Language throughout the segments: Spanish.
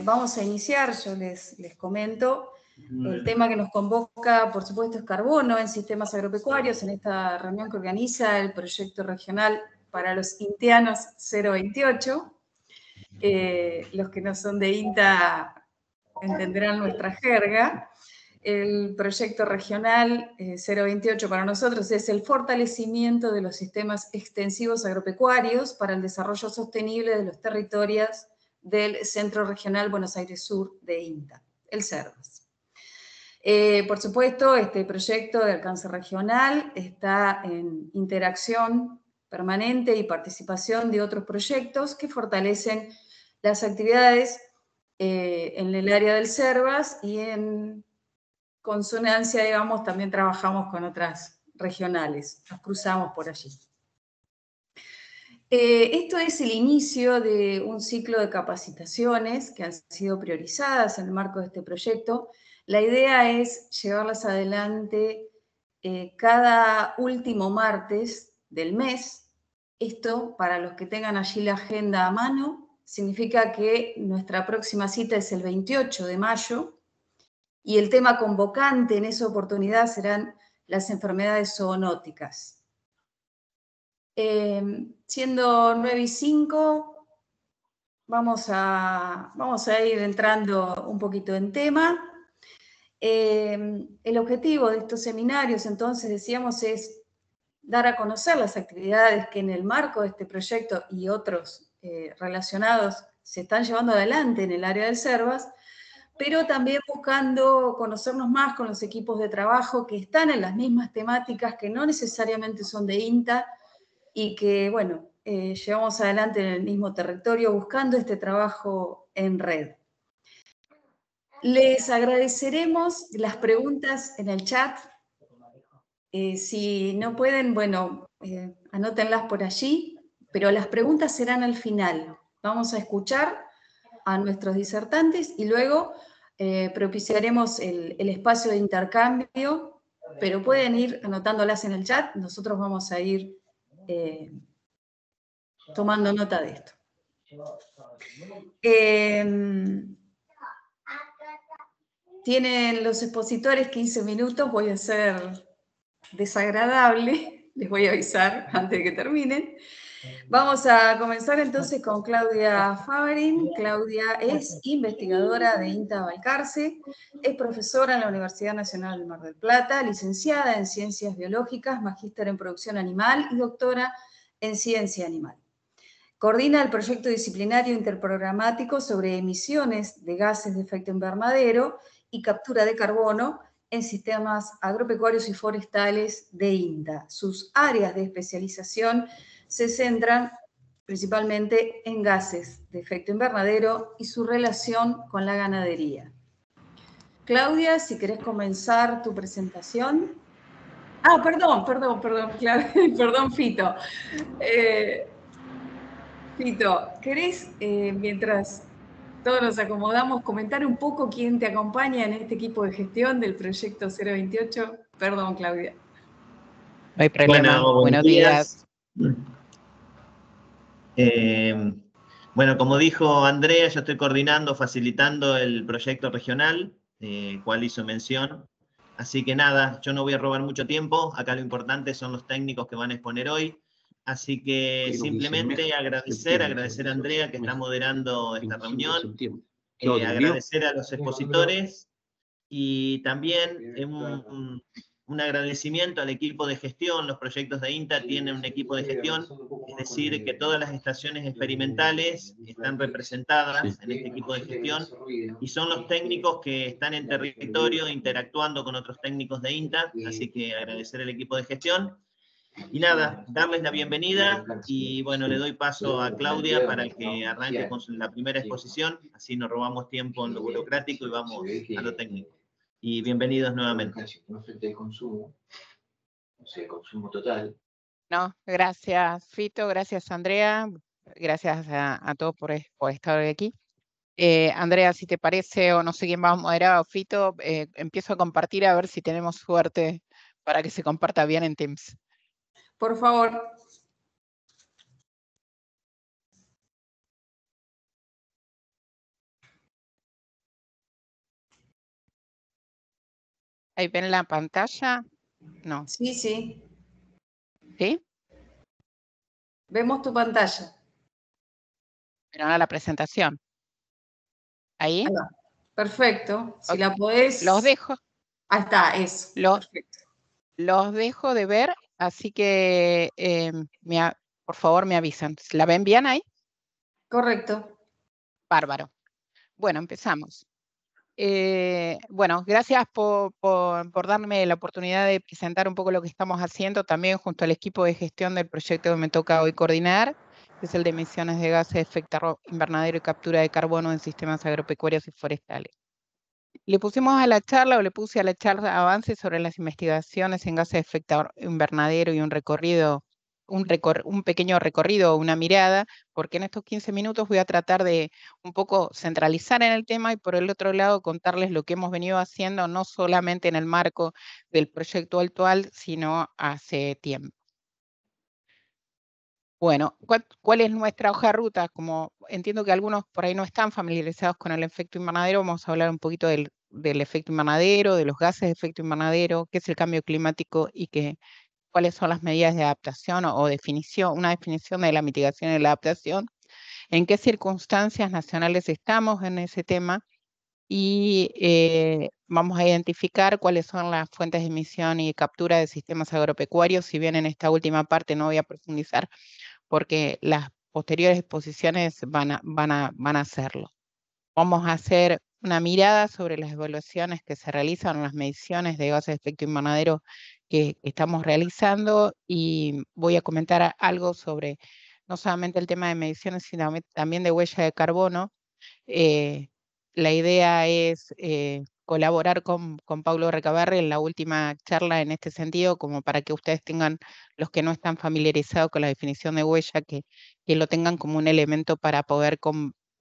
Eh, vamos a iniciar, yo les, les comento. El tema que nos convoca, por supuesto, es carbono en sistemas agropecuarios, en esta reunión que organiza el proyecto regional para los intianos 028. Eh, los que no son de INTA entenderán nuestra jerga. El proyecto regional 028 eh, para nosotros es el fortalecimiento de los sistemas extensivos agropecuarios para el desarrollo sostenible de los territorios del Centro Regional Buenos Aires Sur de INTA, el CERVAS. Eh, por supuesto, este proyecto de alcance regional está en interacción permanente y participación de otros proyectos que fortalecen las actividades eh, en el área del CERVAS y en consonancia, digamos, también trabajamos con otras regionales, nos cruzamos por allí. Eh, esto es el inicio de un ciclo de capacitaciones que han sido priorizadas en el marco de este proyecto. La idea es llevarlas adelante eh, cada último martes del mes. Esto, para los que tengan allí la agenda a mano, significa que nuestra próxima cita es el 28 de mayo y el tema convocante en esa oportunidad serán las enfermedades zoonóticas. Em, siendo 9 y 5, vamos a, vamos a ir entrando un poquito en tema. Em, el objetivo de estos seminarios, entonces, decíamos, es dar a conocer las actividades que en el marco de este proyecto y otros eh, relacionados se están llevando adelante en el área del CERVAS, pero también buscando conocernos más con los equipos de trabajo que están en las mismas temáticas, que no necesariamente son de INTA, y que, bueno, eh, llevamos adelante en el mismo territorio buscando este trabajo en red. Les agradeceremos las preguntas en el chat. Eh, si no pueden, bueno, eh, anótenlas por allí, pero las preguntas serán al final. Vamos a escuchar a nuestros disertantes y luego propiciaremos el, espacio de intercambio, pero pueden ir anotándolas en el chat, nosotros vamos a ir eh, tomando nota de esto. Em, tienen los expositores 15 minutos, voy a ser desagradable, les voy a avisar antes de que terminen. Vamos a comenzar entonces con Claudia Faberin. Claudia es investigadora de INTA Balcarce, es profesora en la Universidad Nacional del Mar del Plata, licenciada en Ciencias Biológicas, magíster en Producción Animal y doctora en Ciencia Animal. Coordina el proyecto disciplinario interprogramático sobre emisiones de gases de efecto invernadero y captura de carbono en sistemas agropecuarios y forestales de INTA. Sus áreas de especialización se centran principalmente en gases de efecto invernadero y su relación con la ganadería. Claudia, si querés comenzar tu presentación. Ah, perdón, perdón, perdón, perdón, Fito. Eh, Fito, ¿querés, eh, mientras todos nos acomodamos, comentar un poco quién te acompaña en este equipo de gestión del proyecto 028? Perdón, Claudia. No Buenos días. Eh, bueno, como dijo Andrea, yo estoy coordinando, facilitando el proyecto regional, eh, cual hizo mención. Así que nada, yo no voy a robar mucho tiempo. Acá lo importante son los técnicos que van a exponer hoy. Así que simplemente agradecer, agradecer a Andrea que está moderando esta reunión, eh, agradecer a los expositores y también un agradecimiento al equipo de gestión, los proyectos de INTA tienen un equipo de gestión, es decir, que todas las estaciones experimentales están representadas en este equipo de gestión y son los técnicos que están en territorio interactuando con otros técnicos de INTA, así que agradecer al equipo de gestión. Y nada, darles la bienvenida y bueno, le doy paso a Claudia para que arranque con la primera exposición, así nos robamos tiempo en lo burocrático y vamos a lo técnico y bienvenidos nuevamente. no frente consumo, o sea, consumo total. No, gracias Fito, gracias Andrea, gracias a, todos por, por, estar hoy aquí. Eh, Andrea, si te parece, o no sé quién va a moderar, Fito, eh, empiezo a compartir a ver si tenemos suerte para que se comparta bien en Teams. Por favor. Ahí ven la pantalla. No. Sí, sí. ¿Sí? Vemos tu pantalla. Pero ahora la presentación. Ahí. perfecto. Si la podés. Los dejo. Ahí está, eso. Los, dejo de ver, así que em, por favor me avisan. ¿La ven bien ahí? Correcto. Bárbaro. Bueno, empezamos. Eh, bueno, gracias por, por, por, darme la oportunidad de presentar un poco lo que estamos haciendo también junto al equipo de gestión del proyecto que me toca hoy coordinar, que es el de emisiones de gases de efecto invernadero y captura de carbono en sistemas agropecuarios y forestales. Le pusimos a la charla o le puse a la charla avances sobre las investigaciones en gases de efecto invernadero y un recorrido un, pequeño recorrido, una mirada, porque en estos 15 minutos voy a tratar de un poco centralizar en el tema y por el otro lado contarles lo que hemos venido haciendo, no solamente en el marco del proyecto actual, sino hace tiempo. Bueno, ¿cuál, es nuestra hoja de ruta? Como entiendo que algunos por ahí no están familiarizados con el efecto invernadero, vamos a hablar un poquito del, efecto invernadero, de los gases de efecto invernadero, qué es el cambio climático y qué, cuáles son las medidas de adaptación o, definición, una definición de la mitigación y la adaptación, en qué circunstancias nacionales estamos en ese tema y eh, vamos a identificar cuáles son las fuentes de emisión y captura de sistemas agropecuarios. Si bien en esta última parte no voy a profundizar porque las posteriores exposiciones van a, van a, van a hacerlo. Vamos a hacer una mirada sobre las evaluaciones que se realizan, las mediciones de gases de efecto invernadero que estamos realizando y voy a comentar algo sobre no solamente el tema de mediciones, sino también de huella de carbono. Eh, la idea es eh, colaborar con, con Pablo Recabarri en la última charla en este sentido, como para que ustedes tengan, los que no están familiarizados con la definición de huella, que, que lo tengan como un elemento para poder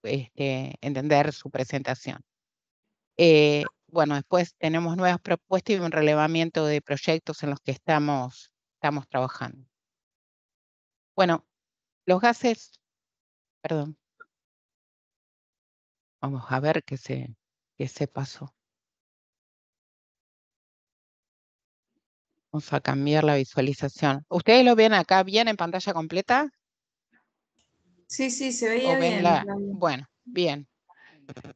este, entender su presentación. Eh, bueno, después tenemos nuevas propuestas y un relevamiento de proyectos en los que estamos, estamos trabajando. Bueno, los gases, perdón. Vamos a ver qué se, qué se pasó. Vamos a cambiar la visualización. ¿Ustedes lo ven acá bien en pantalla completa? Sí, sí, se veía bien. Bueno, bien.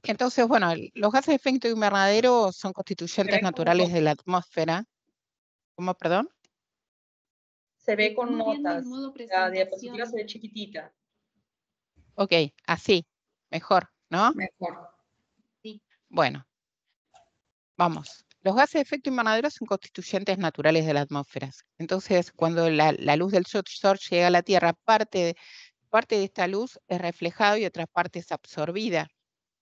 Entonces, bueno, los gases de efecto invernadero son constituyentes naturales de la atmósfera. ¿Cómo, perdón? Se ve con notas. La diapositiva se ve chiquitita. Ok, así, mejor, ¿no? Mejor. Sí. Bueno, vamos. Los gases de efecto invernadero son constituyentes naturales de la atmósfera. Entonces, cuando la, luz del sol llega a la Tierra, parte, parte de esta luz es reflejada y otra parte es absorbida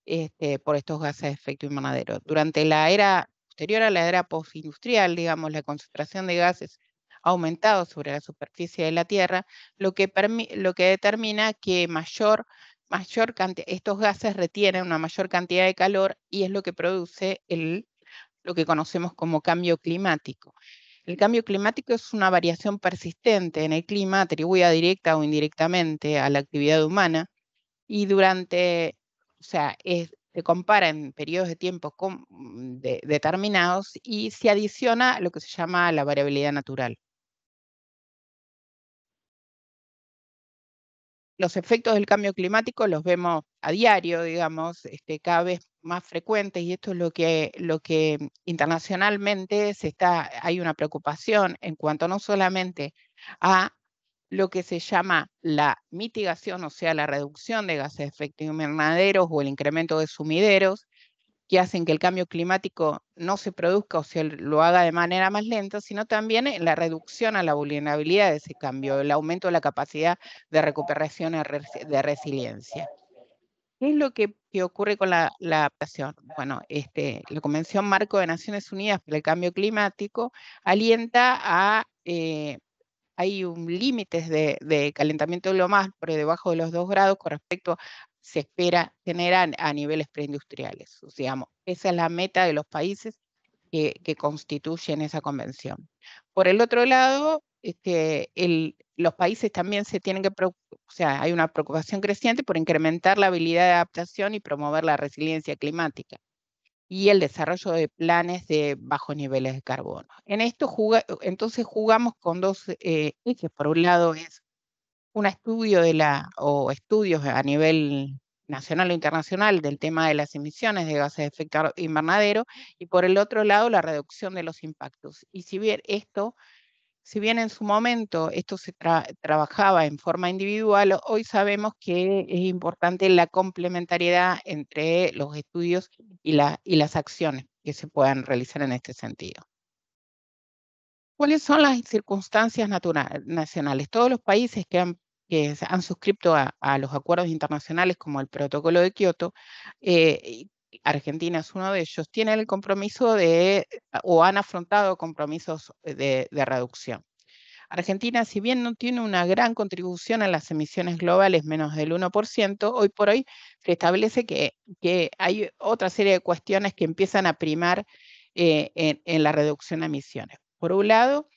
este, por estos gases de efecto invernadero. Durante la era posterior a la era postindustrial, digamos, la concentración de gases ha aumentado sobre la superficie de la Tierra, lo que, lo que determina que mayor, mayor estos gases retienen una mayor cantidad de calor y es lo que produce el, lo que conocemos como cambio climático. El cambio climático es una variación persistente en el clima atribuida directa o indirectamente a la actividad humana y durante o sea, se compara en periodos de tiempo mm, determinados y se adiciona lo que se llama la variabilidad natural. Los efectos del cambio climático los vemos a diario, digamos, este, cada vez más frecuentes y esto es lo que, lo que internacionalmente se está, hay una preocupación en cuanto no solamente a lo que se llama la mitigación, o sea, la reducción de gases de efecto invernadero o el incremento de sumideros, que hacen que el cambio climático no se produzca o se lo haga de manera más lenta, sino también eh, la reducción a la vulnerabilidad de ese cambio, el aumento de la capacidad de recuperación de resiliencia. ¿Qué es lo que, ocurre con la, adaptación? Bueno, este, la Convención Marco de Naciones Unidas para el Cambio Climático alienta a eh, hay un límite de, de, calentamiento más por debajo de los 2 grados con respecto se espera generar a, niveles preindustriales. O sea, esa es la meta de los países que, constituyen esa convención. Por el otro lado, este, los países también se tienen que, o sea, hay una preocupación creciente por incrementar la habilidad de adaptación y promover la resiliencia climática y el desarrollo de planes de bajos niveles de carbono. En esto eh, entonces jugamos con dos eh, ejes. Por un lado es un estudio de la, o estudios a nivel nacional o internacional del tema de las emisiones de gases de efecto invernadero y por el otro lado la reducción de los impactos. Y si bien esto si bien en su momento esto se trabajaba en forma individual, hoy sabemos que es importante la complementariedad entre los estudios y, las acciones que se puedan realizar en este sentido. ¿Cuáles son las circunstancias nacionales? Todos los países que han, que suscrito a, los acuerdos internacionales como el Protocolo de Kioto eh, Argentina es uno de ellos, tiene el compromiso de, o han afrontado compromisos eh, de, reducción. Argentina, si bien no tiene una gran contribución a las emisiones globales, menos del 1%, hoy por hoy se establece que, hay otra serie de cuestiones que empiezan a primar eh, en, la reducción de emisiones. Por un lado,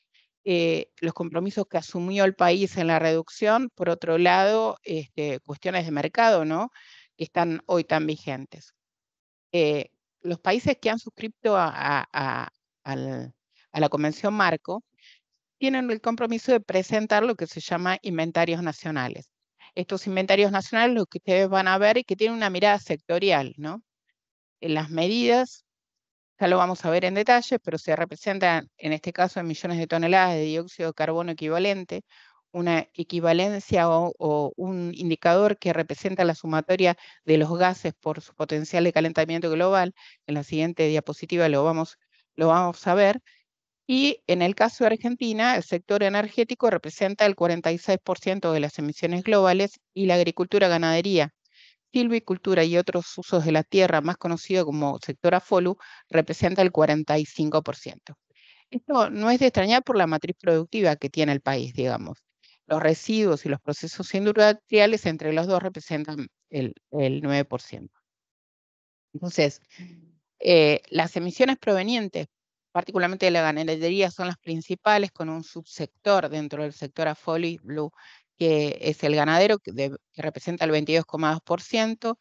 eh, los compromisos que asumió el país en la reducción, por otro lado, este, cuestiones de mercado, ¿no? que están hoy tan vigentes. Eh, los países que han suscrito a, la Convención Marco tienen el compromiso de presentar lo que se llama inventarios nacionales. Estos inventarios nacionales, lo que ustedes van a ver, que tienen una mirada sectorial, ¿no? En las medidas, ya lo vamos a ver en detalle, pero se representan, en este caso, en millones de toneladas de dióxido de carbono equivalente, una equivalencia o, un indicador que representa la sumatoria de los gases por su potencial de calentamiento global. En la siguiente diapositiva lo vamos, lo vamos a ver. Y en el caso de Argentina, el sector energético representa el 46% de las emisiones globales y la agricultura, ganadería, silvicultura y otros usos de la tierra, más conocido como sector AFOLU, representa el 45%. Esto no es de extrañar por la matriz productiva que tiene el país, digamos. Los residuos y los procesos industriales entre los dos representan el, 9%. Entonces, eh, las emisiones provenientes, particularmente de la ganadería, son las principales con un subsector dentro del sector Afoli Blue, que es el ganadero, que, representa el 22,2%.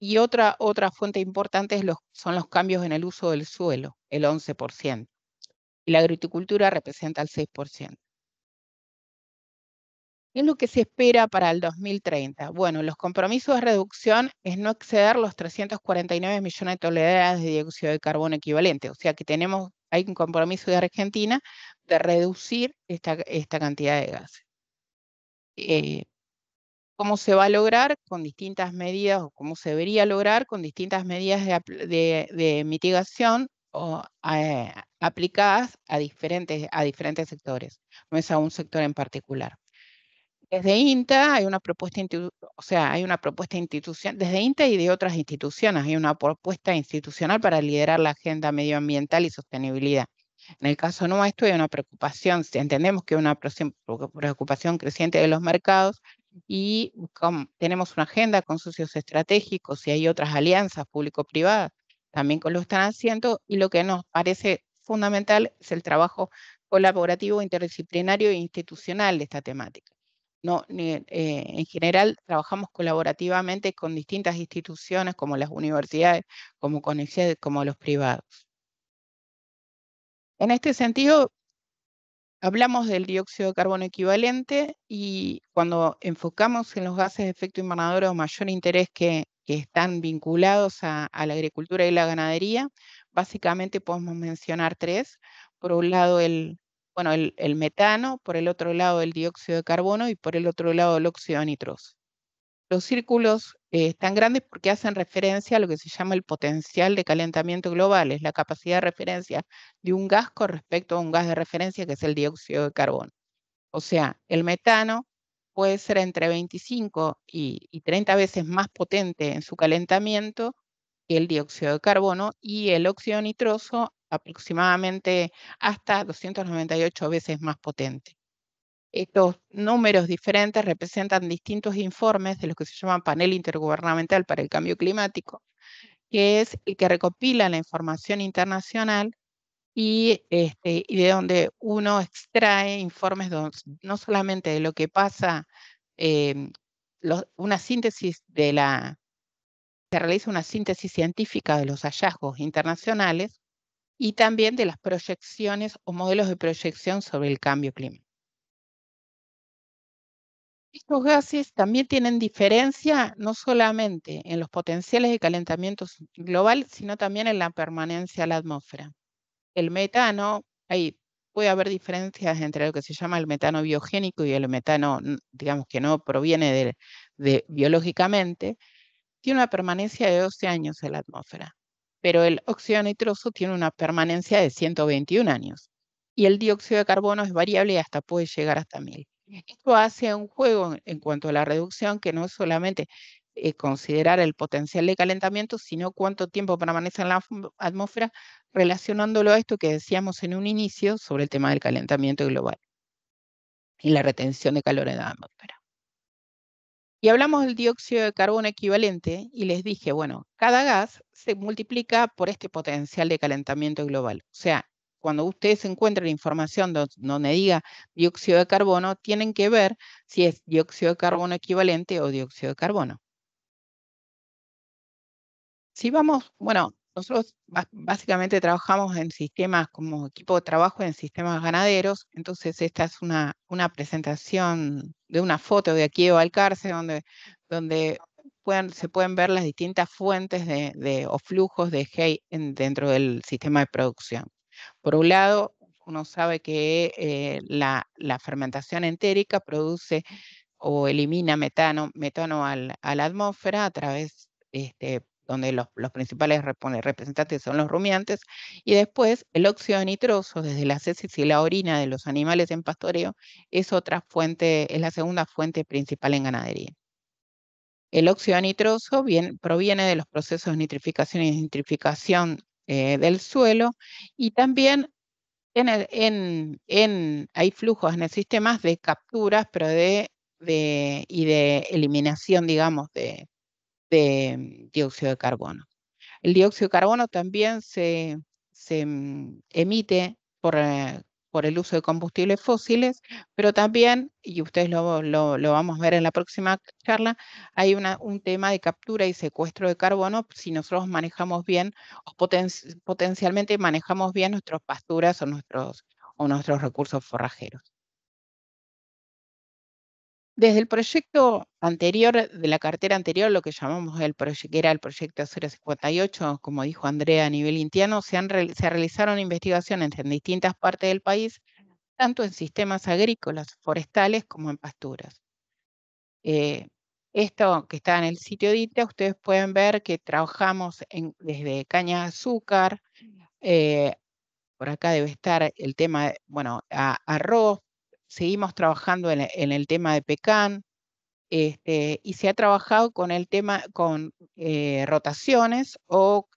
Y otra, otra fuente importante es los, son los cambios en el uso del suelo, el 11%. Y la agricultura representa el 6%. ¿Qué es lo que se espera para el 2030? Bueno, los compromisos de reducción es no exceder los 349 millones de toneladas de dióxido de carbono equivalente, o sea que tenemos, hay un compromiso de Argentina de reducir esta, esta cantidad de gases. Eh, ¿Cómo se va a lograr? Con distintas medidas, o cómo se debería lograr con distintas medidas de, mitigación o, eh, aplicadas a diferentes, a diferentes sectores, no es a un sector en particular. Desde INTA hay una propuesta, o sea, hay una propuesta institucional, desde INTA y de otras instituciones, hay una propuesta institucional para liderar la agenda medioambiental y sostenibilidad. En el caso nuestro hay una preocupación, entendemos que una preocupación creciente de los mercados y tenemos una agenda con socios estratégicos y hay otras alianzas público-privadas también con lo están haciendo y lo que nos parece fundamental es el trabajo colaborativo, interdisciplinario e institucional de esta temática no, eh, en general trabajamos colaborativamente con distintas instituciones como las universidades, como con e como los privados. En este sentido, hablamos del dióxido de carbono equivalente y cuando enfocamos en los gases de efecto invernadero de mayor interés que, están vinculados a, la agricultura y la ganadería, básicamente podemos mencionar tres. Por un lado, el, bueno, el, metano, por el otro lado el dióxido de carbono y por el otro lado el óxido nitroso. Los círculos eh, están grandes porque hacen referencia a lo que se llama el potencial de calentamiento global, es la capacidad de referencia de un gas con respecto a un gas de referencia que es el dióxido de carbono. O sea, el metano puede ser entre 25 y, y 30 veces más potente en su calentamiento que el dióxido de carbono y el óxido nitroso aproximadamente hasta 298 veces más potente. Estos números diferentes representan distintos informes de los que se llama panel intergubernamental para el cambio climático, que es el que recopila la información internacional y, este, y de donde uno extrae informes no solamente de lo que pasa, em, una síntesis de la, se realiza una síntesis científica de los hallazgos internacionales, y también de las proyecciones o modelos de proyección sobre el cambio climático. Estos gases también tienen diferencia no solamente en los potenciales de calentamiento global, sino también en la permanencia a la atmósfera. El metano, ahí puede haber diferencias entre lo que se llama el metano biogénico y el metano, digamos, que no proviene de biológicamente, tiene una permanencia de 12 años en la atmósfera pero el óxido nitroso tiene una permanencia de 121 años y el dióxido de carbono es variable y hasta puede llegar hasta 1000. Esto hace un juego en cuanto a la reducción que no es solamente eh, considerar el potencial de calentamiento, sino cuánto tiempo permanece en la atmósfera, relacionándolo a esto que decíamos en un inicio sobre el tema del calentamiento global y la retención de calor en la atmósfera. Y hablamos del dióxido de carbono equivalente y les dije, bueno, cada gas se multiplica por este potencial de calentamiento global. O sea, cuando ustedes encuentren información donde diga dióxido de carbono, tienen que ver si es dióxido de carbono equivalente o dióxido de carbono. Si vamos, bueno, nosotros básicamente trabajamos en sistemas como equipo de trabajo en sistemas ganaderos, entonces esta es una, una presentación de una foto de aquí de Valcarce donde, donde se pueden ver las distintas fuentes de, o flujos de hay dentro del sistema de producción. Por un lado, uno sabe que eh, la, fermentación entérica produce o elimina metano, a la atmósfera a través este, donde los, principales representantes son los rumiantes, y después el óxido nitroso desde la heces y la orina de los animales en pastoreo es otra fuente, es la segunda fuente principal en ganadería. El óxido nitroso proviene de los procesos de nitrificación y nitrificación eh, del suelo y también en, hay flujos en el sistema de capturas pero y de eliminación, digamos, de, de mm, dióxido de carbono. El dióxido de carbono también se, se mm, emite por, eh, por, el uso de combustibles fósiles, pero también, y ustedes lo, vamos a ver en la próxima charla, hay una, un tema de captura y secuestro de carbono si nosotros manejamos bien o potencialmente manejamos bien nuestras pasturas o nuestros, o nuestros recursos forrajeros. Desde el proyecto anterior, de la cartera anterior, lo que llamamos el proyecto, era el proyecto 058, como dijo Andrea a nivel indiano, se, se realizaron investigaciones en distintas partes del país, tanto en sistemas agrícolas, forestales como en pasturas. Eh, esto que está en el sitio DITA, ustedes pueden ver que trabajamos desde caña de azúcar, eh, por acá debe estar el tema, bueno, arroz, seguimos trabajando e, en, el tema de PECAN este, y se ha trabajado con el tema con eh, rotaciones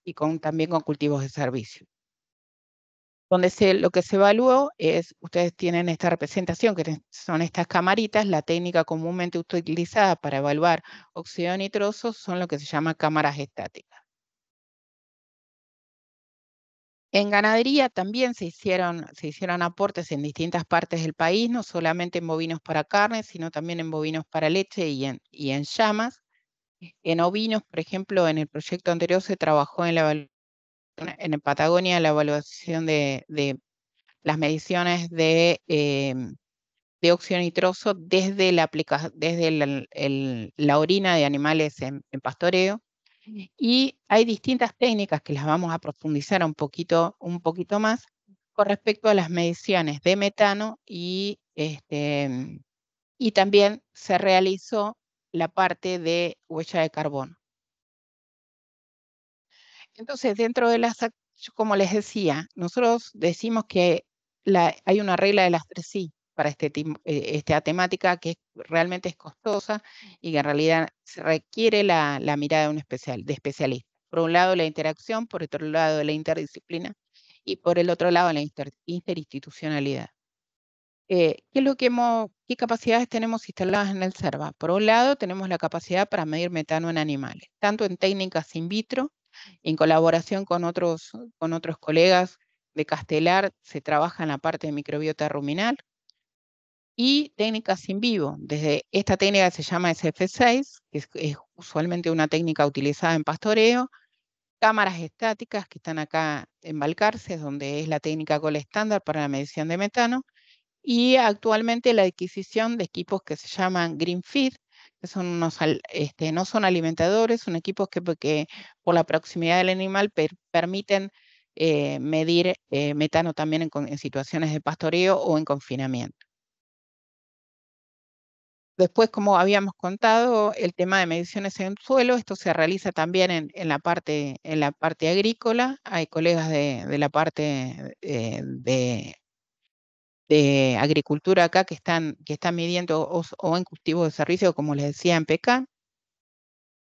y con, también con cultivos de servicio. Donde lo que se evaluó es, ustedes tienen esta representación, que son estas camaritas, la técnica comúnmente utilizada para evaluar y nitroso son lo que se llama cámaras estáticas. En ganadería también se hicieron, aportes en distintas partes del país, no solamente en bovinos para carne, sino también en bovinos para leche y en, en llamas. En ovinos, por ejemplo, en el proyecto anterior se trabajó en, la, en Patagonia la evaluación de, las mediciones de eh, nitroso desde, la, desde orina de animales en pastoreo. Y hay distintas técnicas que las vamos a profundizar un poquito, un poquito más con respecto a las mediciones de metano y, este, también se realizó la parte de huella de carbono. Entonces, dentro de las, como les decía, nosotros decimos que hay una regla de las tres sí para este, eh, esta temática que realmente es costosa y que en realidad requiere la, mirada de un especial, de especialista. Por un lado la interacción, por otro lado la interdisciplina y por el otro lado la interinstitucionalidad. Eh, ¿qué, es lo que ¿Qué capacidades tenemos instaladas en el CERVA? Por un lado, tenemos la capacidad para medir metano en animales, tanto en técnicas in vitro, en colaboración con otros, con otros colegas de Castelar, se trabaja en la parte de microbiota ruminal, y técnicas in vivo, desde esta técnica se llama SF6, que es, usualmente una técnica utilizada en pastoreo, cámaras estáticas que están acá en Balcarces, donde es la técnica gold estándar para la medición de metano, y actualmente la adquisición de equipos que se llaman Green Feed, que son unos, este, no son alimentadores, son equipos que, por la proximidad del animal permiten eh, medir eh, metano también en situaciones de pastoreo o en confinamiento. Después, como habíamos contado, el tema de mediciones en suelo, esto se realiza también en, la, parte, en la parte agrícola. Hay colegas de, la parte eh, de, de, agricultura acá que están, que están midiendo o, en cultivos de servicio, como les decía, en PK.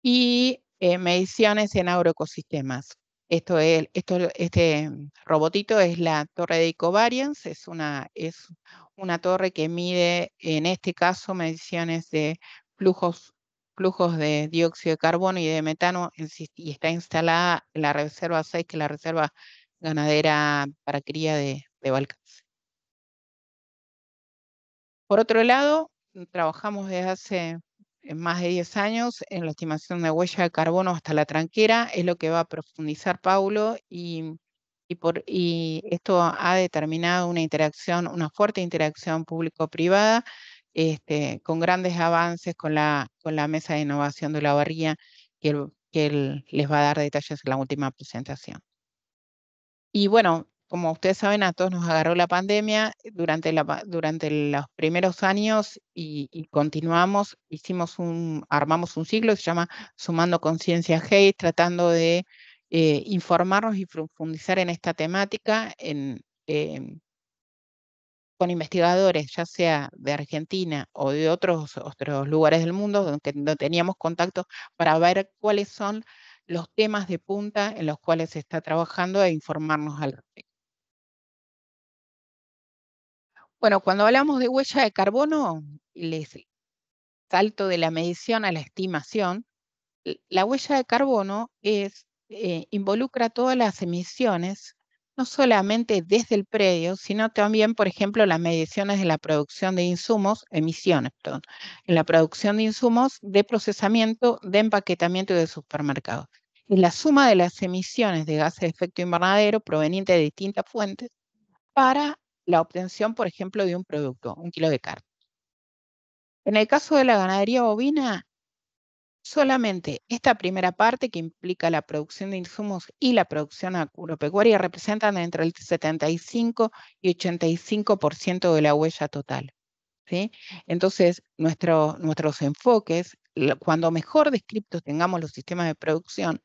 Y eh, mediciones en agroecosistemas. Esto este robotito es la torre de Ecovariance, es una, es una torre que mide, en este caso, mediciones de flujos, flujos de dióxido de carbono y de metano, y está instalada la Reserva 6, que es la Reserva Ganadera para Cría de, de Por otro lado, trabajamos desde hace en más de 10 años en la estimación de huella de carbono hasta la tranquera, es lo que va a profundizar Paulo y, por, y esto ha determinado una interacción, una fuerte interacción público-privada este, con grandes avances con la, con la mesa de innovación de la barría que, les va a dar detalles en la última presentación. Y bueno, como ustedes saben, a todos nos agarró la pandemia eh, durante, durante los primeros años y, continuamos, hicimos un, armamos un ciclo que se llama Sumando Conciencia Hate, tratando de eh, informarnos y profundizar en esta temática em, con investigadores, ya sea de Argentina o de otros, otros lugares del mundo donde teníamos contacto para ver cuáles son los temas de punta en los cuales se está trabajando e informarnos al respecto. Bueno, cuando hablamos de huella de carbono, les salto de la medición a la estimación. La huella de carbono eh, involucra todas las emisiones, no solamente desde el predio, sino también, por ejemplo, las mediciones de la producción de insumos, emisiones, perdón, en la producción de insumos, de procesamiento, de empaquetamiento y de supermercados. Y la suma de las emisiones de gases de efecto invernadero provenientes de distintas fuentes para la obtención, por ejemplo, de un producto, un kilo de carne. En el caso de la ganadería bovina, solamente esta primera parte, que implica la producción de insumos y la producción agropecuaria, representan entre el 75 y 85% de la huella total. ¿sí? Entonces, nuestros enfoques, cuando mejor descriptos tengamos los sistemas de producción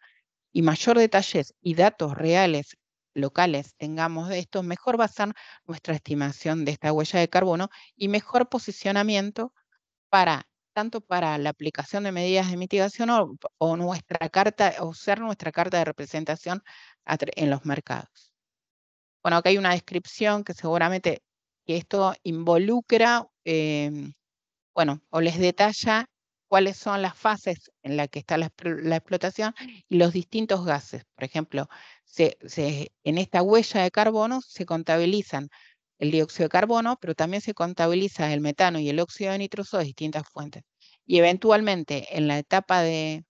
y mayor detalles y datos reales locales tengamos de esto, mejor va nuestra estimación de esta huella de carbono y mejor posicionamiento para tanto para la aplicación de medidas de mitigación o, nuestra carta, o ser nuestra carta de representación en los mercados. Bueno, acá hay una descripción que seguramente esto involucra, em, bueno, o les detalla cuáles son las fases en las que está la, explotación y los distintos gases. Por ejemplo, se, en esta huella de carbono se contabilizan el dióxido de carbono, pero también se contabiliza el metano y el óxido de nitroso de distintas fuentes. Y eventualmente en la etapa de,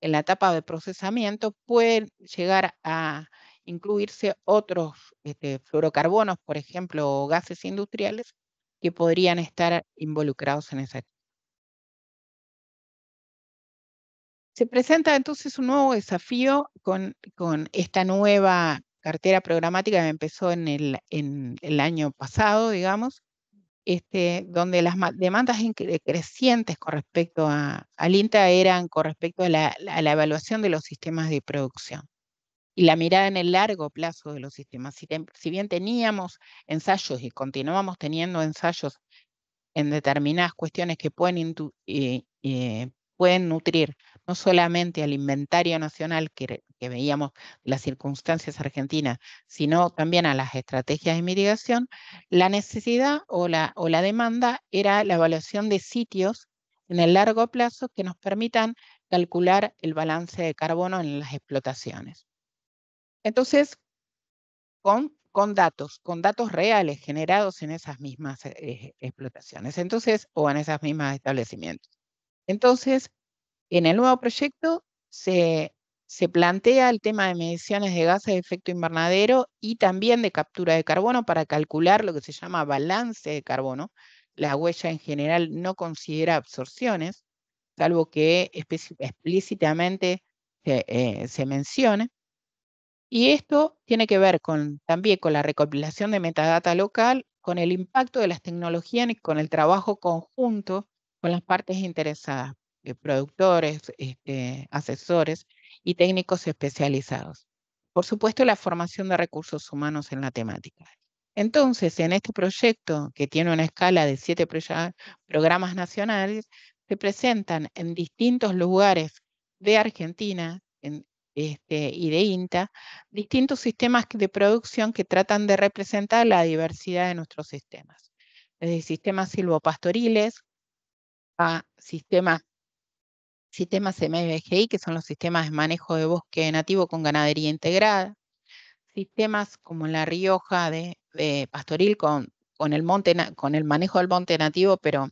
en la etapa de procesamiento pueden llegar a incluirse otros este, fluorocarbonos, por ejemplo, gases industriales que podrían estar involucrados en esa etapa. Se presenta entonces un nuevo desafío con, esta nueva cartera programática que empezó en el, en el año pasado, digamos, este, donde las demandas crecientes con respecto a, al INTA eran con respecto a la, evaluación de los sistemas de producción y la mirada en el largo plazo de los sistemas. Si, bien teníamos ensayos y continuamos teniendo ensayos en determinadas cuestiones que pueden, eh, eh, pueden nutrir no solamente al inventario nacional que, veíamos las circunstancias argentinas, sino también a las estrategias de mitigación, la necesidad o la, demanda era la evaluación de sitios en el largo plazo que nos permitan calcular el balance de carbono en las explotaciones. Entonces, con, datos, con datos reales generados en esas mismas eh, eh, explotaciones, entonces, o en esas mismas establecimientos. Entonces, en el nuevo proyecto se, plantea el tema de mediciones de gases de efecto invernadero y también de captura de carbono para calcular lo que se llama balance de carbono. La huella en general no considera absorciones, salvo que explícitamente eh, se, mencione. Y esto tiene que ver también con la recopilación de metadata local, con el impacto de las tecnologías y con el trabajo conjunto con las partes interesadas. Eh, productores, este, asesores y técnicos especializados. Por supuesto, la formación de recursos humanos en la temática. Entonces, en este proyecto, que tiene una escala de siete programas nacionales, se presentan en distintos lugares de Argentina este, y de INTA distintos sistemas de producción que tratan de representar la diversidad de nuestros sistemas, desde sistemas silvopastoriles a sistemas sistemas MBGI, que son los sistemas de manejo de bosque nativo con ganadería integrada, sistemas como La Rioja de, pastoril con, con, el monte, con el manejo del monte nativo, pero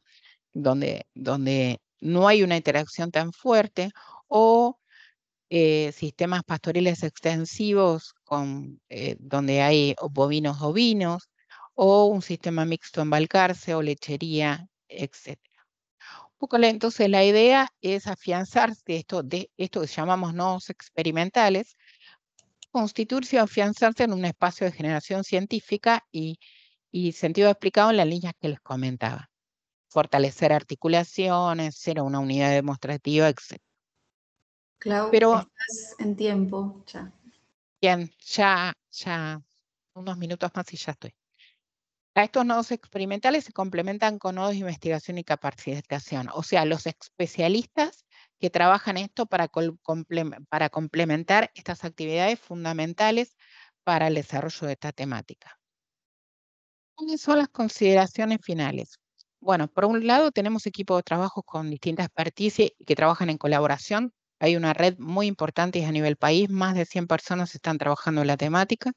donde, donde no hay una interacción tan fuerte, o eh, sistemas pastoriles extensivos con, eh, donde hay bovinos ovinos, o un sistema mixto en Balcarce o lechería, etc. Entonces, la idea es afianzarse esto, de esto que llamamos nodos experimentales, constituirse o afianzarse en un espacio de generación científica y, sentido explicado en las líneas que les comentaba. Fortalecer articulaciones, ser una unidad demostrativa, etc. Claro, Pero, en tiempo ya. Bien, ya, ya unos minutos más y ya estoy estos nodos experimentales se complementan con nodos de investigación y capacitación, o sea, los especialistas que trabajan esto para, para complementar estas actividades fundamentales para el desarrollo de esta temática. ¿Cuáles son las consideraciones finales? Bueno, por un lado tenemos equipos de trabajo con distintas experticias que trabajan en colaboración. Hay una red muy importante a nivel país, más de 100 personas están trabajando en la temática,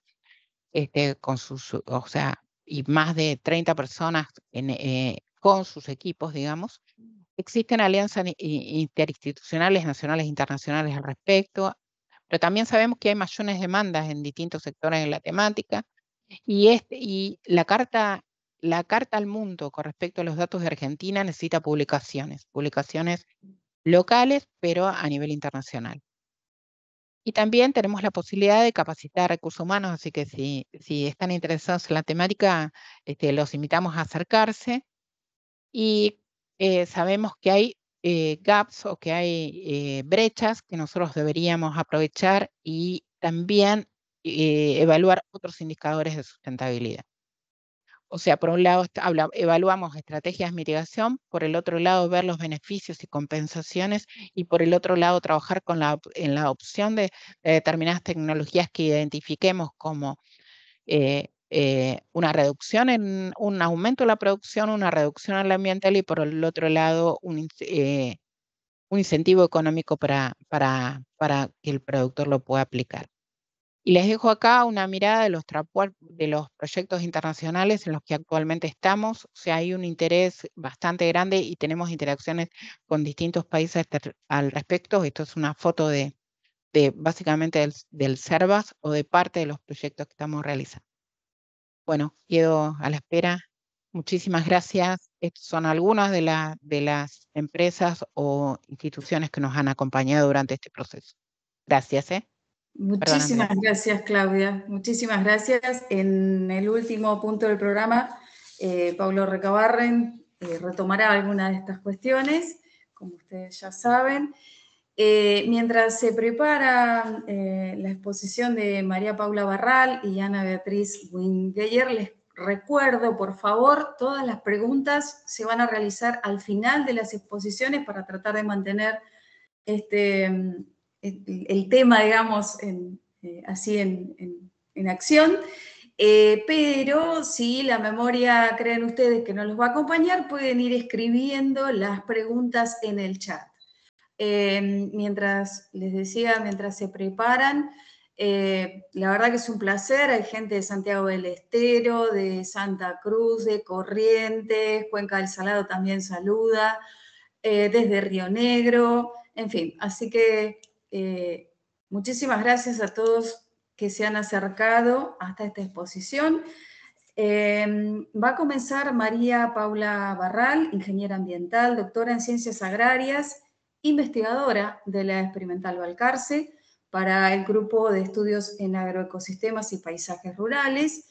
este, con sus, o sea, y más de 30 personas eh, con sus equipos, digamos. Mm. Existen alianzas interinstitucionales, nacionales e internacionales al respecto, pero también sabemos que hay mayores demandas en distintos sectores en la temática y, este, y la, carta, la Carta al Mundo con respecto a los datos de Argentina necesita publicaciones, publicaciones mm. locales, pero a nivel internacional. Y también tenemos la posibilidad de capacitar recursos humanos, así que si, están interesados en la temática, este, los invitamos a acercarse. Y eh, sabemos que hay eh, gaps o que hay eh, brechas que nosotros deberíamos aprovechar y también evaluar otros indicadores de sustentabilidad. O sea, por un lado evaluamos estrategias de mitigación, por el otro lado ver los beneficios y compensaciones y por el otro lado trabajar en la opción de, determinadas tecnologías que identifiquemos como eh, eh, una reducción en un aumento de la producción, una reducción en la ambiental y por el otro lado un, eh, incentivo económico para que el productor lo pueda aplicar. Y les dejo acá una mirada de los, de los proyectos internacionales en los que actualmente estamos. O sea, hay un interés bastante grande y tenemos interacciones con distintos países al respecto. Esto es una foto de, de básicamente del, del o de parte de los proyectos que estamos realizando. Bueno, quedo a la espera. Muchísimas gracias. Estas son algunas de, de las empresas o instituciones que nos han acompañado durante este proceso. Gracias. ¿eh? Muchísimas gracias, Claudia. Muchísimas gracias. En el último punto del programa, eh, Pablo Recabarren eh, retomará algunas de estas cuestiones, como ustedes ya saben. Eh, mientras se prepara la exposición de María Paula Barral y Ana Beatriz Wingayer, les recuerdo, por favor, todas las preguntas se van a realizar al final de las exposiciones para tratar de mantener este el, tema, digamos, eh, así en, acción. Eh, pero si la memoria creen ustedes que no los va a acompañar, pueden ir escribiendo las preguntas en el chat. Em, mientras les decía, mientras se preparan, eh, la verdad que es un placer. Hay gente de Santiago del Estero, de Santa Cruz, de Corrientes, Cuenca del Salado también saluda, desde Río Negro, en fin. Así que eh, muchísimas gracias a todos que se han acercado hasta esta exposición. Em, va a comenzar María Paula Barral, ingeniera ambiental, doctora en ciencias agrarias, investigadora de la Experimental Valcarce para el grupo de estudios en agroecosistemas y paisajes rurales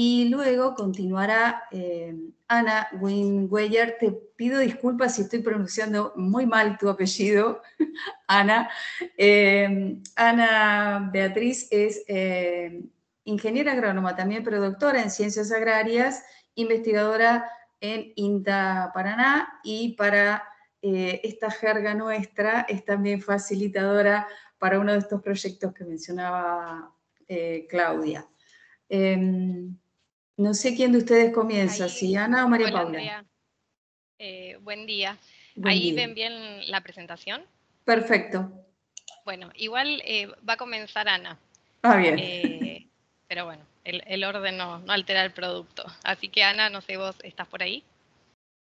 y luego continuará eh, Ana Winweyer. Te pido disculpas si estoy pronunciando muy mal tu apellido, Ana. Eh, Ana Beatriz es eh, ingeniera agrónoma también, productora en ciencias agrarias, investigadora en INTA Paraná y para esta jerga nuestra es también facilitadora para uno de estos proyectos que mencionaba Claudia. Em, no sé quién de ustedes comienza, si Ana o María Paula. Eh, buen día. Ahí ven bien la presentación. Perfecto. Bueno, igual eh, va a comenzar Ana. Ah, bien. Eh, pero bueno, el, orden no, altera el producto. Así que Ana, no sé vos, ¿estás por ahí?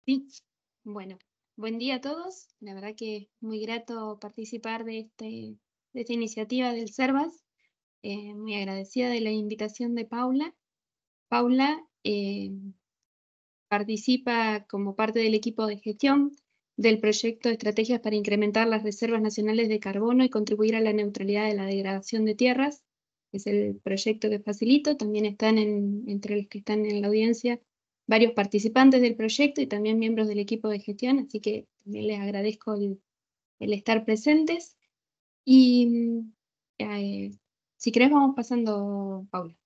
Sí, bueno, buen día a todos. La verdad que muy grato participar de, este, esta iniciativa del CERVAS. muy agradecida de la invitación de Paula Paula eh, participa como parte del equipo de gestión del proyecto Estrategias para incrementar las reservas nacionales de carbono y contribuir a la neutralidad de la degradación de tierras. Es el proyecto que facilito. También están entre los que están en la audiencia varios participantes del proyecto y también miembros del equipo de gestión, así que también les agradezco el, estar presentes. Y eh, si querés vamos pasando, Paula.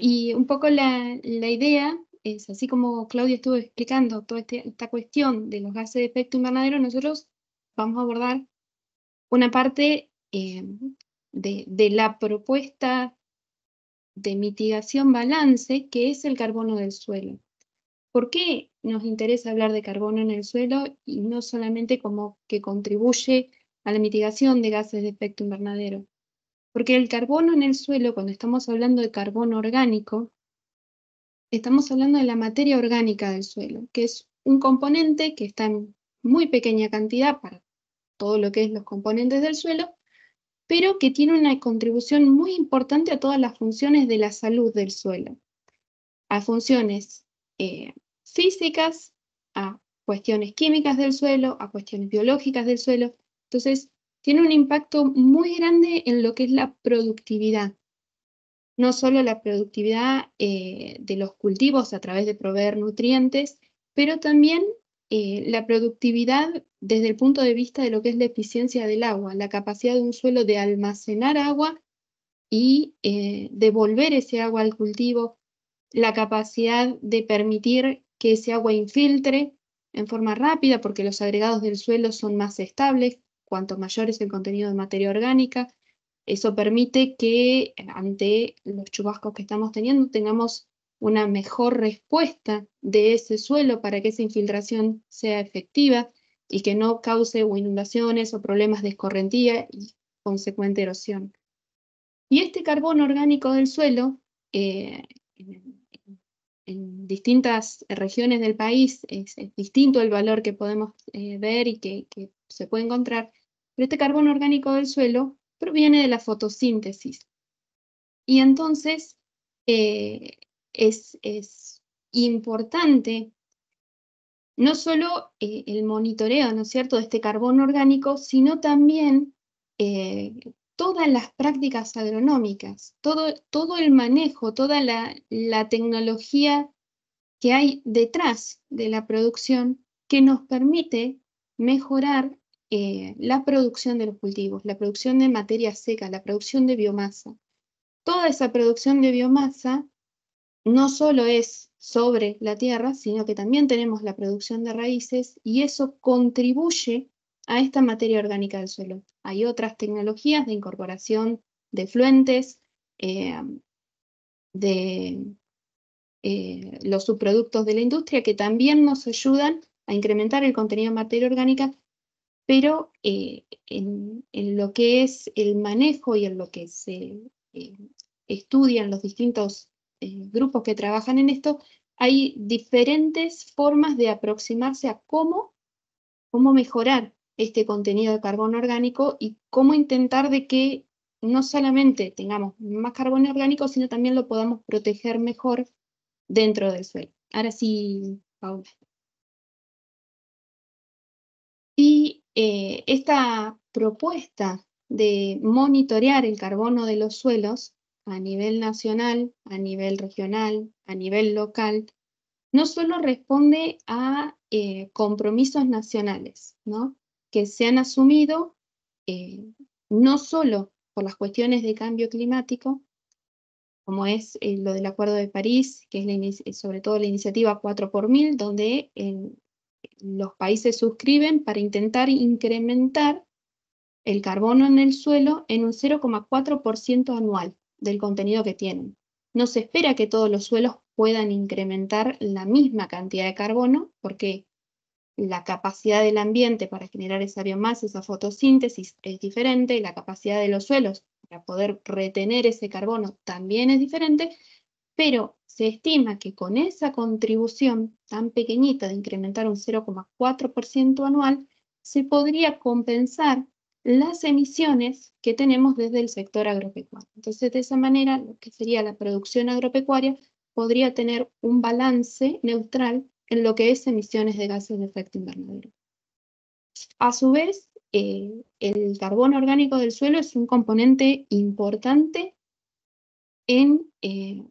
Y un poco la, idea es, así como Claudia estuvo explicando toda este, esta cuestión de los gases de efecto invernadero, nosotros vamos a abordar una parte eh, de la propuesta de mitigación balance, que es el carbono del suelo. ¿Por qué nos interesa hablar de carbono en el suelo y no solamente como que contribuye a la mitigación de gases de efecto invernadero? Porque el carbono en el suelo, cuando estamos hablando de carbono orgánico, estamos hablando de la materia orgánica del suelo, que es un componente que está en muy pequeña cantidad para todo lo que es los componentes del suelo, pero que tiene una contribución muy importante a todas las funciones de la salud del suelo, a funciones eh, físicas, a cuestiones químicas del suelo, a cuestiones biológicas del suelo. Entonces, tiene un impacto muy grande en lo que es la productividad. No solo la productividad eh, de los cultivos a través de proveer nutrientes, pero también eh, la productividad desde el punto de vista de lo que es la eficiencia del agua, la capacidad de un suelo de almacenar agua y eh, devolver ese agua al cultivo, la capacidad de permitir que ese agua infiltre en forma rápida porque los agregados del suelo son más estables, cuanto mayor es el contenido de materia orgánica, eso permite que ante los chubascos que estamos teniendo tengamos una mejor respuesta de ese suelo para que esa infiltración sea efectiva y que no cause inundaciones o problemas de escorrentía y consecuente erosión. Y este carbón orgánico del suelo, eh, en, distintas regiones del país es, distinto el valor que podemos eh, ver y que se puede encontrar, pero este carbono orgánico del suelo proviene de la fotosíntesis. Y entonces eh, es, importante no solo eh, el monitoreo, ¿no es cierto?, de este carbono orgánico, sino también eh, todas las prácticas agronómicas, todo, todo el manejo, toda la tecnología que hay detrás de la producción que nos permite mejorar eh, la producción de los cultivos, la producción de materia seca, la producción de biomasa. Toda esa producción de biomasa no solo es sobre la tierra, sino que también tenemos la producción de raíces y eso contribuye a esta materia orgánica del suelo. Hay otras tecnologías de incorporación de fluentes, eh, de eh, los subproductos de la industria que también nos ayudan a incrementar el contenido de materia orgánica pero eh, en, lo que es el manejo y en lo que se eh, estudian los distintos eh, grupos que trabajan en esto, hay diferentes formas de aproximarse a cómo, cómo mejorar este contenido de carbono orgánico y cómo intentar de que no solamente tengamos más carbono orgánico, sino también lo podamos proteger mejor dentro del suelo. Ahora sí, Paula. Eh, esta propuesta de monitorear el carbono de los suelos a nivel nacional, a nivel regional, a nivel local, no solo responde a eh, compromisos nacionales, ¿no? que se han asumido eh, no solo por las cuestiones de cambio climático, como es lo del Acuerdo de París, que es sobre todo la iniciativa 4 por 1000, donde los países suscriben para intentar incrementar el carbono en el suelo en un 0,4% anual del contenido que tienen. No se espera que todos los suelos puedan incrementar la misma cantidad de carbono porque la capacidad del ambiente para generar esa biomasa, esa fotosíntesis es diferente, y la capacidad de los suelos para poder retener ese carbono también es diferente, pero se estima que con esa contribución tan pequeñita de incrementar un 0,4% anual, se podría compensar las emisiones que tenemos desde el sector agropecuario. Entonces, de esa manera, lo que sería la producción agropecuaria podría tener un balance neutral en lo que es emisiones de gases de efecto invernadero. A su vez, eh, el carbono orgánico del suelo es un componente importante en eh,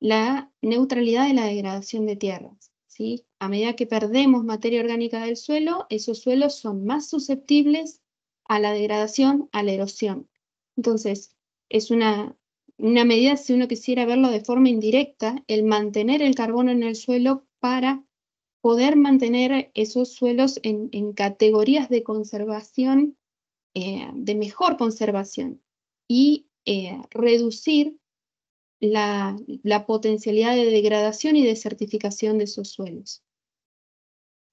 la neutralidad de la degradación de tierras. ¿sí? A medida que perdemos materia orgánica del suelo, esos suelos son más susceptibles a la degradación, a la erosión. Entonces, es una, medida, si uno quisiera verlo de forma indirecta, el mantener el carbono en el suelo para poder mantener esos suelos en, categorías de conservación, eh, de mejor conservación, y eh, reducir la, potencialidad de degradación y desertificación de esos suelos.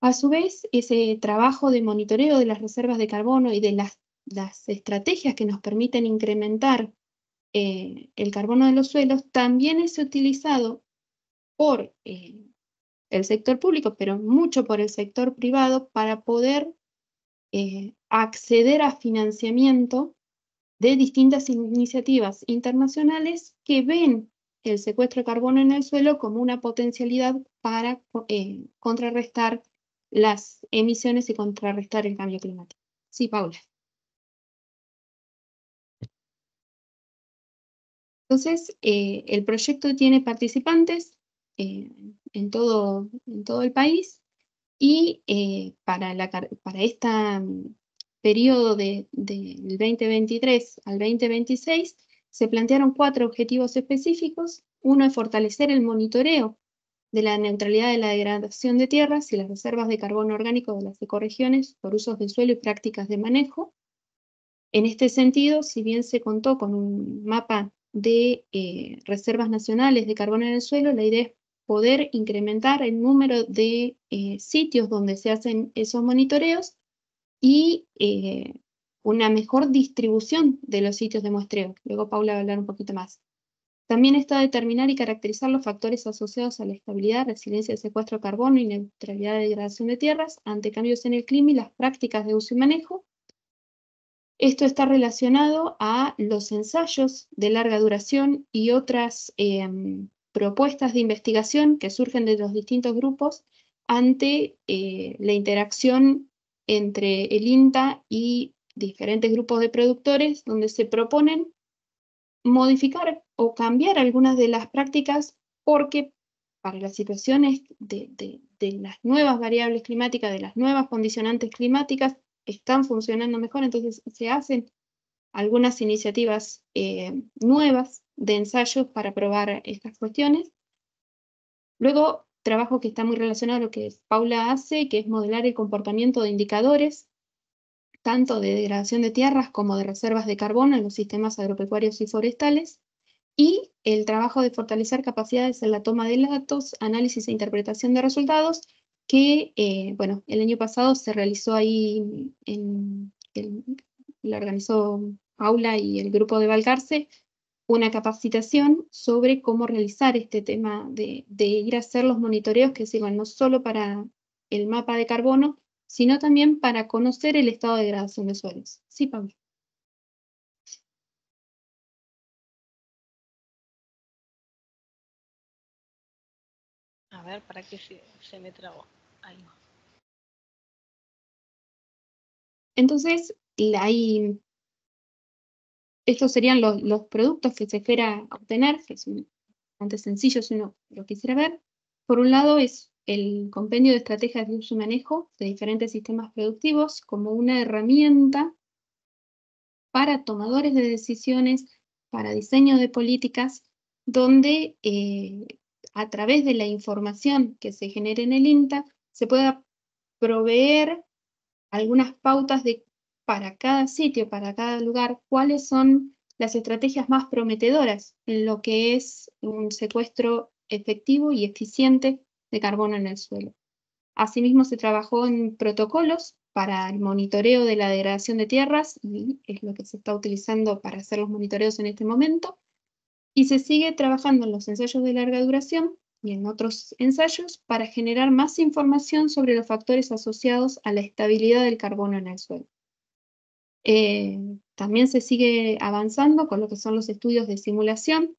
A su vez, ese trabajo de monitoreo de las reservas de carbono y de las, estrategias que nos permiten incrementar eh, el carbono de los suelos también es utilizado por eh, el sector público, pero mucho por el sector privado, para poder eh, acceder a financiamiento de distintas iniciativas internacionales que ven el secuestro de carbono en el suelo como una potencialidad para eh, contrarrestar las emisiones y contrarrestar el cambio climático. Sí, Paula. Entonces, eh, el proyecto tiene participantes eh, en, todo, el país y para, para esta periodo del 2023 al 2026, se plantearon cuatro objetivos específicos. Uno es fortalecer el monitoreo de la neutralidad de la degradación de tierras y las reservas de carbono orgánico de las ecorregiones por usos del suelo y prácticas de manejo. En este sentido, si bien se contó con un mapa de eh, reservas nacionales de carbono en el suelo, la idea es poder incrementar el número de eh, sitios donde se hacen esos monitoreos y eh, una mejor distribución de los sitios de muestreo. Luego Paula va a hablar un poquito más. También está determinar y caracterizar los factores asociados a la estabilidad, resiliencia del secuestro de carbono y neutralidad de degradación de tierras ante cambios en el clima y las prácticas de uso y manejo. Esto está relacionado a los ensayos de larga duración y otras em, propuestas de investigación que surgen de los distintos grupos ante eh, la interacción entre el INTA y diferentes grupos de productores donde se proponen modificar o cambiar algunas de las prácticas porque para las situaciones de, las nuevas variables climáticas, de las nuevas condicionantes climáticas, están funcionando mejor, entonces se hacen algunas iniciativas eh, nuevas de ensayos para probar estas cuestiones. Luego, trabajo que está muy relacionado a lo que Paula hace, que es modelar el comportamiento de indicadores, tanto de degradación de tierras como de reservas de carbono en los sistemas agropecuarios y forestales, y el trabajo de fortalecer capacidades en la toma de datos, análisis e interpretación de resultados, que, eh, bueno, el año pasado se realizó ahí, en, organizó Paula y el grupo de Valcarce, una capacitación sobre cómo realizar este tema de, ir a hacer los monitoreos que sigan no solo para el mapa de carbono, sino también para conocer el estado de degradación de suelos. Sí, Pablo. A ver, para qué se, me trabó. algo Entonces, hay estos serían los, productos que se espera obtener, que es bastante sencillo si uno lo quisiera ver. Por un lado es el compendio de estrategias de uso y manejo de diferentes sistemas productivos como una herramienta para tomadores de decisiones, para diseño de políticas, donde eh, a través de la información que se genere en el INTA se pueda proveer algunas pautas de para cada sitio, para cada lugar, cuáles son las estrategias más prometedoras en lo que es un secuestro efectivo y eficiente de carbono en el suelo. Asimismo, se trabajó en protocolos para el monitoreo de la degradación de tierras, es lo que se está utilizando para hacer los monitoreos en este momento, y se sigue trabajando en los ensayos de larga duración y en otros ensayos para generar más información sobre los factores asociados a la estabilidad del carbono en el suelo. Eh, también se sigue avanzando con lo que son los estudios de simulación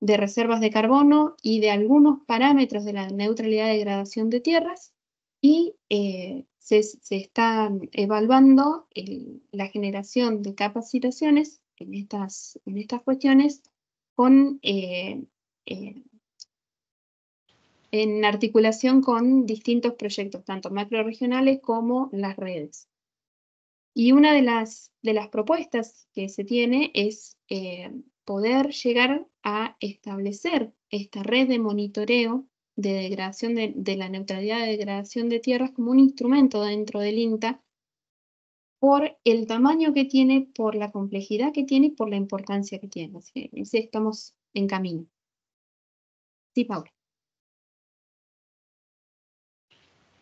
de reservas de carbono y de algunos parámetros de la neutralidad de degradación de tierras y eh, se, está evaluando la generación de capacitaciones en estas, en estas cuestiones con, eh, en articulación con distintos proyectos, tanto macroregionales como las redes. Y una de las, de las propuestas que se tiene es eh, poder llegar a establecer esta red de monitoreo de degradación de, la neutralidad de degradación de tierras como un instrumento dentro del INTA por el tamaño que tiene, por la complejidad que tiene y por la importancia que tiene. Así que estamos en camino. Sí, Paula.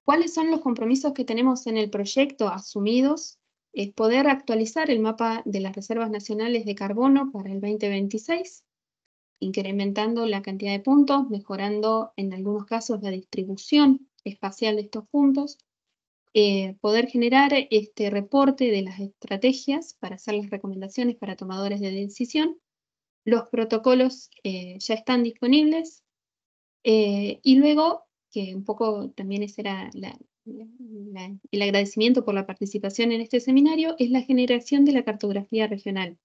¿Cuáles son los compromisos que tenemos en el proyecto asumidos es poder actualizar el mapa de las reservas nacionales de carbono para el 2026, incrementando la cantidad de puntos, mejorando en algunos casos la distribución espacial de estos puntos, eh, poder generar este reporte de las estrategias para hacer las recomendaciones para tomadores de decisión. Los protocolos eh, ya están disponibles eh, y luego, que un poco también esa era la, el agradecimiento por la participación en este seminario es la generación de la cartografía regional.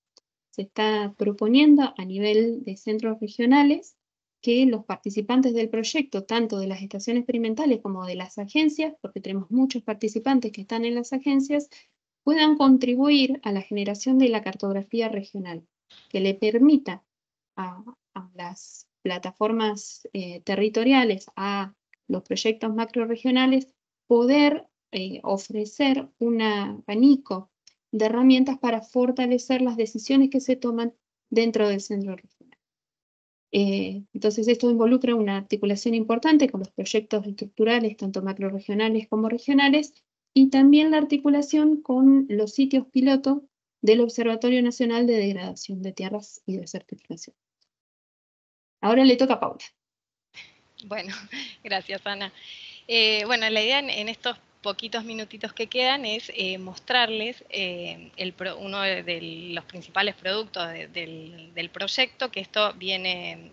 Se está proponiendo a nivel de centros regionales que los participantes del proyecto, tanto de las estaciones experimentales como de las agencias, porque tenemos muchos participantes que están en las agencias, puedan contribuir a la generación de la cartografía regional, que le permita a, las plataformas eh, territoriales, a los proyectos macroregionales, poder eh, ofrecer un abanico de herramientas para fortalecer las decisiones que se toman dentro del centro regional. Eh, entonces, esto involucra una articulación importante con los proyectos estructurales, tanto macroregionales como regionales, y también la articulación con los sitios piloto del Observatorio Nacional de Degradación de Tierras y Desertificación. Ahora le toca a Paula. Bueno, gracias Ana. Eh, bueno, la idea en, estos poquitos minutitos que quedan es eh, mostrarles eh, uno de, los principales productos del, proyecto, que esto viene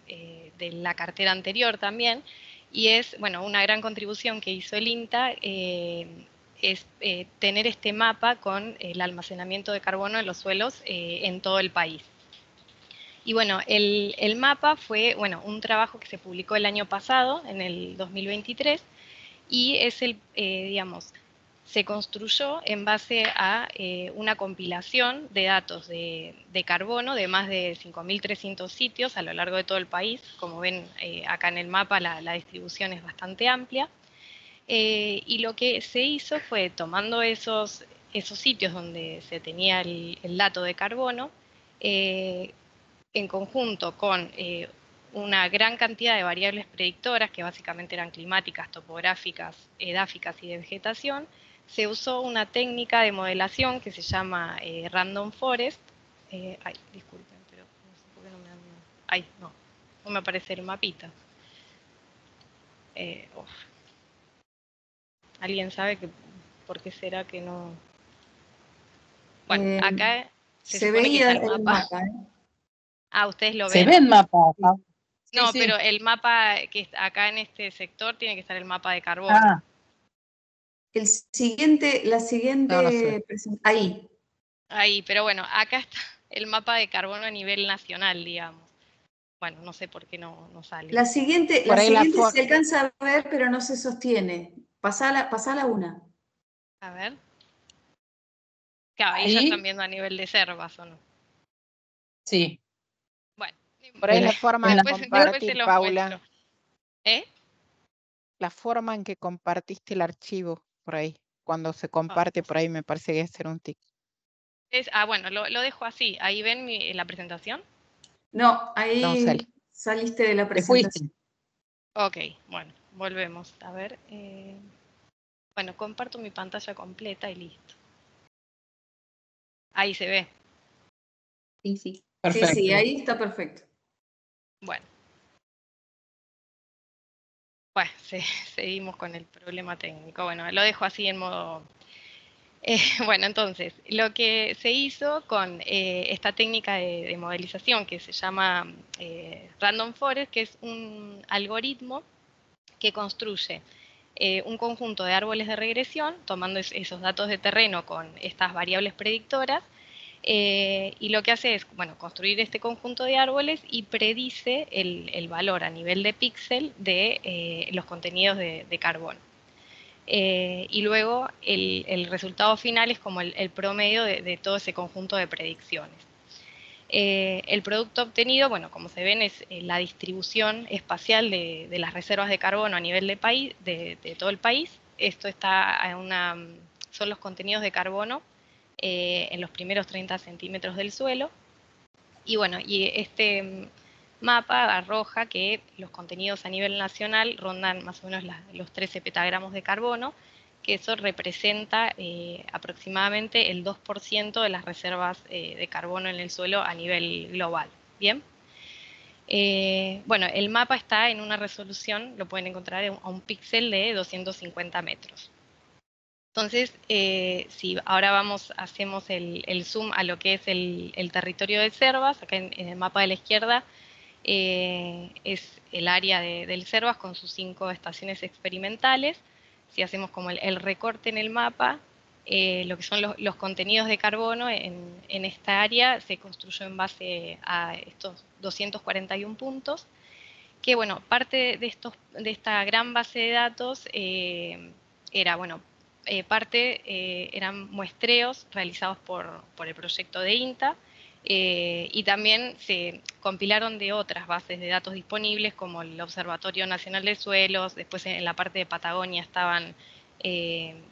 de la cartera anterior también, y es bueno, una gran contribución que hizo el INTA es tener este mapa con el almacenamiento de carbono en los suelos en todo el país. Y bueno, el, el, mapa fue bueno, un trabajo que se publicó el año pasado, en el 2023, y es el, eh, digamos, se construyó en base a eh, una compilación de datos de, carbono de más de 5.300 sitios a lo largo de todo el país. Como ven eh, acá en el mapa, la, distribución es bastante amplia. y lo que se hizo fue tomando esos, esos sitios donde se tenía el dato de carbono, en conjunto con una gran cantidad de variables predictoras, que básicamente eran climáticas, topográficas, edáficas y de vegetación, se usó una técnica de modelación que se llama eh, Random Forest. Eh, ay, disculpen, pero no sé por qué no me dan... Ay, no, no me aparece el mapita. Eh, ¿Alguien sabe por qué será que no...? Bueno, acá se, se veía el mapa. El Ah, ustedes lo ven. Se ven mapas. No, pero el mapa que acá en este sector tiene que estar el mapa de carbono. Ah. El siguiente, la siguiente ahí. Ahí, pero bueno, acá está el mapa de carbono a nivel nacional, digamos. Bueno, no sé por qué no, no sale. La siguiente, la siguiente se alcanza a ver, pero no se sostiene. Pasá la una. A ver. Claro, ahí, están viendo a nivel de cervas, ¿o no? Sí. Por ahí la forma ¿Eh? La forma en que compartiste el archivo, por ahí. Cuando se ah, comparte, pues. por ahí me parece que es ser un tic. ah, bueno, lo, dejo así. ¿Ahí ven la presentación? No, ahí saliste de la presentación. Ok, bueno, volvemos. A ver. Eh, bueno, comparto mi pantalla completa y listo. Ahí se ve. Sí, sí. Sí, sí, ahí está perfecto. Bueno. Bueno, seguimos con el problema técnico. Bueno, lo dejo así en modo... Eh, bueno, entonces, lo que se hizo con eh, esta técnica de, modelización que se llama eh, Random Forest, que es un algoritmo que construye un conjunto de árboles de regresión, tomando esos datos de terreno con estas variables predictoras, eh, y lo que hace es, bueno, construir este conjunto de árboles y predice el, valor a nivel de píxel de eh, los contenidos de, carbono. Eh, y luego el, resultado final es como el, promedio de, todo ese conjunto de predicciones. el producto obtenido, bueno, como se ven, es la distribución espacial de, las reservas de carbono a nivel de, país, de, todo el país. Esto está en una, son los contenidos de carbono eh, en los primeros 30 centímetros del suelo. Y bueno, y este mm, mapa arroja que los contenidos a nivel nacional rondan más o menos los 13 petagramos de carbono, que eso representa eh, aproximadamente el 2% de las reservas eh, de carbono en el suelo a nivel global. Bien. bueno, el mapa está en una resolución, lo pueden encontrar a un píxel de 250 metros. Entonces, eh, si ahora vamos, hacemos el, zoom a lo que es el, territorio de Cervas, acá en, el mapa de la izquierda eh, es el área del Cervas con sus cinco estaciones experimentales. Si hacemos como el, recorte en el mapa, eh, lo que son los, contenidos de carbono en, en, esta área se construyó en base a estos 241 puntos, que bueno, parte de, estos, de esta gran base de datos era, bueno, eh, parte eh, eran muestreos realizados por, el proyecto de INTA eh, y también se compilaron de otras bases de datos disponibles como el Observatorio Nacional de Suelos, después en la parte de Patagonia estaban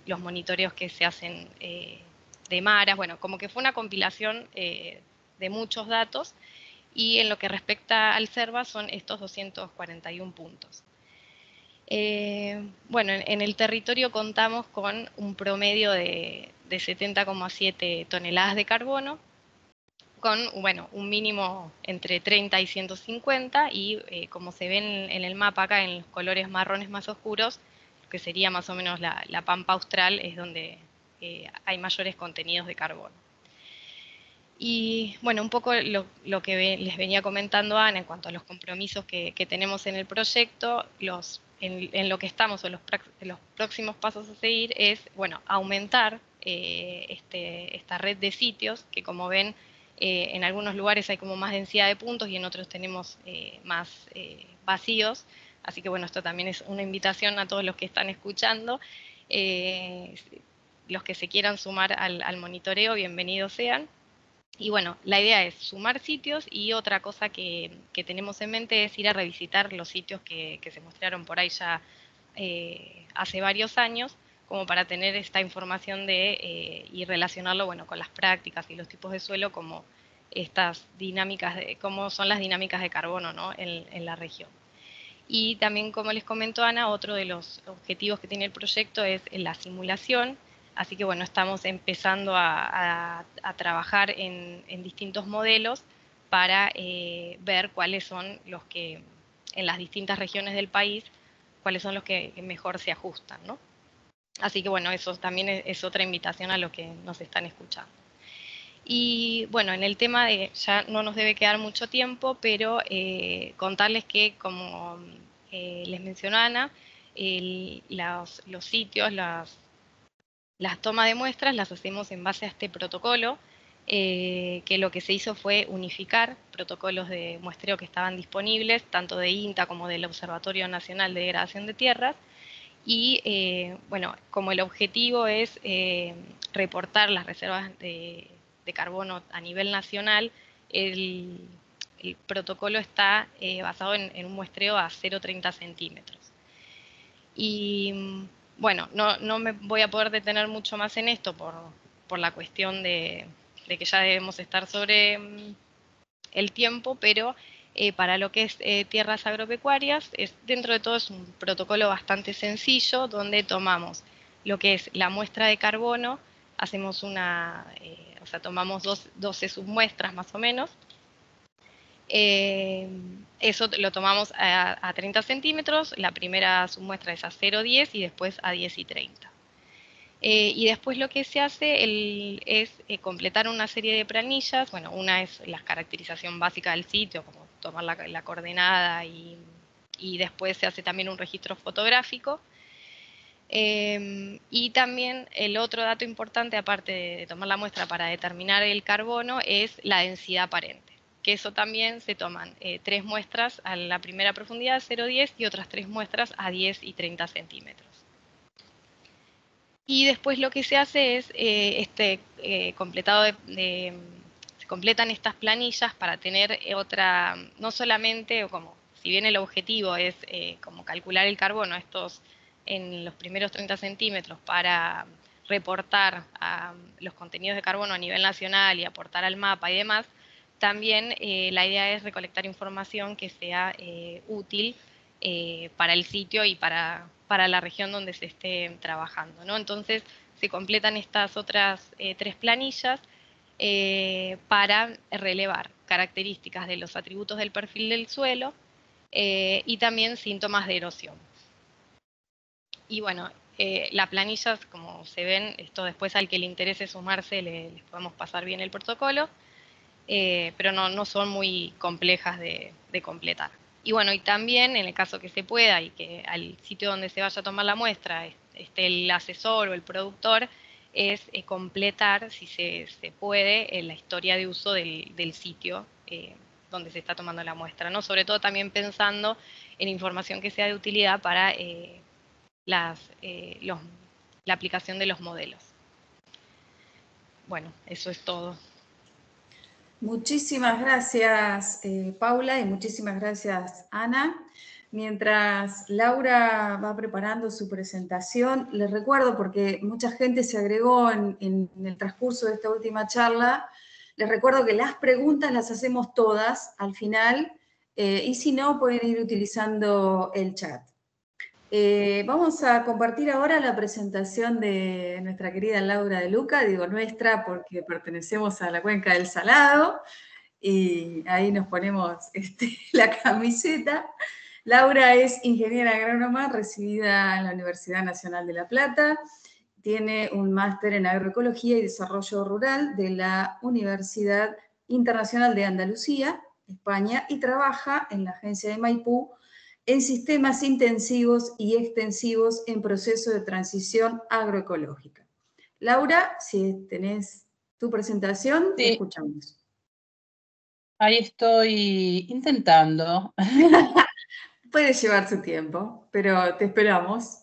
los monitoreos que se hacen de maras, bueno, como que fue una compilación de muchos datos y en lo que respecta al CERVA son estos 241 puntos. Eh, bueno, en, el territorio contamos con un promedio de, 70,7 toneladas de carbono, con bueno, un mínimo entre 30 y 150 y eh, como se ven en, el mapa acá en los colores marrones más oscuros, que sería más o menos la, pampa austral, es donde eh, hay mayores contenidos de carbono. Y bueno, un poco lo, que les venía comentando Ana en cuanto a los compromisos que, tenemos en el proyecto, los, en, lo que estamos o los, los, próximos pasos a seguir es, bueno, aumentar eh, este, esta red de sitios que como ven eh, en algunos lugares hay como más densidad de puntos y en otros tenemos eh, más vacíos. Así que bueno, esto también es una invitación a todos los que están escuchando los que se quieran sumar al, al, monitoreo, bienvenidos sean. Y bueno, la idea es sumar sitios y otra cosa que, tenemos en mente es ir a revisitar los sitios que, se mostraron por ahí ya eh, hace varios años, como para tener esta información de, eh, y relacionarlo bueno, con las prácticas y los tipos de suelo como estas dinámicas, de, cómo son las dinámicas de carbono ¿no? en la región. Y también, como les comentó Ana, otro de los objetivos que tiene el proyecto es la simulación Así que bueno, estamos empezando a, trabajar en, distintos modelos para eh, ver cuáles son los que en las distintas regiones del país, cuáles son los que mejor se ajustan. Así que bueno, eso también es, otra invitación a los que nos están escuchando. Y bueno, en el tema de, ya no nos debe quedar mucho tiempo, pero eh, contarles que, como eh, les mencionó Ana, los, sitios, las, las tomas de muestras las hacemos en base a este protocolo, eh, que lo que se hizo fue unificar protocolos de muestreo que estaban disponibles, tanto de INTA como del Observatorio Nacional de Degradación de Tierras, y eh, bueno, como el objetivo es eh, reportar las reservas de, carbono a nivel nacional, el, protocolo está basado en, en un muestreo a 0,30 centímetros. Y mm, bueno, no, no me voy a poder detener mucho más en esto por, la cuestión de, que ya debemos estar sobre mm, el tiempo, pero eh, para lo que es eh, tierras agropecuarias, es, dentro de todo es un protocolo bastante sencillo donde tomamos lo que es la muestra de carbono, hacemos una, eh, o sea, tomamos dos, 12 submuestras más o menos, eh, eso lo tomamos a, 30 centímetros, la primera submuestra es a 0,10 y después a 10 y 30. Eh, y después lo que se hace es eh, completar una serie de planillas. Bueno, una es la caracterización básica del sitio, como tomar la, coordenada y, después se hace también un registro fotográfico. Em, y también el otro dato importante, aparte de tomar la muestra para determinar el carbono, es la densidad aparente que eso también se toman eh, tres muestras a la primera profundidad 0,10 y otras tres muestras a 10 y 30 centímetros. Y después lo que se hace es, eh, este eh, completado de, se completan estas planillas para tener otra, no solamente, como si bien el objetivo es como calcular el carbono, estos en los primeros 30 centímetros para reportar los contenidos de carbono a nivel nacional y aportar al mapa y demás, también eh, la idea es recolectar información que sea eh, útil eh, para el sitio y para, la región donde se esté trabajando. ¿no? Entonces se completan estas otras tres planillas para relevar características de los atributos del perfil del suelo y también síntomas de erosión. Y bueno, las planillas, como se ven, esto después al que le interese sumarse les podemos pasar bien el protocolo. Eh, pero no, no, son muy complejas de, completar. Y bueno, y también en el caso que se pueda y que al sitio donde se vaya a tomar la muestra esté el asesor o el productor, es eh, completar, si se, se puede, eh, la historia de uso del, sitio donde se está tomando la muestra, ¿no? Sobre todo también pensando en información que sea de utilidad para las, los, la aplicación de los modelos. Bueno, eso es todo. Muchísimas gracias, eh, Paula, y muchísimas gracias, Ana. Mientras Laura va preparando su presentación, les recuerdo, porque mucha gente se agregó en, el transcurso de esta última charla, les recuerdo que las preguntas las hacemos todas al final, eh, y si no, pueden ir utilizando el chat. Eh, vamos a compartir ahora la presentación de nuestra querida Laura de Luca, digo nuestra porque pertenecemos a la cuenca del Salado y ahí nos ponemos este, la camiseta. Laura es ingeniera agrónoma recibida en la Universidad Nacional de La Plata, tiene un máster en agroecología y desarrollo rural de la Universidad Internacional de Andalucía, España, y trabaja en la agencia de Maipú en sistemas intensivos y extensivos en proceso de transición agroecológica. Laura, si tenés tu presentación, te escuchamos. Ahí estoy intentando. Puede llevar su tiempo, pero te esperamos.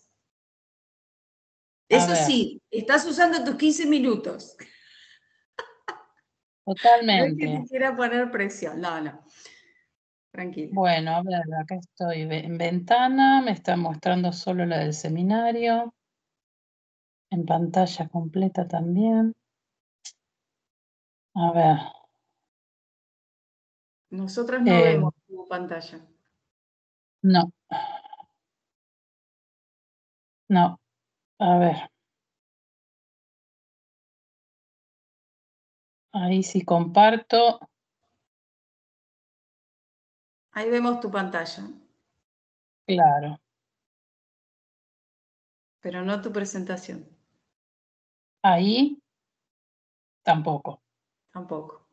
Eso sí, estás usando tus 15 minutos. Totalmente. No es que quiera poner presión, no, no. Bueno, a ver, acá estoy en ventana, me está mostrando solo la del seminario, en pantalla completa también. A ver. Nosotros no eh, vemos tu pantalla. No. No. A ver. Ahí sí comparto. Ahí vemos tu pantalla. Claro. Pero no tu presentación. Ahí tampoco. Tampoco.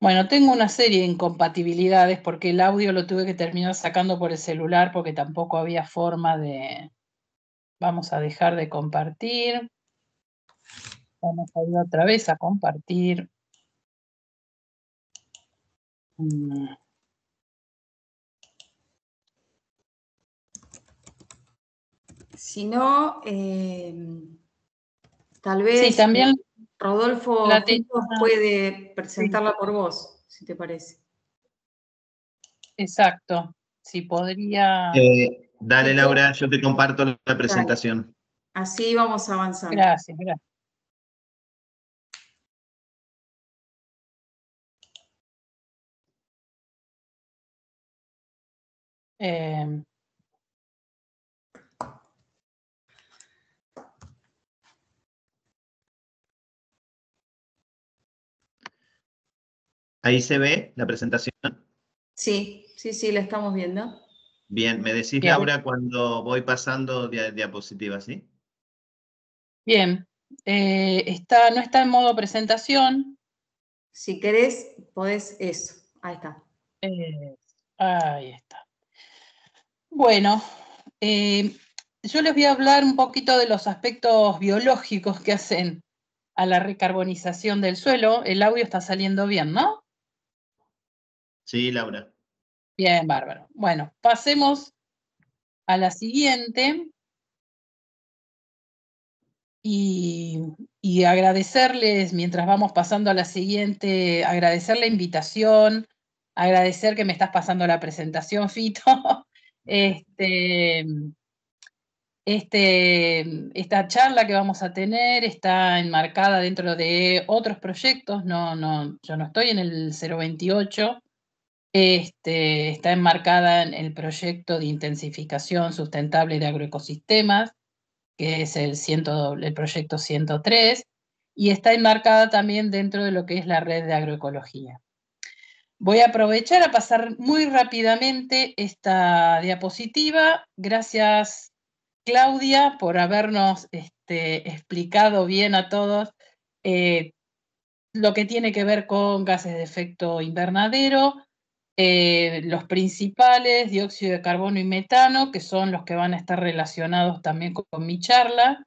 Bueno, tengo una serie de incompatibilidades porque el audio lo tuve que terminar sacando por el celular porque tampoco había forma de... Vamos a dejar de compartir. Vamos a ir otra vez a compartir. Mm. Si no, eh, tal vez sí, también Rodolfo puede presentarla por vos, si te parece. Exacto, si podría... Eh, dale Laura, yo te comparto la presentación. Así vamos avanzando. Gracias, gracias. Em, ¿Ahí se ve la presentación? Sí, sí, sí, la estamos viendo. Bien, me decís, Laura, cuando voy pasando diapositiva diapositivas, ¿sí? Bien, eh, está, no está en modo presentación. Si querés, podés eso. Ahí está. Eh, ahí está. Bueno, eh, yo les voy a hablar un poquito de los aspectos biológicos que hacen a la recarbonización del suelo. El audio está saliendo bien, ¿no? Sí, Laura. Bien, bárbaro. Bueno, pasemos a la siguiente. Y, y, agradecerles, mientras vamos pasando a la siguiente, agradecer la invitación, agradecer que me estás pasando la presentación, Fito. Este, este, esta charla que vamos a tener está enmarcada dentro de otros proyectos, no, no, yo no estoy en el 028, este, está enmarcada en el proyecto de intensificación sustentable de agroecosistemas, que es el, 100, el proyecto 103, y está enmarcada también dentro de lo que es la red de agroecología. Voy a aprovechar a pasar muy rápidamente esta diapositiva. Gracias, Claudia, por habernos este, explicado bien a todos eh, lo que tiene que ver con gases de efecto invernadero, eh, los principales, dióxido de carbono y metano, que son los que van a estar relacionados también con, con mi charla.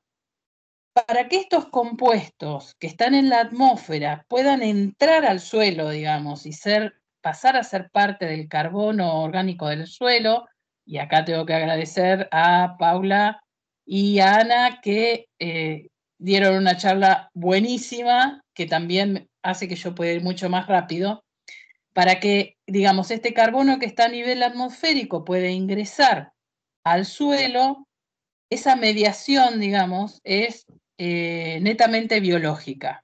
Para que estos compuestos que están en la atmósfera puedan entrar al suelo, digamos, y ser pasar a ser parte del carbono orgánico del suelo. Y acá tengo que agradecer a Paula y a Ana que eh, dieron una charla buenísima que también hace que yo pueda ir mucho más rápido para que, digamos, este carbono que está a nivel atmosférico puede ingresar al suelo, esa mediación, digamos, es eh, netamente biológica.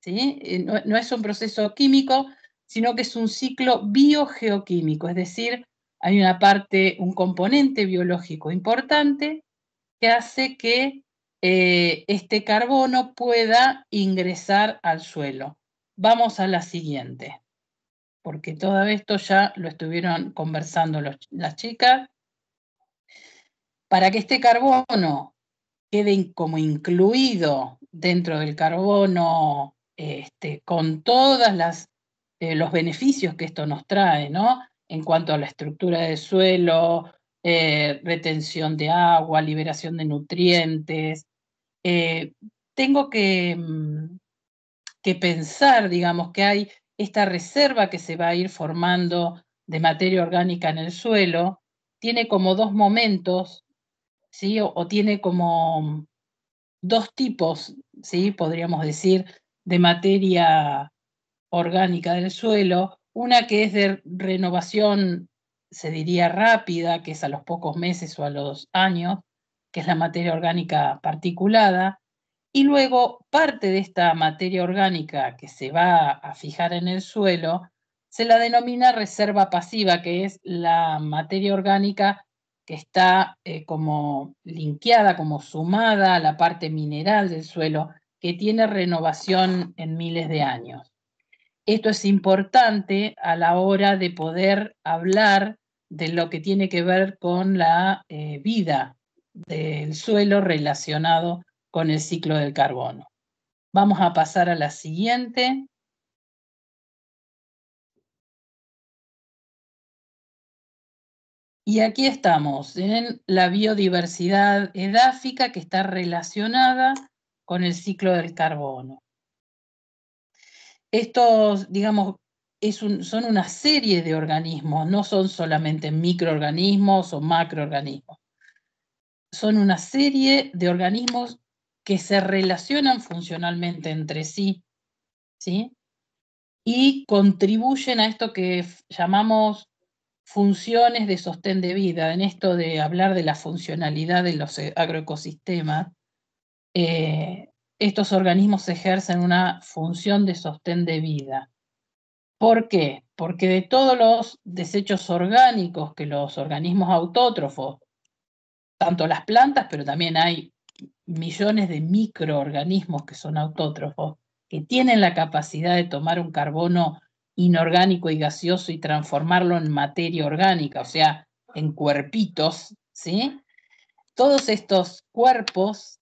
¿sí? Eh, no, es un proceso químico, sino que es un ciclo biogeoquímico, es decir, hay una parte, un componente biológico importante que hace que eh, este carbono pueda ingresar al suelo. Vamos a la siguiente, porque todo esto ya lo estuvieron conversando las chicas. Para que este carbono quede como incluido dentro del carbono este, con todas las eh, los beneficios que esto nos trae, ¿no? En cuanto a la estructura del suelo, eh, retención de agua, liberación de nutrientes. Eh, tengo que, mm, que pensar, digamos, que hay esta reserva que se va a ir formando de materia orgánica en el suelo, tiene como dos momentos, ¿sí? O, o tiene como mm, dos tipos, ¿sí? Podríamos decir, de materia orgánica del suelo, una que es de renovación, se diría rápida, que es a los pocos meses o a los años, que es la materia orgánica particulada, y luego parte de esta materia orgánica que se va a fijar en el suelo, se la denomina reserva pasiva, que es la materia orgánica que está eh, como linkeada, como sumada a la parte mineral del suelo, que tiene renovación en miles de años. Esto es importante a la hora de poder hablar de lo que tiene que ver con la eh, vida del suelo relacionado con el ciclo del carbono. Vamos a pasar a la siguiente. Y aquí estamos, en la biodiversidad edáfica que está relacionada con el ciclo del carbono. Estos, digamos, son una serie de organismos, no son solamente microorganismos o macroorganismos. Son una serie de organismos que se relacionan funcionalmente entre sí, Y contribuyen a esto que llamamos funciones de sostén de vida, en esto de hablar de la funcionalidad de los e, agroecosistemas, eh, estos organismos ejercen una función de sostén de vida. ¿Por qué? Porque de todos los desechos orgánicos que los organismos autótrofos, tanto las plantas, pero también hay millones de microorganismos que son autótrofos, que tienen la capacidad de tomar un carbono inorgánico y gaseoso y transformarlo en materia orgánica, o sea, en cuerpitos, ¿sí? Todos estos cuerpos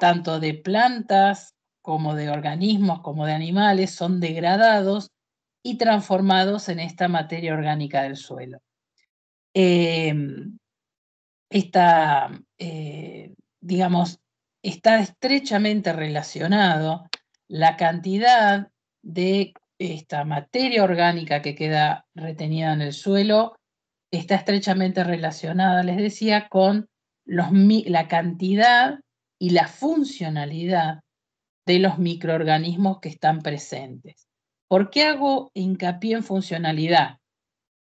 tanto de plantas como de organismos, como de animales, son degradados y transformados en esta materia orgánica del suelo. Eh, está, eh, digamos, está estrechamente relacionado la cantidad de esta materia orgánica que queda retenida en el suelo, está estrechamente relacionada, les decía, con los, la cantidad y la funcionalidad de los microorganismos que están presentes. ¿Por qué hago hincapié en funcionalidad?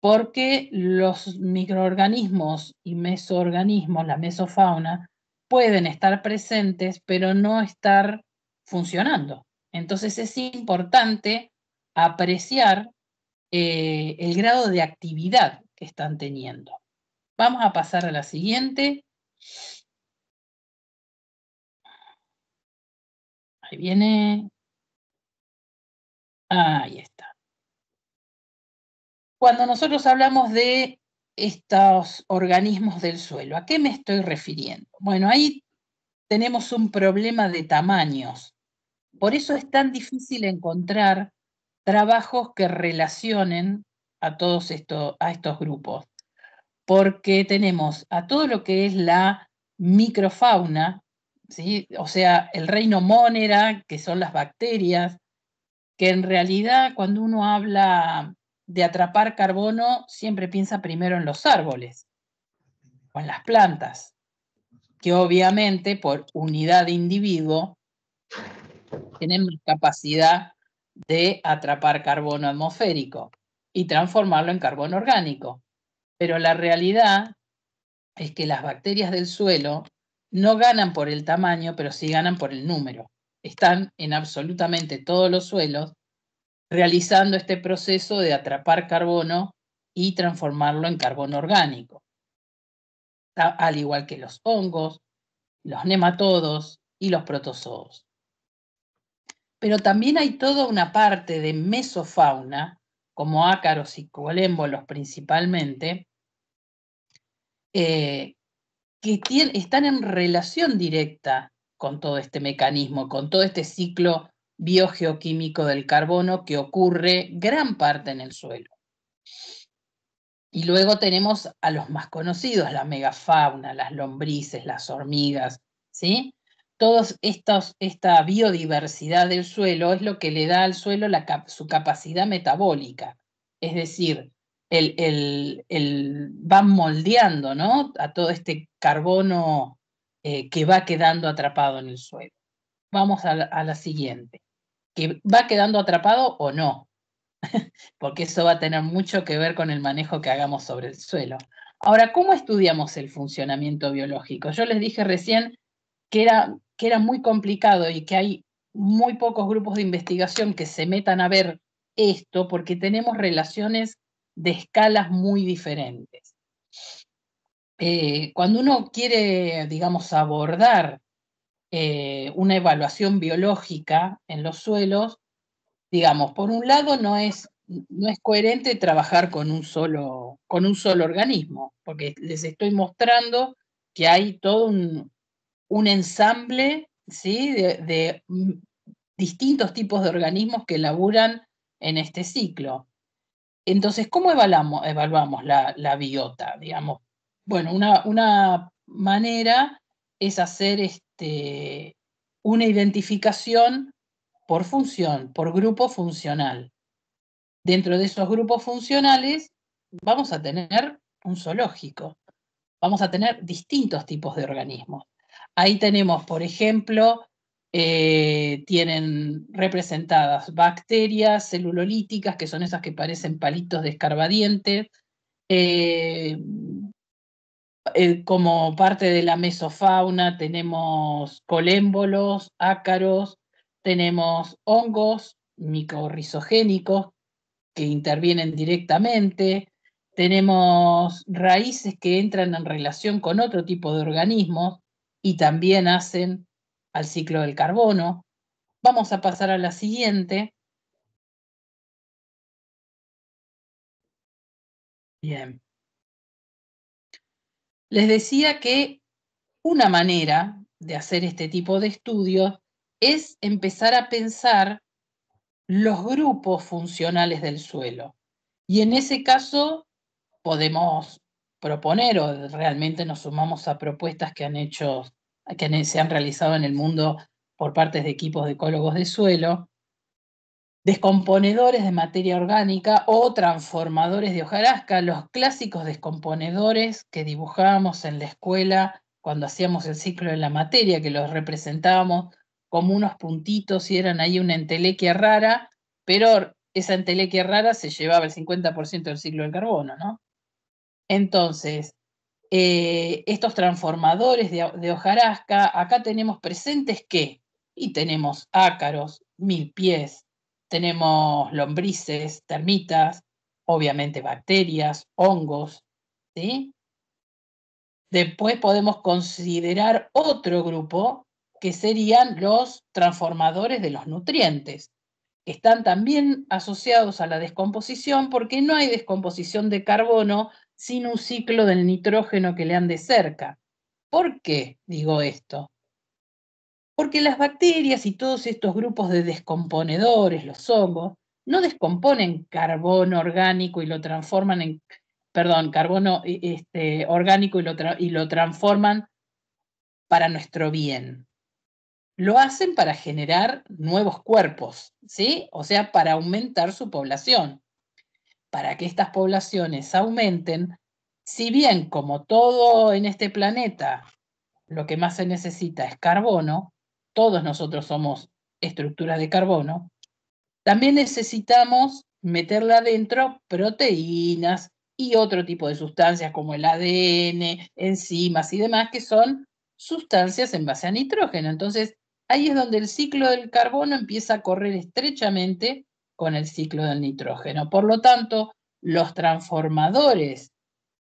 Porque los microorganismos y mesoorganismos, la mesofauna, pueden estar presentes pero no estar funcionando. Entonces es importante apreciar eh, el grado de actividad que están teniendo. Vamos a pasar a la siguiente. Ahí viene. Ahí está. Cuando nosotros hablamos de estos organismos del suelo, ¿a qué me estoy refiriendo? Bueno, ahí tenemos un problema de tamaños. Por eso es tan difícil encontrar trabajos que relacionen a todos a estos grupos, porque tenemos a todo lo que es la microfauna, o sea, el reino monera, que son las bacterias, que en realidad cuando uno habla de atrapar carbono, siempre piensa primero en los árboles o en las plantas, que obviamente por unidad de individuo tienen capacidad de atrapar carbono atmosférico y transformarlo en carbono orgánico. Pero la realidad es que las bacterias del suelo no ganan por el tamaño, pero sí ganan por el número. Están en absolutamente todos los suelos realizando este proceso de atrapar carbono y transformarlo en carbono orgánico. Al igual que los hongos, los nematodos y los protozoos. Pero también hay toda una parte de mesofauna, como ácaros y colémbolos principalmente, eh, que están en relación directa con todo este mecanismo, con todo este ciclo biogeoquímico del carbono que ocurre gran parte en el suelo. Y luego tenemos a los más conocidos, la megafauna, las lombrices, las hormigas, ¿sí? Toda esta biodiversidad del suelo es lo que le da al suelo su capacidad metabólica, es decir, el, van moldeando ¿no? a todo este carbono eh, que va quedando atrapado en el suelo. Vamos a la, siguiente. ¿Que va quedando atrapado o no? Porque eso va a tener mucho que ver con el manejo que hagamos sobre el suelo. Ahora, ¿cómo estudiamos el funcionamiento biológico? Yo les dije recién que era, que era muy complicado y que hay muy pocos grupos de investigación que se metan a ver esto porque tenemos relaciones de escalas muy diferentes. Eh, cuando uno quiere, digamos, abordar eh, una evaluación biológica en los suelos, digamos, por un lado no es, coherente trabajar con un, solo, con un solo organismo, porque les estoy mostrando que hay todo un, ensamble ¿sí? de, de mm, distintos tipos de organismos que laburan en este ciclo. Entonces, ¿cómo evaluamos, la, biota? Digamos? Bueno, una, manera es hacer este, una identificación por función, por grupo funcional. Dentro de esos grupos funcionales vamos a tener un zoológico, vamos a tener distintos tipos de organismos. Ahí tenemos, por ejemplo, eh, tienen representadas bacterias celulolíticas, que son esas que parecen palitos de escarbadiente, eh, eh, como parte de la mesofauna tenemos colémbolos, ácaros, tenemos hongos micorrizogénicos que intervienen directamente, tenemos raíces que entran en relación con otro tipo de organismos y también hacen al ciclo del carbono. Vamos a pasar a la siguiente. Bien. Les decía que una manera de hacer este tipo de estudios es empezar a pensar los grupos funcionales del suelo. Y en ese caso podemos proponer o realmente nos sumamos a propuestas que han hecho que se han realizado en el mundo por parte de equipos de ecólogos de suelo, descomponedores de materia orgánica o transformadores de hojarasca, los clásicos descomponedores que dibujábamos en la escuela cuando hacíamos el ciclo de la materia, que los representábamos como unos puntitos y eran ahí una entelequia rara, pero esa entelequia rara se llevaba el 50% del ciclo del carbono, ¿no? Entonces, eh, estos transformadores de, hojarasca, acá tenemos presentes qué? Y tenemos ácaros, mil pies tenemos lombrices, termitas, obviamente bacterias, hongos, ¿sí? Después podemos considerar otro grupo que serían los transformadores de los nutrientes. que Están también asociados a la descomposición porque no hay descomposición de carbono sin un ciclo del nitrógeno que le de cerca. ¿Por qué digo esto? Porque las bacterias y todos estos grupos de descomponedores, los hongos, no descomponen carbono orgánico y lo transforman en, perdón, carbono e, este, orgánico y lo transforman para nuestro bien. Lo hacen para generar nuevos cuerpos, ¿sí? O sea, para aumentar su población para que estas poblaciones aumenten, si bien como todo en este planeta lo que más se necesita es carbono, todos nosotros somos estructuras de carbono, también necesitamos meterla adentro proteínas y otro tipo de sustancias como el ADN, enzimas y demás, que son sustancias en base a nitrógeno. Entonces, ahí es donde el ciclo del carbono empieza a correr estrechamente con el ciclo del nitrógeno. Por lo tanto, los transformadores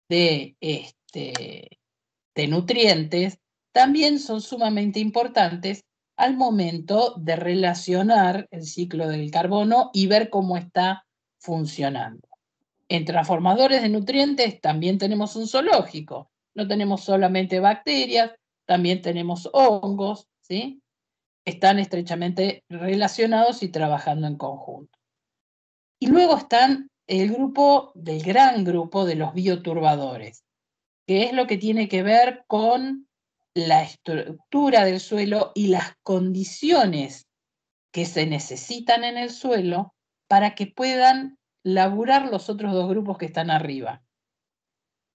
este, de, nutrientes también son sumamente importantes al momento de relacionar el ciclo del carbono y ver cómo está funcionando. En transformadores de nutrientes también tenemos un zoológico. No tenemos solamente bacterias, también tenemos hongos, ¿sí? Están estrechamente relacionados y trabajando en conjunto. Y luego están el grupo del gran grupo de los bioturbadores, que es lo que tiene que ver con la estructura del suelo y las condiciones que se necesitan en el suelo para que puedan laburar los otros dos grupos que están arriba.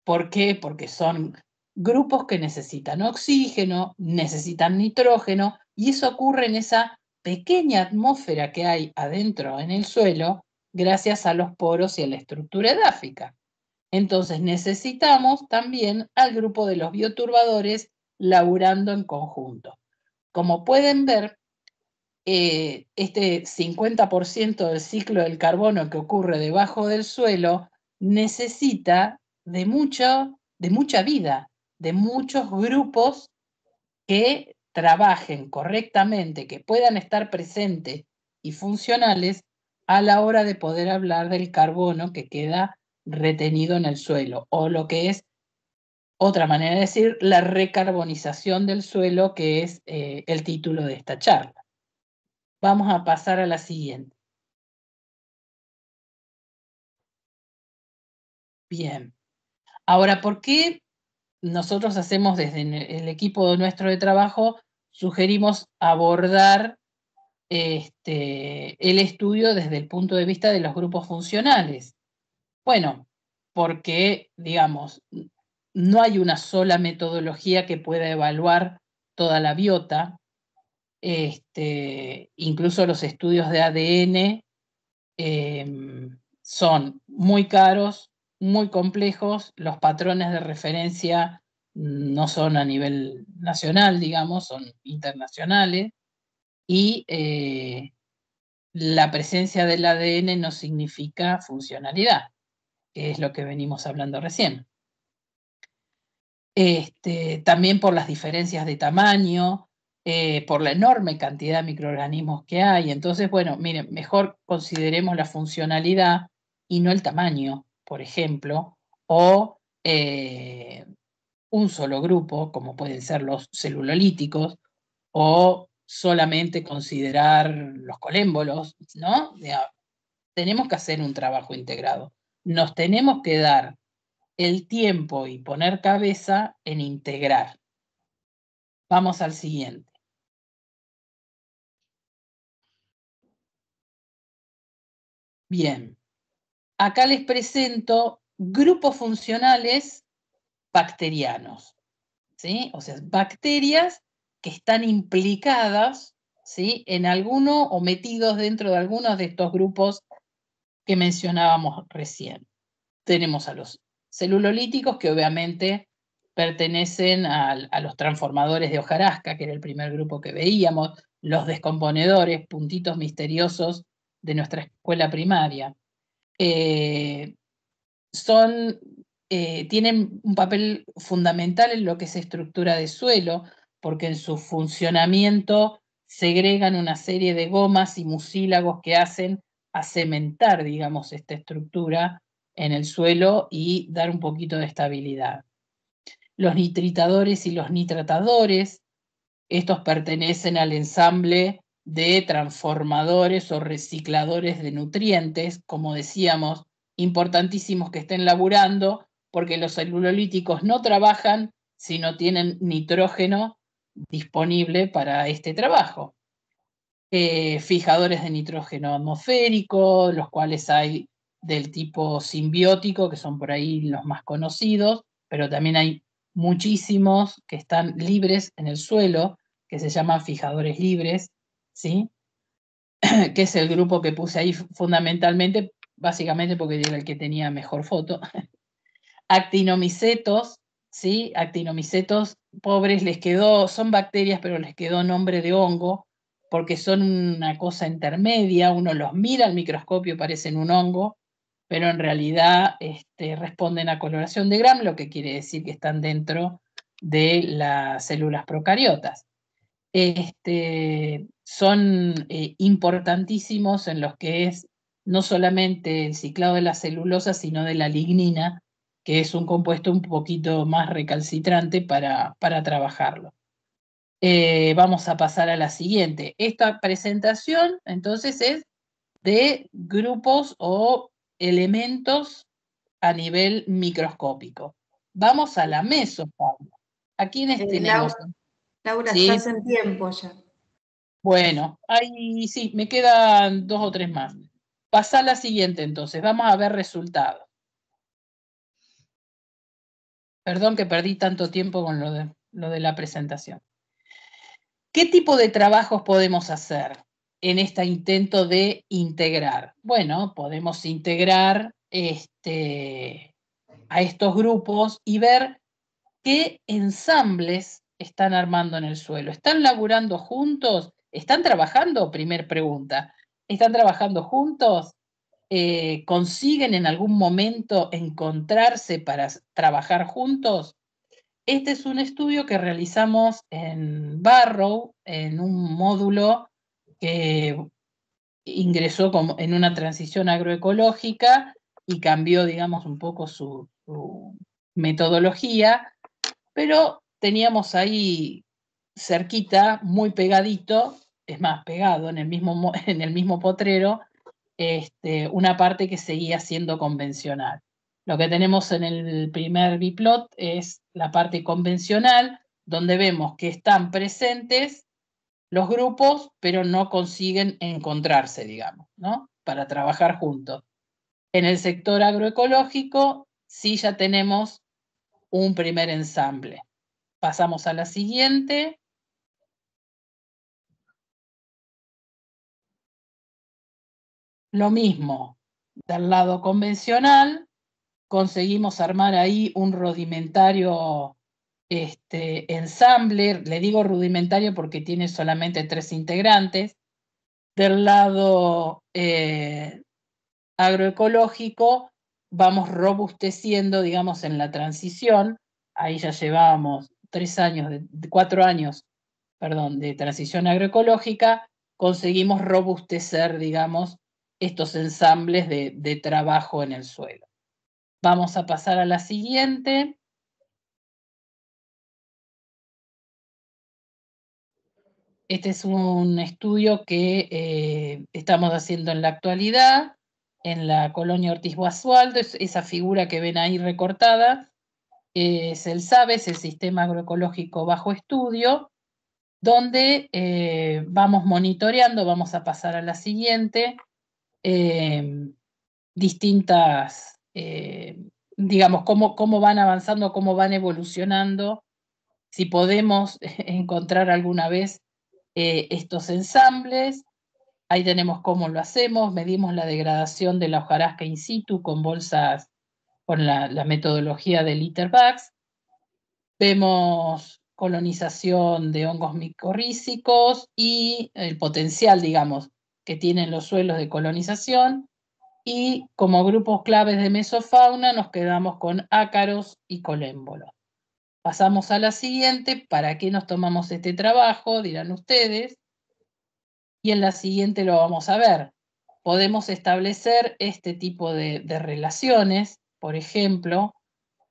¿Por qué? Porque son grupos que necesitan oxígeno, necesitan nitrógeno, y eso ocurre en esa pequeña atmósfera que hay adentro en el suelo, gracias a los poros y a la estructura edáfica. Entonces necesitamos también al grupo de los bioturbadores laburando en conjunto. Como pueden ver, eh, este 50% del ciclo del carbono que ocurre debajo del suelo necesita de, mucho, de mucha vida, de muchos grupos que trabajen correctamente, que puedan estar presentes y funcionales a la hora de poder hablar del carbono que queda retenido en el suelo, o lo que es otra manera de decir, la recarbonización del suelo, que es eh, el título de esta charla. Vamos a pasar a la siguiente. Bien. Ahora, ¿por qué nosotros hacemos desde el equipo nuestro de trabajo, sugerimos abordar este, el estudio desde el punto de vista de los grupos funcionales. Bueno, porque, digamos, no hay una sola metodología que pueda evaluar toda la biota, este, incluso los estudios de ADN em, son muy caros, muy complejos, los patrones de referencia no son a nivel nacional, digamos, son internacionales y eh, la presencia del ADN no significa funcionalidad, que es lo que venimos hablando recién. Este, también por las diferencias de tamaño, eh, por la enorme cantidad de microorganismos que hay. Entonces, bueno, miren, mejor consideremos la funcionalidad y no el tamaño, por ejemplo, o eh, un solo grupo, como pueden ser los celulolíticos, o solamente considerar los colémbolos, ¿no? Tenemos que hacer un trabajo integrado. Nos tenemos que dar el tiempo y poner cabeza en integrar. Vamos al siguiente. Bien, acá les presento grupos funcionales bacterianos, ¿sí? O sea, bacterias que están implicadas ¿sí? en alguno o metidos dentro de algunos de estos grupos que mencionábamos recién. Tenemos a los celulolíticos, que obviamente pertenecen a, los transformadores de hojarasca, que era el primer grupo que veíamos, los descomponedores, puntitos misteriosos de nuestra escuela primaria. Eh, son, eh, tienen un papel fundamental en lo que es estructura de suelo, porque en su funcionamiento segregan una serie de gomas y mucílagos que hacen a cementar, digamos, esta estructura en el suelo y dar un poquito de estabilidad. Los nitritadores y los nitratadores, estos pertenecen al ensamble de transformadores o recicladores de nutrientes, como decíamos, importantísimos que estén laburando, porque los celulolíticos no trabajan si no tienen nitrógeno disponible para este trabajo. Eh, fijadores de nitrógeno atmosférico, los cuales hay del tipo simbiótico, que son por ahí los más conocidos, pero también hay muchísimos que están libres en el suelo, que se llaman fijadores libres, ¿sí? que es el grupo que puse ahí fundamentalmente, básicamente porque era el que tenía mejor foto. Actinomicetos, ¿sí? Actinomicetos pobres les quedó, son bacterias, pero les quedó nombre de hongo, porque son una cosa intermedia, uno los mira al microscopio, parecen un hongo, pero en realidad este, responden a coloración de Gram, lo que quiere decir que están dentro de las células procariotas. Este, son eh, importantísimos en los que es no solamente el ciclado de la celulosa, sino de la lignina, que es un compuesto un poquito más recalcitrante para, para trabajarlo. Eh, vamos a pasar a la siguiente. Esta presentación entonces es de grupos o elementos a nivel microscópico. Vamos a la pablo ¿A en este eh, tenemos? Laura, ¿Sí? estás en tiempo ya. Bueno, ahí sí, me quedan dos o tres más. Pasa a la siguiente entonces, vamos a ver resultados. Perdón que perdí tanto tiempo con lo de, la presentación. ¿Qué tipo de trabajos podemos hacer en este intento de integrar? Bueno, podemos integrar este, a estos grupos y ver qué ensambles están armando en el suelo. ¿Están laburando juntos? ¿Están trabajando? Primer pregunta. ¿Están trabajando juntos? Eh, consiguen en algún momento encontrarse para trabajar juntos? Este es un estudio que realizamos en Barrow, en un módulo que ingresó como en una transición agroecológica y cambió, digamos, un poco su, su metodología, pero teníamos ahí cerquita, muy pegadito, es más, pegado en el mismo, en el mismo potrero, este, una parte que seguía siendo convencional. Lo que tenemos en el primer biplot es la parte convencional, donde vemos que están presentes los grupos, pero no consiguen encontrarse, digamos, Para trabajar juntos. En el sector agroecológico, sí ya tenemos un primer ensamble. Pasamos a la siguiente. Lo mismo, del lado convencional, conseguimos armar ahí un rudimentario este, ensamble, le digo rudimentario porque tiene solamente tres integrantes. Del lado eh, agroecológico, vamos robusteciendo, digamos, en la transición. Ahí ya llevábamos tres años, cuatro años, perdón, de transición agroecológica. Conseguimos robustecer, digamos, estos ensambles de, trabajo en el suelo. Vamos a pasar a la siguiente. Este es un estudio que eh, estamos haciendo en la actualidad en la colonia Ortiz Boasualdo, esa figura que ven ahí recortada, eh, es el SABES, el Sistema Agroecológico Bajo Estudio, donde eh, vamos monitoreando, vamos a pasar a la siguiente, Em, distintas, eh, digamos, cómo, cómo van avanzando, cómo van evolucionando, si podemos encontrar alguna vez eh, estos ensambles. Ahí tenemos cómo lo hacemos, medimos la degradación de la hojarasca in situ con bolsas, con la, metodología del Litterbags. Vemos colonización de hongos micorrísicos y el potencial, digamos, que tienen los suelos de colonización y como grupos claves de mesofauna nos quedamos con ácaros y colémbolos. Pasamos a la siguiente, ¿para qué nos tomamos este trabajo? Dirán ustedes. Y en la siguiente lo vamos a ver. Podemos establecer este tipo de, relaciones, por ejemplo,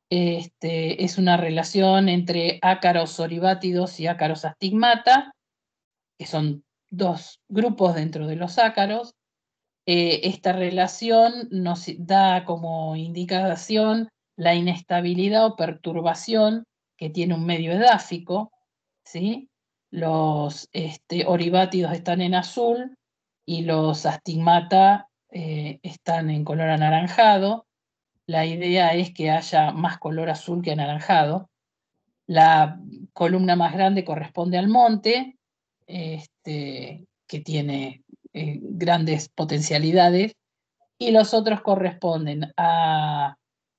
este, es una relación entre ácaros oribátidos y ácaros astigmata, que son dos grupos dentro de los ácaros. Eh, esta relación nos da como indicación la inestabilidad o perturbación que tiene un medio edáfico. ¿sí? Los este, oribátidos están en azul y los astigmata eh, están en color anaranjado. La idea es que haya más color azul que anaranjado. La columna más grande corresponde al monte este, que tiene eh, grandes potencialidades, y los otros corresponden a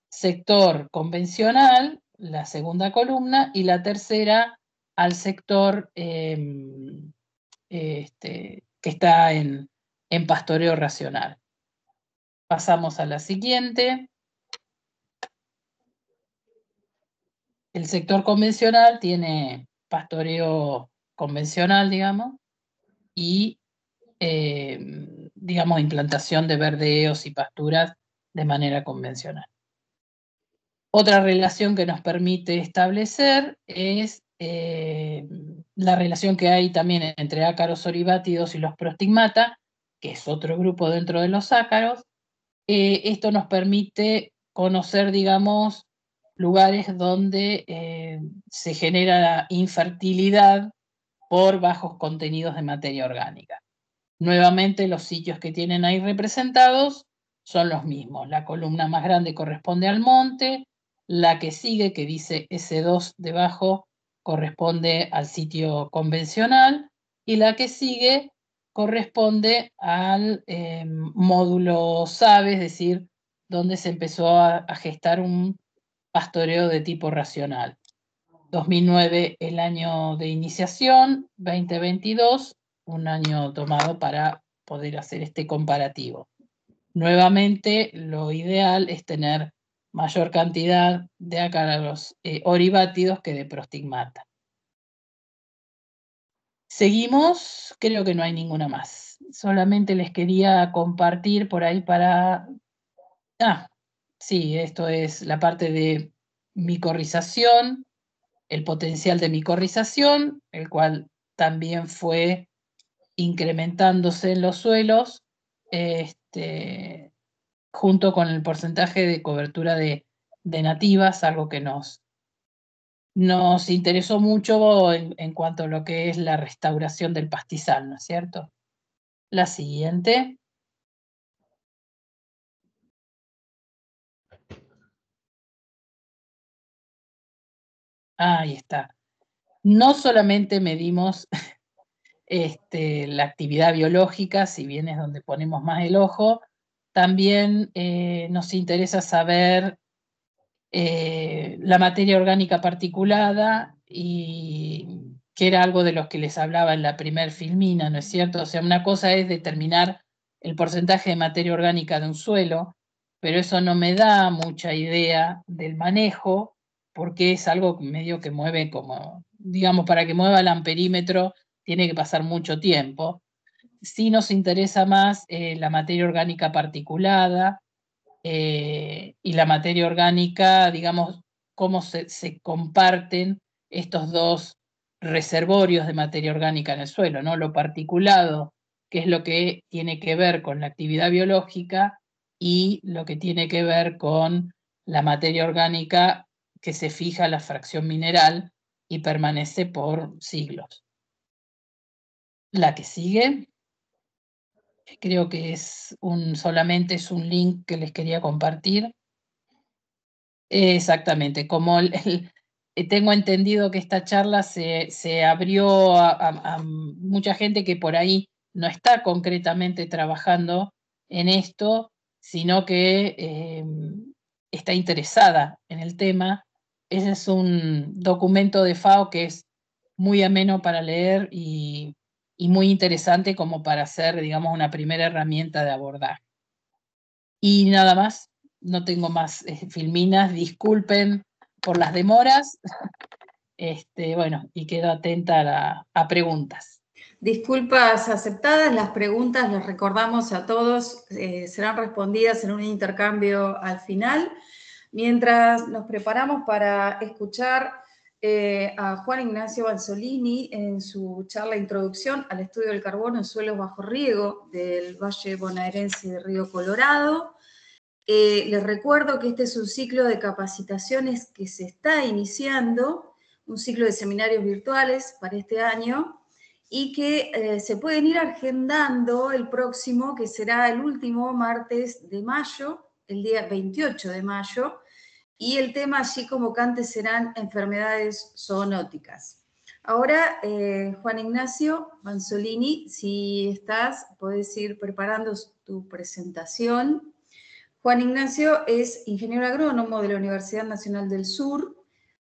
sector convencional, la segunda columna, y la tercera al sector em, este, que está en, en pastoreo racional. Pasamos a la siguiente. El sector convencional tiene pastoreo convencional, digamos, y, eh, digamos, implantación de verdeos y pasturas de manera convencional. Otra relación que nos permite establecer es eh, la relación que hay también entre ácaros oribátidos y los prostigmata, que es otro grupo dentro de los ácaros. Eh, esto nos permite conocer, digamos, lugares donde se genera infertilidad por bajos contenidos de materia orgánica. Nuevamente, los sitios que tienen ahí representados son los mismos. La columna más grande corresponde al monte, la que sigue, que dice S2 debajo, corresponde al sitio convencional y la que sigue corresponde al em, módulo SABE, es decir, donde se empezó a gestar un pastoreo de tipo racional. 2009 el año de iniciación, 2022 un año tomado para poder hacer este comparativo. Nuevamente, lo ideal es tener mayor cantidad de ácaros eh, oribátidos que de prostigmata. Seguimos, creo que no hay ninguna más. Solamente les quería compartir por ahí para... Ah, sí, esto es la parte de micorrización, el potencial de micorrización, el cual también fue incrementándose en los suelos, este, junto con el porcentaje de cobertura de, nativas, algo que nos, nos interesó mucho en, cuanto a lo que es la restauración del pastizal, ¿no es cierto? La siguiente. Ahí está. No solamente medimos este, la actividad biológica, si bien es donde ponemos más el ojo, también eh, nos interesa saber eh, la materia orgánica particulada y que era algo de los que les hablaba en la primer filmina, ¿no es cierto? O sea, una cosa es determinar el porcentaje de materia orgánica de un suelo, pero eso no me da mucha idea del manejo porque es algo medio que mueve como, digamos, para que mueva el amperímetro tiene que pasar mucho tiempo. si nos interesa más eh, la materia orgánica particulada eh, y la materia orgánica, digamos, cómo se, comparten estos dos reservorios de materia orgánica en el suelo, ¿no? Lo particulado, que es lo que tiene que ver con la actividad biológica, y lo que tiene que ver con la materia orgánica que se fija la fracción mineral y permanece por siglos. La que sigue, creo que es un, solamente es un link que les quería compartir. Exactamente, como eh, tengo entendido que esta charla se, abrió a, mucha gente que por ahí no está concretamente trabajando en esto, sino que eh, está interesada en el tema ese es un documento de FAO que es muy ameno para leer y, muy interesante como para hacer, digamos, una primera herramienta de abordar. Y nada más, no tengo más eh, filminas, disculpen por las demoras. Este, bueno, y quedo atenta a, preguntas. Disculpas aceptadas, las preguntas las recordamos a todos, eh, serán respondidas en un intercambio al final mientras nos preparamos para escuchar eh, a Juan Ignacio Balsolini en su charla introducción al estudio del carbono en suelos bajo riego del Valle Bonaerense de Río Colorado. Eh, les recuerdo que este es un ciclo de capacitaciones que se está iniciando, un ciclo de seminarios virtuales para este año y que eh, se pueden ir agendando el próximo, que será el último martes de mayo el día 28 de mayo, y el tema allí como serán enfermedades zoonóticas. Ahora, eh, Juan Ignacio Manzolini, si estás, puedes ir preparando tu presentación. Juan Ignacio es ingeniero agrónomo de la Universidad Nacional del Sur.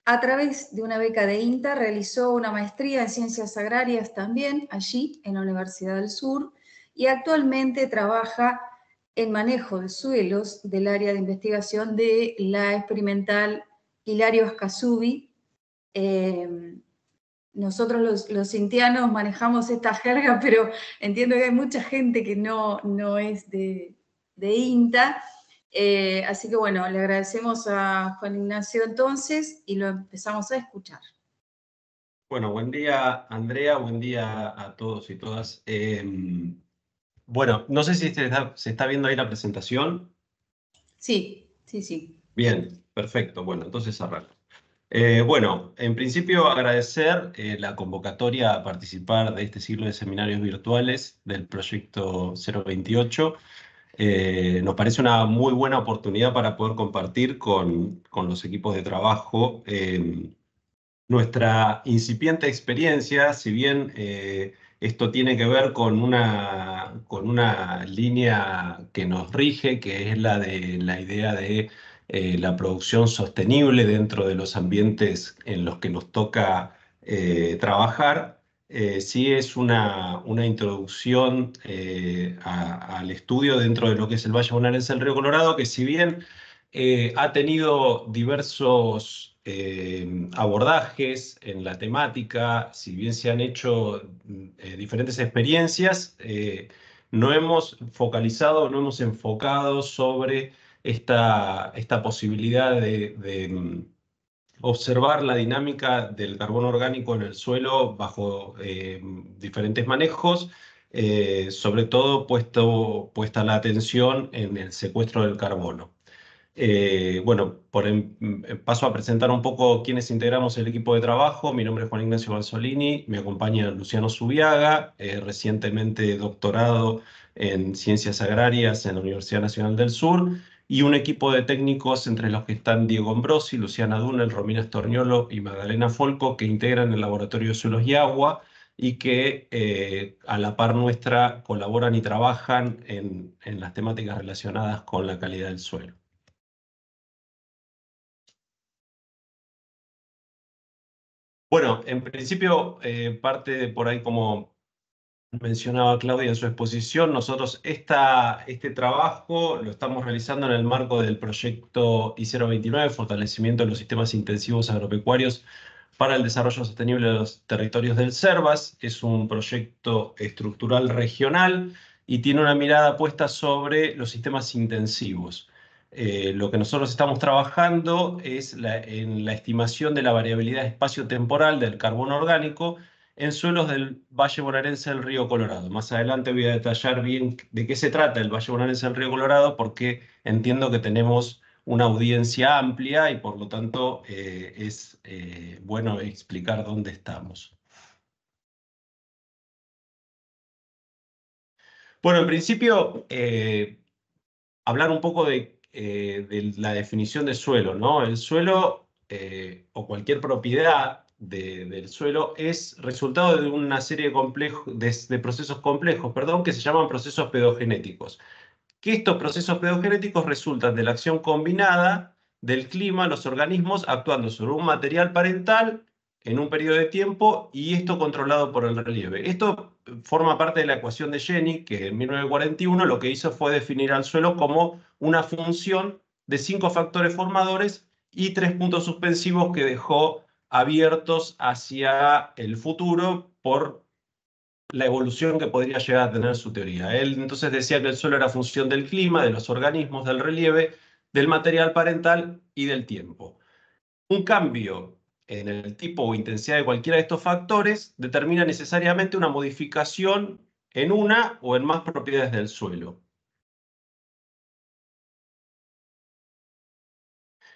A través de una beca de INTA realizó una maestría en ciencias agrarias también allí en la Universidad del Sur y actualmente trabaja el manejo de suelos del área de investigación de la experimental Hilario Ascasubi. Em, nosotros los, los manejamos esta jerga, pero entiendo que hay mucha gente que no, no es de, INTA. Eh, así que bueno, le agradecemos a Juan Ignacio entonces y lo empezamos a escuchar. Bueno, buen día Andrea, buen día a todos y todas. Em, bueno, no sé si se está, viendo ahí la presentación. Sí, sí, sí. Bien, perfecto. Bueno, entonces arranco. Eh, bueno, en principio agradecer eh, la convocatoria a participar de este ciclo de seminarios virtuales del proyecto 028. Eh, nos parece una muy buena oportunidad para poder compartir con, con los equipos de trabajo nuestra incipiente experiencia, si bien esto tiene que ver con una, con una línea que nos rige, que es la de la idea de eh, la producción sostenible dentro de los ambientes en los que nos toca eh, trabajar. Eh, sí es una, una introducción al estudio dentro de lo que es el Valle Bonaerense del Río Colorado, que si bien ha tenido diversos eh, abordajes en la temática, si bien se han hecho mm, eh, diferentes experiencias, eh, no hemos focalizado, no hemos enfocado sobre esta, esta posibilidad de, mm, observar la dinámica del carbono orgánico en el suelo bajo diferentes manejos, sobre todo puesto, puesta la atención en el secuestro del carbono. Eh, bueno, por, em, eh, paso a presentar un poco quienes integramos el equipo de trabajo. Mi nombre es Juan Ignacio Balsolini, me acompaña Luciano Subiaga, eh, recientemente doctorado en Ciencias Agrarias en la Universidad Nacional del Sur, y un equipo de técnicos entre los que están Diego Ambrosi, Luciana Dunel, Romina Storniolo y Magdalena Folco, que integran el Laboratorio de Suelos y Agua y que a la par nuestra colaboran y trabajan en las temáticas relacionadas con la calidad del suelo. Bueno, en principio, eh, parte de por ahí como mencionaba Claudia en su exposición, nosotros este trabajo lo estamos realizando en el marco del proyecto I029, Fortalecimiento de los Sistemas Intensivos Agropecuarios para el Desarrollo Sostenible de los Territorios del CERVAS. Es un proyecto estructural regional y tiene una mirada puesta sobre los sistemas intensivos. Eh, lo que nosotros estamos trabajando es en la estimación de la variabilidad espacio-temporal del carbono orgánico en suelos del Valle Bonaerense del Río Colorado. Más adelante voy a detallar bien de qué se trata el Valle Bonaerense del Río Colorado porque entiendo que tenemos una audiencia amplia y por lo tanto eh, es eh, bueno explicar dónde estamos. Bueno, en principio, hablar un poco de eh, de la definición de suelo, ¿no? El suelo eh, o cualquier propiedad del suelo es resultado de una serie de, de, procesos complejos, perdón, que se llaman procesos pedogenéticos. Que estos procesos pedogenéticos resultan de la acción combinada del clima, los organismos actuando sobre un material parental en un periodo de tiempo y esto controlado por el relieve. Esto forma parte de la ecuación de Jenny, que en 1941 lo que hizo fue definir al suelo como una función de cinco factores formadores y tres puntos suspensivos que dejó abiertos hacia el futuro por la evolución que podría llegar a tener su teoría. Él entonces decía que el suelo era función del clima, de los organismos, del relieve, del material parental y del tiempo. Un cambio en el tipo o intensidad de cualquiera de estos factores determina necesariamente una modificación en una o en más propiedades del suelo.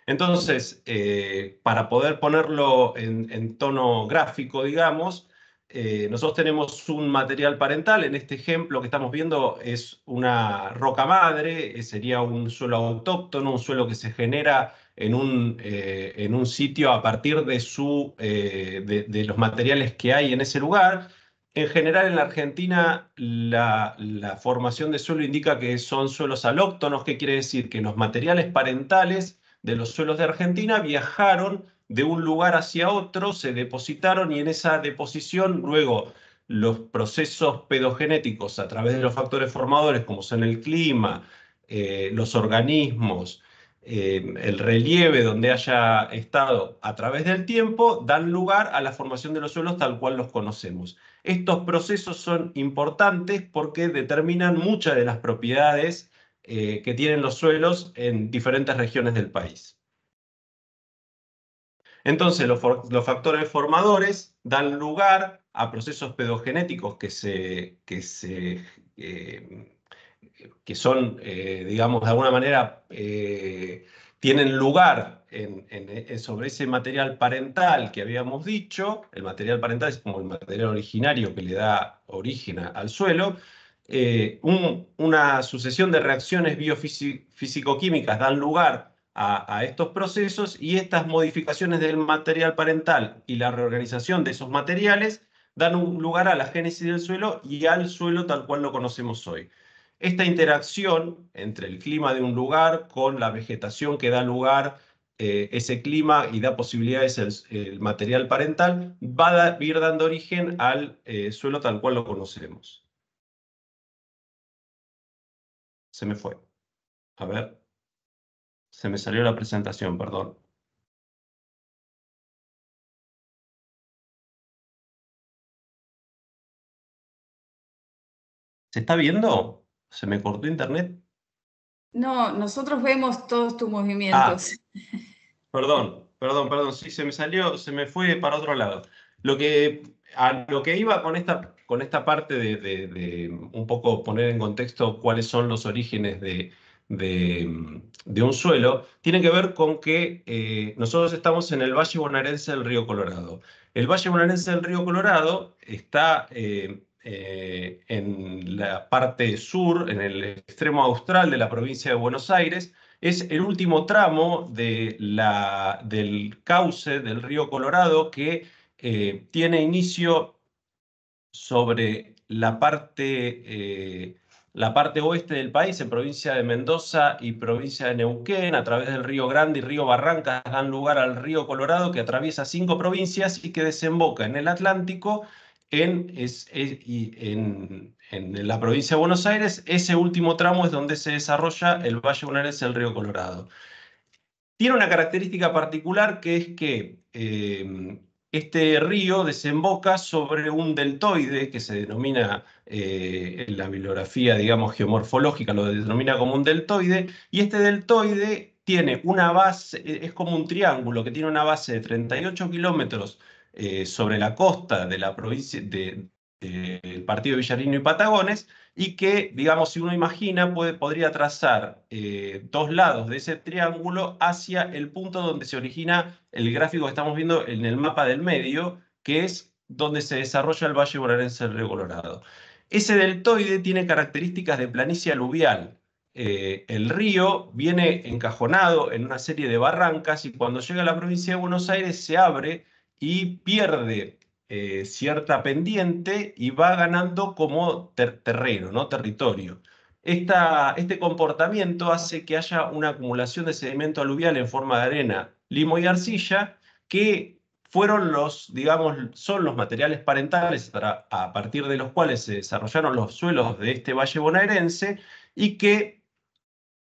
Entonces, eh, para poder ponerlo en, tono gráfico, digamos, eh, nosotros tenemos un material parental, en este ejemplo que estamos viendo es una roca madre, eh, sería un suelo autóctono, un suelo que se genera en un, eh, en un sitio a partir de, su, eh, de, los materiales que hay en ese lugar. En general, en la Argentina, la, formación de suelo indica que son suelos alóctonos, que quiere decir que los materiales parentales de los suelos de Argentina viajaron de un lugar hacia otro, se depositaron y en esa deposición luego los procesos pedogenéticos a través de los factores formadores como son el clima, eh, los organismos, el relieve donde haya estado a través del tiempo dan lugar a la formación de los suelos tal cual los conocemos. Estos procesos son importantes porque determinan muchas de las propiedades eh, que tienen los suelos en diferentes regiones del país. Entonces, los, factores formadores dan lugar a procesos pedogenéticos que se, que se eh, que son, eh, digamos, de alguna manera, eh, tienen lugar eh, sobre ese material parental que habíamos dicho, el material parental es como el material originario que le da origen al suelo, una sucesión de reacciones biofísico-químicas dan lugar a, a, estos procesos y estas modificaciones del material parental y la reorganización de esos materiales dan un lugar a la génesis del suelo y al suelo tal cual lo conocemos hoy. Esta interacción entre el clima de un lugar con la vegetación que da lugar a eh, ese clima y da posibilidades el, material parental, va a ir dando origen al eh, suelo tal cual lo conocemos. Se me fue. A ver. Se me salió la presentación, perdón. ¿Se está viendo? ¿Se me cortó internet? No, nosotros vemos todos tus movimientos. Ah, perdón, perdón, perdón. Sí, se me salió, se me fue para otro lado. Lo que, lo que iba con esta, con esta parte de, un poco poner en contexto cuáles son los orígenes de, de, un suelo, tiene que ver con que eh, nosotros estamos en el Valle Bonaerense del Río Colorado. El Valle Bonaerense del Río Colorado está eh, eh, en la parte sur, en el extremo austral de la provincia de Buenos Aires, es el último tramo del cauce del río Colorado que eh, tiene inicio sobre la parte, eh, la parte oeste del país, en provincia de Mendoza y provincia de Neuquén, a través del río Grande y río Barrancas, dan lugar al río Colorado que atraviesa cinco provincias y que desemboca en el Atlántico en, la provincia de Buenos Aires, ese último tramo es donde se desarrolla el Valle Bonaerense el Río Colorado. Tiene una característica particular que es que eh, este río desemboca sobre un deltoide que se denomina eh, en la bibliografía, digamos, geomorfológica, lo denomina como un deltoide, y este deltoide tiene una base, es como un triángulo que tiene una base de 38 kilómetros eh, sobre la costa de la provincia del de, partido Villarino y Patagones, y que, digamos, si uno imagina, puede, podría trazar eh, dos lados de ese triángulo hacia el punto donde se origina el gráfico que estamos viendo en el mapa del medio, que es donde se desarrolla el Valle Bonaerense del Río Colorado. Ese deltoide tiene características de planicie aluvial. Eh, el río viene encajonado en una serie de barrancas y cuando llega a la provincia de Buenos Aires se abre y pierde eh, cierta pendiente y va ganando como terreno, ¿no? territorio. este comportamiento hace que haya una acumulación de sedimento aluvial en forma de arena, limo y arcilla, que fueron los, digamos, son los materiales parentales a partir de los cuales se desarrollaron los suelos de este valle bonaerense y que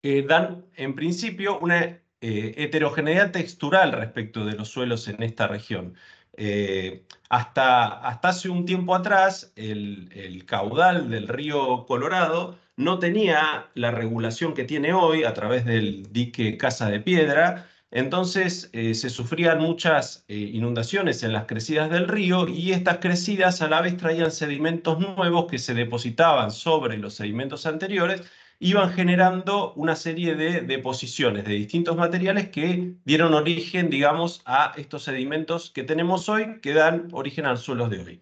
eh, dan en principio una eh, heterogeneidad textural respecto de los suelos en esta región. Eh, hasta, hasta, hace un tiempo atrás, el, caudal del río Colorado no tenía la regulación que tiene hoy a través del dique Casa de Piedra, entonces eh, se sufrían muchas inundaciones en las crecidas del río y estas crecidas a la vez traían sedimentos nuevos que se depositaban sobre los sedimentos anteriores iban generando una serie de deposiciones de distintos materiales que dieron origen, digamos, a estos sedimentos que tenemos hoy, que dan origen al los suelos de hoy.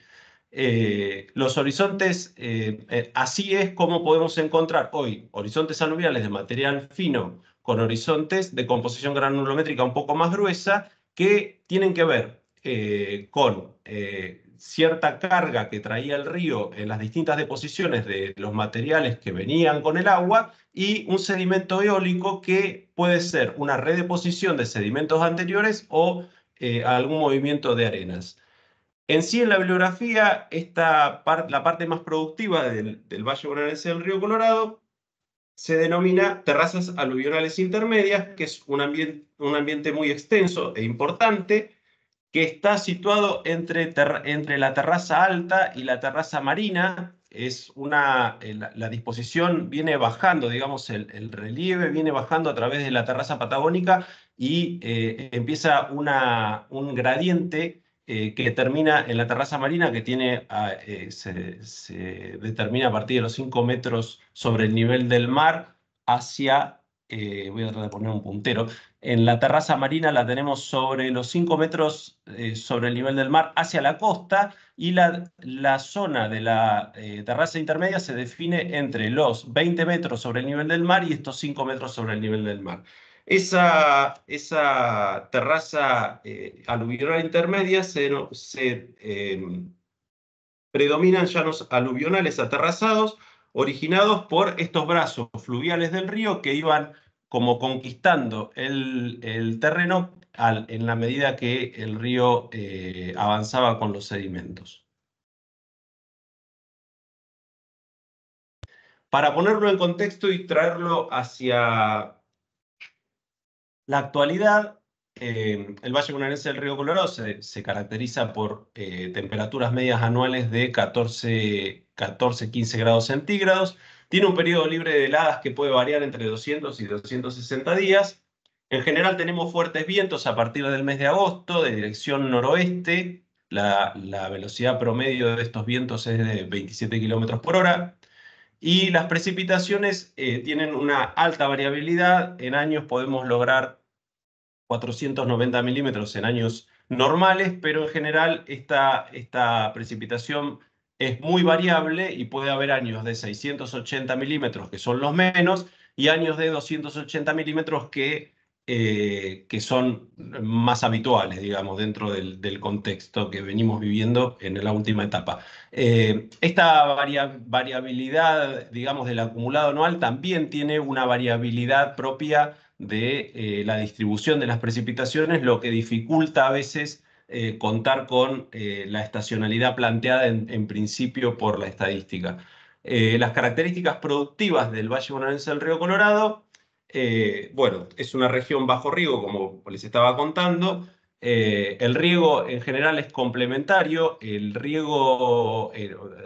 Eh, los horizontes, eh, eh, así es como podemos encontrar hoy horizontes aluviales de material fino con horizontes de composición granulométrica un poco más gruesa que tienen que ver con cierta carga que traía el río en las distintas deposiciones de los materiales que venían con el agua y un sedimento eólico que puede ser una redeposición de sedimentos anteriores o eh, algún movimiento de arenas. En sí, en la bibliografía, esta la parte más productiva del, Valle Bonaerense del Río Colorado se denomina terrazas aluvionales intermedias, que es un, un ambiente muy extenso e importante, que está situado entre, entre la terraza alta y la terraza marina. Es una, eh, la, disposición viene bajando, digamos, el, relieve viene bajando a través de la terraza patagónica y eh, empieza una, un gradiente eh, que termina en la terraza marina, que tiene, ah, se, se, determina a partir de los 5 metros sobre el nivel del mar hacia eh, voy a tratar de poner un puntero, en la terraza marina la tenemos sobre los 5 metros eh, sobre el nivel del mar hacia la costa y la, zona de la eh, terraza intermedia se define entre los 20 metros sobre el nivel del mar y estos 5 metros sobre el nivel del mar. Esa, esa terraza aluvional intermedia se, se predominan llanos aluvionales aterrazados, originados por estos brazos fluviales del río que iban como conquistando el, terreno en la medida que el río eh, avanzaba con los sedimentos. Para ponerlo en contexto y traerlo hacia la actualidad, eh, el Valle Cunanense del Río Colorado se, caracteriza por eh, temperaturas medias anuales de 14 14, 15 grados centígrados. Tiene un periodo libre de heladas que puede variar entre 200 y 260 días. En general tenemos fuertes vientos a partir del mes de agosto de dirección noroeste. La, velocidad promedio de estos vientos es de 27 kilómetros por hora. Y las precipitaciones eh, tienen una alta variabilidad. En años podemos lograr 490 milímetros en años normales, pero en general esta, esta precipitación es muy variable y puede haber años de 680 milímetros, que son los menos, y años de 280 milímetros que, eh, que son más habituales, digamos, dentro del, contexto que venimos viviendo en la última etapa. Eh, esta variabilidad, digamos, del acumulado anual también tiene una variabilidad propia de eh, la distribución de las precipitaciones, lo que dificulta a veces eh, contar con eh, la estacionalidad planteada en, principio por la estadística. Eh, las características productivas del Valle Bonaerense del Río Colorado, bueno, es una región bajo riego, como les estaba contando. el riego en general es complementario. El riego,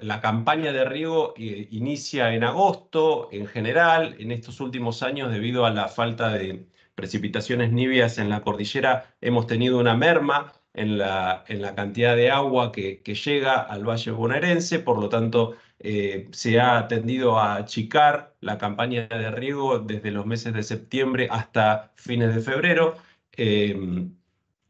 la campaña de riego inicia en agosto, en general, en estos últimos años, debido a la falta de precipitaciones nivias en la cordillera, hemos tenido una merma en la, en la cantidad de agua que, llega al valle bonaerense, por lo tanto eh, se ha tendido a achicar la campaña de riego desde los meses de septiembre hasta fines de febrero. Em,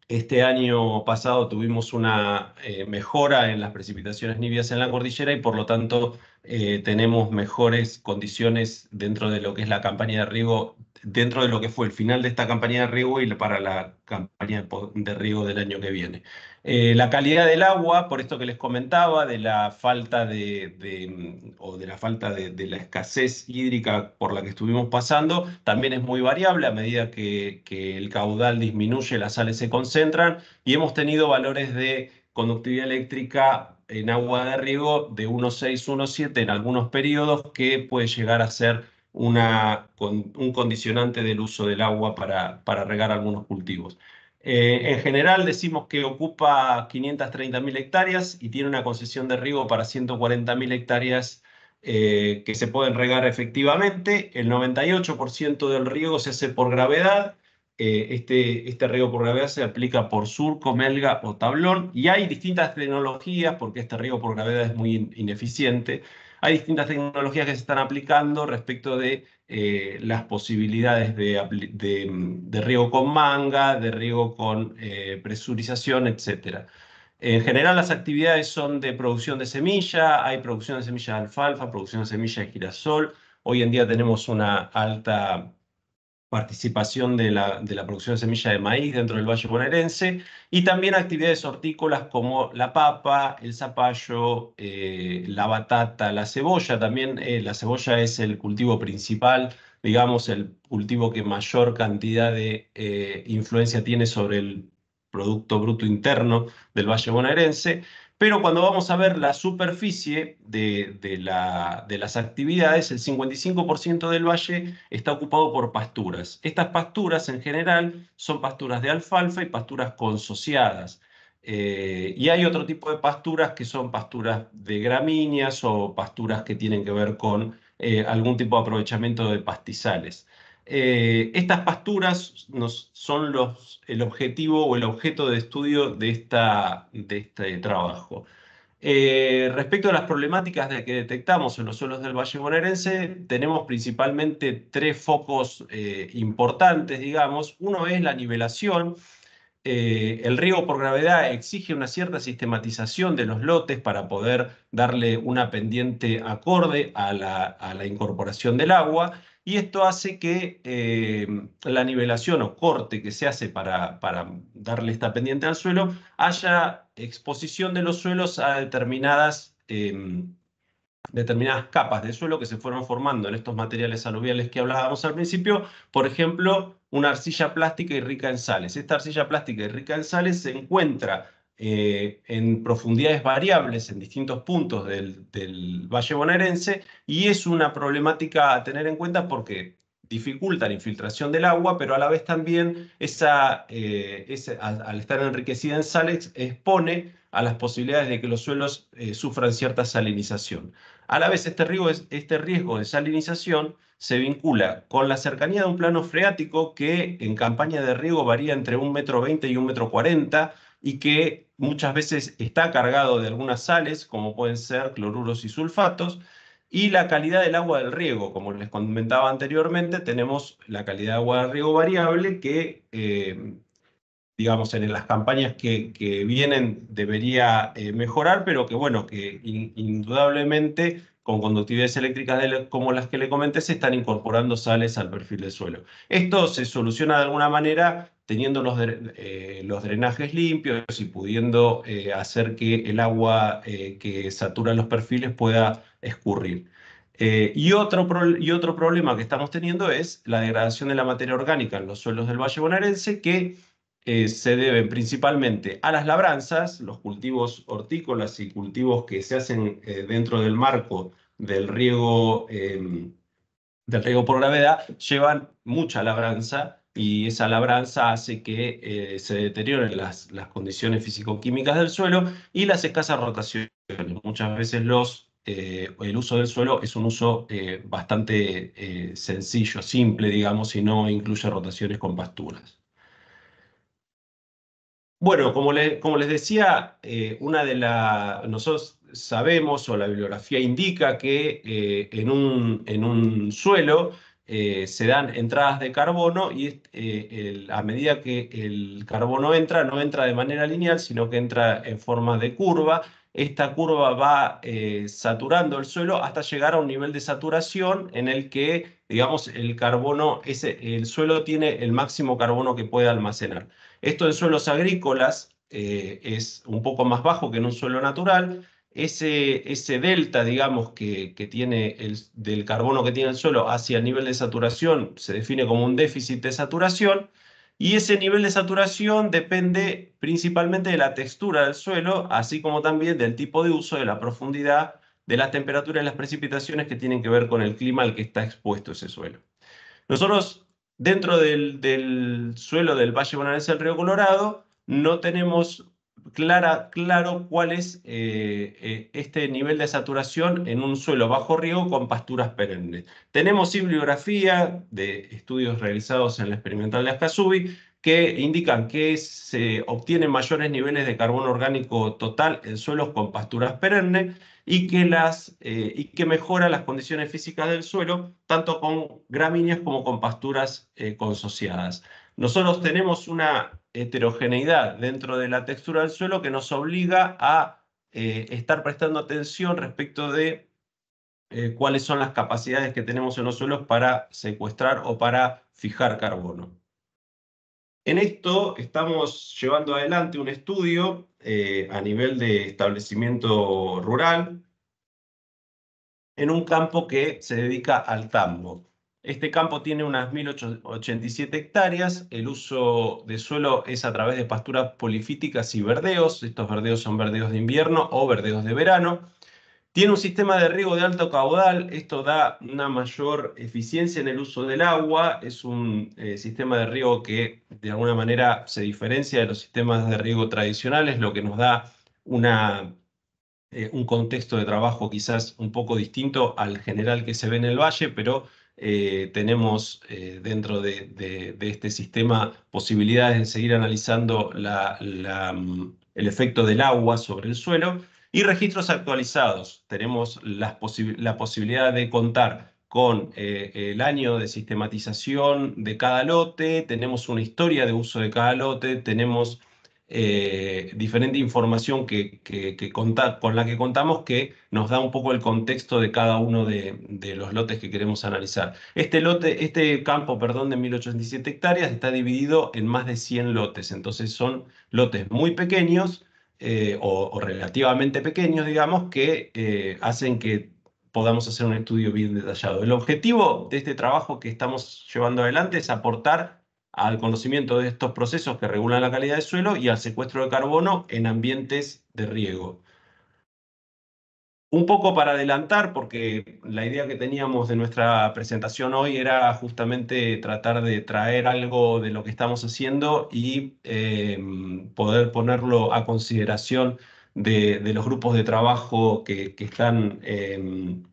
este año pasado tuvimos una eh, mejora en las precipitaciones nívidas en la cordillera y por lo tanto eh, tenemos mejores condiciones dentro de lo que es la campaña de riego, dentro de lo que fue el final de esta campaña de riego y para la campaña de riego del año que viene. Eh, la calidad del agua, por esto que les comentaba, de la falta de, mm, o de la falta de, la escasez hídrica por la que estuvimos pasando, también es muy variable a medida que, que el caudal disminuye, las sales se concentran y hemos tenido valores de conductividad eléctrica en agua de riego de 1,6, 1,7 en algunos periodos que puede llegar a ser un condicionante del uso del agua para, regar algunos cultivos. Eh, en general decimos que ocupa 530.000 hectáreas y tiene una concesión de riego para 140.000 hectáreas eh, que se pueden regar efectivamente. El 98% del riego se hace por gravedad. Eh, este, este riego por gravedad se aplica por surco, melga o tablón y hay distintas tecnologías porque este riego por gravedad es muy ineficiente hay distintas tecnologías que se están aplicando respecto de eh, las posibilidades mm, de, riego con manga, de riego con eh, presurización, etc. En general las actividades son de producción de semilla, hay producción de semilla de alfalfa, producción de semilla de girasol. Hoy en día tenemos una alta participación de la, de la, producción de semilla de maíz dentro del Valle Bonaerense y también actividades hortícolas como la papa, el zapallo, eh, la batata, la cebolla. También eh, la cebolla es el cultivo principal, digamos, el cultivo que mayor cantidad de eh, influencia tiene sobre el Producto Bruto Interno del Valle Bonaerense. Pero cuando vamos a ver la superficie de, las actividades, el 55% del valle está ocupado por pasturas. Estas pasturas en general son pasturas de alfalfa y pasturas consociadas. Eh, y hay otro tipo de pasturas que son pasturas de gramíneas o pasturas que tienen que ver con eh, algún tipo de aprovechamiento de pastizales. Eh, estas pasturas son el objetivo o el objeto de estudio de, este trabajo. Eh, respecto a las problemáticas que detectamos en los suelos del Valle Bonaerense, tenemos principalmente tres focos eh, importantes, digamos. Uno es la nivelación. el riego por gravedad exige una cierta sistematización de los lotes para poder darle una pendiente acorde a la, a la incorporación del agua y esto hace que eh, la nivelación o corte que se hace para, darle esta pendiente al suelo haya exposición de los suelos a determinadas, em, determinadas capas de suelo que se fueron formando en estos materiales aluviales que hablábamos al principio, por ejemplo, una arcilla plástica y rica en sales. Esta arcilla plástica y rica en sales se encuentra eh, en profundidades variables en distintos puntos del, valle bonaerense y es una problemática a tener en cuenta porque dificulta la infiltración del agua, pero a la vez también esa, eh, al, estar enriquecida en sales expone a las posibilidades de que los suelos eh, sufran cierta salinización. A la vez, este riesgo, este riesgo de salinización se vincula con la cercanía de un plano freático que en campaña de riego varía entre 1,20 m y 1,40 m y que muchas veces está cargado de algunas sales, como pueden ser cloruros y sulfatos, y la calidad del agua del riego, como les comentaba anteriormente, tenemos la calidad de agua del riego variable que, eh, digamos, en las campañas que, vienen debería eh, mejorar, pero que, bueno, que indudablemente con conductividades eléctricas como las que le comenté, se están incorporando sales al perfil del suelo. Esto se soluciona de alguna manera teniendo los, eh, drenajes limpios y pudiendo eh, hacer que el agua eh, que satura los perfiles pueda escurrir. y, otro y otro problema que estamos teniendo es la degradación de la materia orgánica en los suelos del Valle Bonaerense, que eh, se deben principalmente a las labranzas, los cultivos hortícolas y cultivos que se hacen eh, dentro del marco del riego, em, del riego por gravedad, llevan mucha labranza y esa labranza hace que eh, se deterioren las, condiciones físico-químicas del suelo y las escasas rotaciones. Muchas veces los, el uso del suelo es un uso bastante sencillo, simple, digamos, y no incluye rotaciones con pasturas. Bueno, como, les decía, eh, una de nosotros sabemos o la bibliografía indica que eh, en, un, suelo eh, se dan entradas de carbono y a medida que el carbono entra, no entra de manera lineal, sino que entra en forma de curva. Esta curva va saturando el suelo hasta llegar a un nivel de saturación en el que, digamos, el carbono, el suelo tiene el máximo carbono que puede almacenar. Esto en suelos agrícolas eh, es un poco más bajo que en un suelo natural. Ese, delta, digamos, que, tiene el, del carbono que tiene el suelo hacia el nivel de saturación se define como un déficit de saturación. Y ese nivel de saturación depende principalmente de la textura del suelo, así como también del tipo de uso, de la profundidad, de las temperaturas y las precipitaciones que tienen que ver con el clima al que está expuesto ese suelo. Nosotros Dentro del, suelo del Valle Bonaerense del Río Colorado no tenemos claro cuál es eh, eh, este nivel de saturación en un suelo bajo río con pasturas perennes. Tenemos bibliografía de estudios realizados en la experimental de Ascasubi que indican que se obtienen mayores niveles de carbono orgánico total en suelos con pasturas perennes y que, las, eh, y que mejora las condiciones físicas del suelo, tanto con gramíneas como con pasturas eh, consociadas. Nosotros tenemos una heterogeneidad dentro de la textura del suelo que nos obliga a eh, estar prestando atención respecto de cuáles son las capacidades que tenemos en los suelos para secuestrar o para fijar carbono. En esto estamos llevando adelante un estudio eh, a nivel de establecimiento rural en un campo que se dedica al tambo. Este campo tiene unas 1.087 hectáreas. El uso de suelo es a través de pasturas polifíticas y verdeos. Estos verdeos son verdeos de invierno o verdeos de verano. Tiene un sistema de riego de alto caudal, esto da una mayor eficiencia en el uso del agua, es un eh, sistema de riego que de alguna manera se diferencia de los sistemas de riego tradicionales, lo que nos da una, eh, un contexto de trabajo quizás un poco distinto al general que se ve en el valle, pero eh, tenemos dentro de, este sistema posibilidades de seguir analizando mm, el efecto del agua sobre el suelo y registros actualizados. Tenemos la, la posibilidad de contar con eh, el año de sistematización de cada lote, tenemos una historia de uso de cada lote, tenemos eh, diferente información que, contar, con la que contamos que nos da un poco el contexto de cada uno de, los lotes que queremos analizar. Este, lote, este campo perdón, de 1.087 hectáreas está dividido en más de 100 lotes, entonces son lotes muy pequeños eh, o, relativamente pequeños, digamos, que eh, hacen que podamos hacer un estudio bien detallado. El objetivo de este trabajo que estamos llevando adelante es aportar al conocimiento de estos procesos que regulan la calidad del suelo y al secuestro de carbono en ambientes de riego. Un poco para adelantar, porque la idea que teníamos de nuestra presentación hoy era justamente tratar de traer algo de lo que estamos haciendo y em, poder ponerlo a consideración de, los grupos de trabajo que, están, em,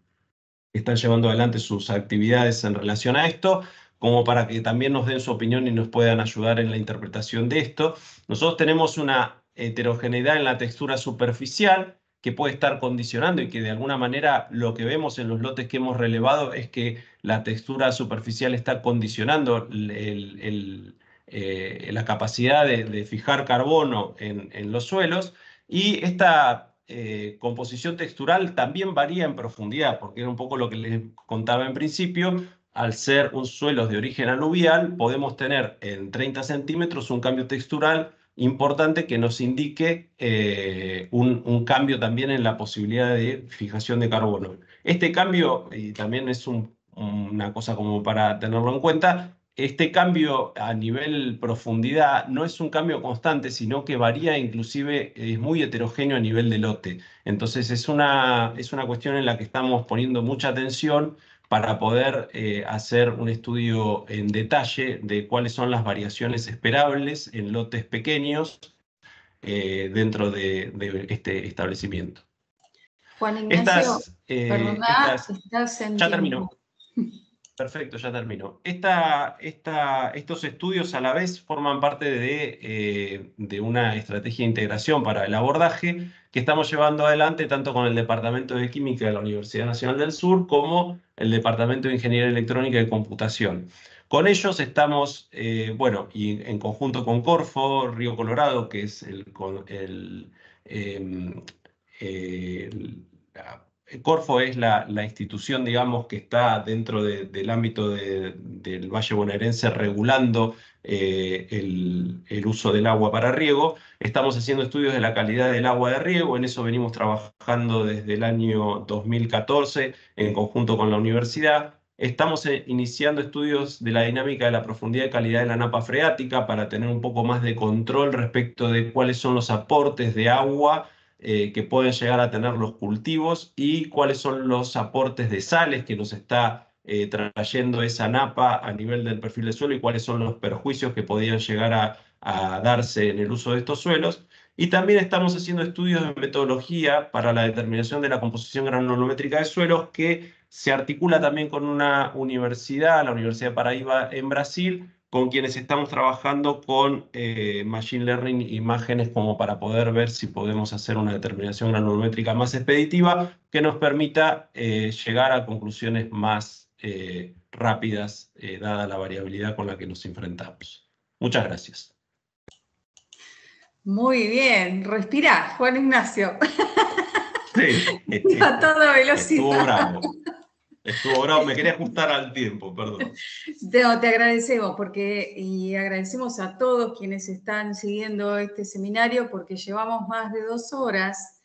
están llevando adelante sus actividades en relación a esto como para que también nos den su opinión y nos puedan ayudar en la interpretación de esto. Nosotros tenemos una heterogeneidad en la textura superficial, que puede estar condicionando y que de alguna manera lo que vemos en los lotes que hemos relevado es que la textura superficial está condicionando eh, la capacidad de, fijar carbono en, los suelos y esta eh, composición textural también varía en profundidad, porque era un poco lo que les contaba en principio. Al ser un suelo de origen aluvial, podemos tener en 30 centímetros un cambio textural importante que nos indique eh, un, cambio también en la posibilidad de fijación de carbono. Este cambio, y también es una cosa como para tenerlo en cuenta, este cambio a nivel profundidad no es un cambio constante, sino que varía, inclusive es muy heterogéneo a nivel de lote. Entonces es es una cuestión en la que estamos poniendo mucha atención para poder eh, hacer un estudio en detalle de cuáles son las variaciones esperables en lotes pequeños eh, dentro de, este establecimiento. Juan Ignacio, Ya terminó. Perfecto, ya termino. estos estudios a la vez forman parte de, eh, una estrategia de integración para el abordaje que estamos llevando adelante tanto con el Departamento de Química de la Universidad Nacional del Sur como el Departamento de Ingeniería Electrónica y Computación. Con ellos estamos, eh, bueno, y en conjunto con Corfo, Río Colorado, que es el, em, eh, Corfo es la, institución, digamos, que está dentro del ámbito del Valle Bonaerense regulando eh, el, uso del agua para riego. Estamos haciendo estudios de la calidad del agua de riego, en eso venimos trabajando desde el año 2014 en conjunto con la universidad. Estamos eh, iniciando estudios de la dinámica de la profundidad y calidad de la napa freática para tener un poco más de control respecto de cuáles son los aportes de agua eh, que pueden llegar a tener los cultivos y cuáles son los aportes de sales que nos está eh, trayendo esa napa a nivel del perfil de suelo y cuáles son los perjuicios que podrían llegar a, a darse en el uso de estos suelos. Y también estamos haciendo estudios de metodología para la determinación de la composición granulométrica de suelos que se articula también con una universidad, la Universidad de Paraíba en Brasil, con quienes estamos trabajando con eh, Machine Learning imágenes como para poder ver si podemos hacer una determinación granulométrica más expeditiva que nos permita eh, llegar a conclusiones más eh, rápidas dada la variabilidad con la que nos enfrentamos. Muchas gracias. Muy bien, respira, Juan Ignacio. Sí, a toda velocidad. Estuvo bravo. Estuvo me quería ajustar al tiempo, perdón. te agradecemos porque, y agradecemos a todos quienes están siguiendo este seminario porque llevamos más de dos horas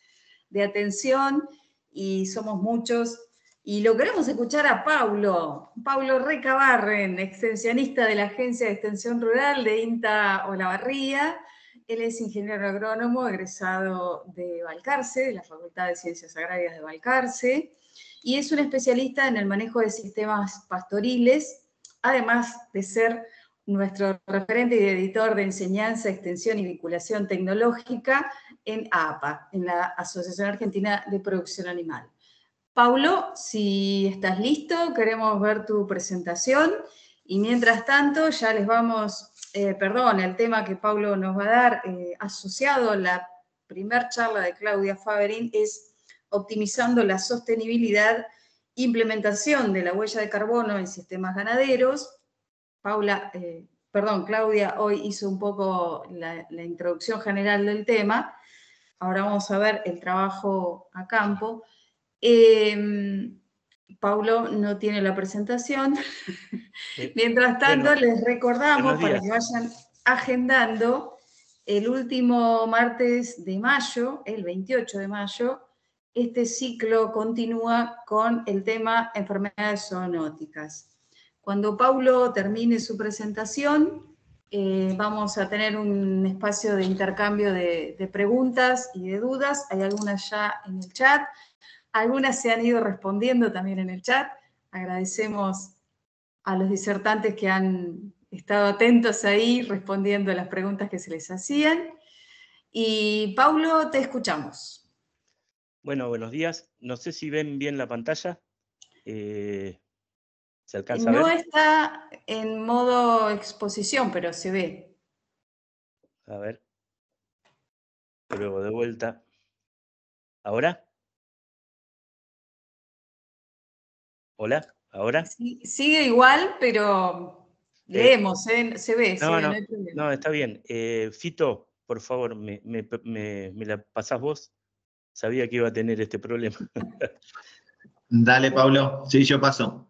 de atención y somos muchos. Y logramos escuchar a Pablo Paulo Recabarren, extensionista de la Agencia de Extensión Rural de INTA Olavarría. Él es ingeniero agrónomo egresado de Balcarce, de la Facultad de Ciencias Agrarias de Balcarce y es un especialista en el manejo de sistemas pastoriles, además de ser nuestro referente y editor de enseñanza, extensión y vinculación tecnológica en APA, en la Asociación Argentina de Producción Animal. Paulo, si estás listo, queremos ver tu presentación y mientras tanto ya les vamos, eh, perdón, el tema que Paulo nos va a dar eh, asociado a la primer charla de Claudia Faberín es optimizando la sostenibilidad, implementación de la huella de carbono en sistemas ganaderos. Paula, eh, perdón, Claudia hoy hizo un poco la, introducción general del tema. Ahora vamos a ver el trabajo a campo. Em, Paulo no tiene la presentación. Mientras tanto, les recordamos para que vayan agendando el último martes de mayo, el 28 de mayo, este ciclo continúa con el tema enfermedades zoonóticas. Cuando Paulo termine su presentación, eh, vamos a tener un espacio de intercambio de, de preguntas y de dudas. Hay algunas ya en el chat, algunas se han ido respondiendo también en el chat. Agradecemos a los disertantes que han estado atentos ahí respondiendo a las preguntas que se les hacían. Y Paulo, te escuchamos. Bueno, buenos días. No sé si ven bien la pantalla. Eh, ¿Se alcanza no a ver? está en modo exposición, pero se ve. A ver. Luego de vuelta. ¿Ahora? ¿Hola? ¿Ahora? sigue igual, pero eh, leemos, ¿eh? se ve. No, no, está bien. Fito, por favor, me, me la pasás vos sabía que iba a tener este problema. Dale, Pablo. Sí, yo paso.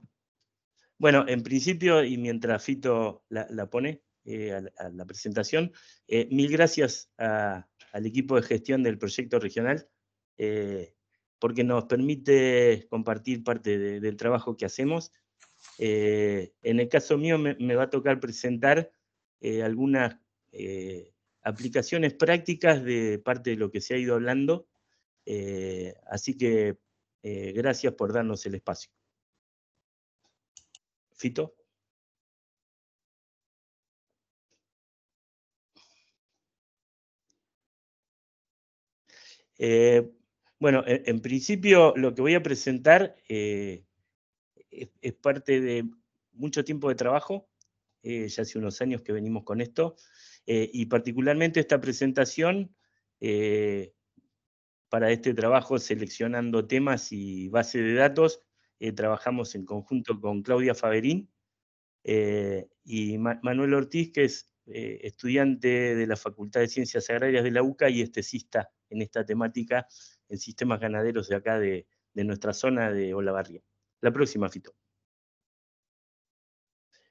Bueno, en principio, y mientras Fito la, pone eh, a, la, presentación, eh, mil gracias al equipo de gestión del proyecto regional, eh, porque nos permite compartir parte del trabajo que hacemos. en el caso mío, me, me va a tocar presentar algunas aplicaciones prácticas de parte de lo que se ha ido hablando eh, así que eh, gracias por darnos el espacio. Fito. Eh, bueno, en, principio lo que voy a presentar es, parte de mucho tiempo de trabajo, ya hace unos años que venimos con esto, y particularmente esta presentación para este trabajo seleccionando temas y base de datos. Eh, trabajamos en conjunto con Claudia Faberín eh, y Manuel Ortiz, que es eh, estudiante de la Facultad de Ciencias Agrarias de la UCA y estesista en esta temática en sistemas ganaderos de acá de, de nuestra zona de Olavarría. La próxima, Fito.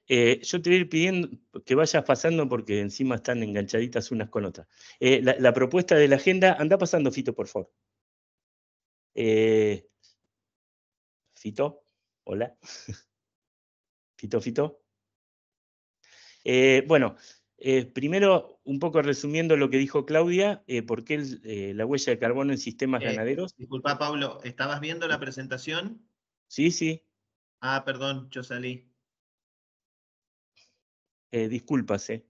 Eh, yo te voy a ir pidiendo que vayas pasando porque encima están enganchaditas unas con otras. Eh, la, propuesta de la agenda, anda pasando, Fito, por favor. Eh, Fito, hola. Fito, Fito. bueno, primero, un poco resumiendo lo que dijo Claudia, por qué la huella de carbono en sistemas ganaderos. Disculpa, Pablo, ¿estabas viendo la presentación? Sí, sí. Ah, perdón, yo salí. Eh, eh,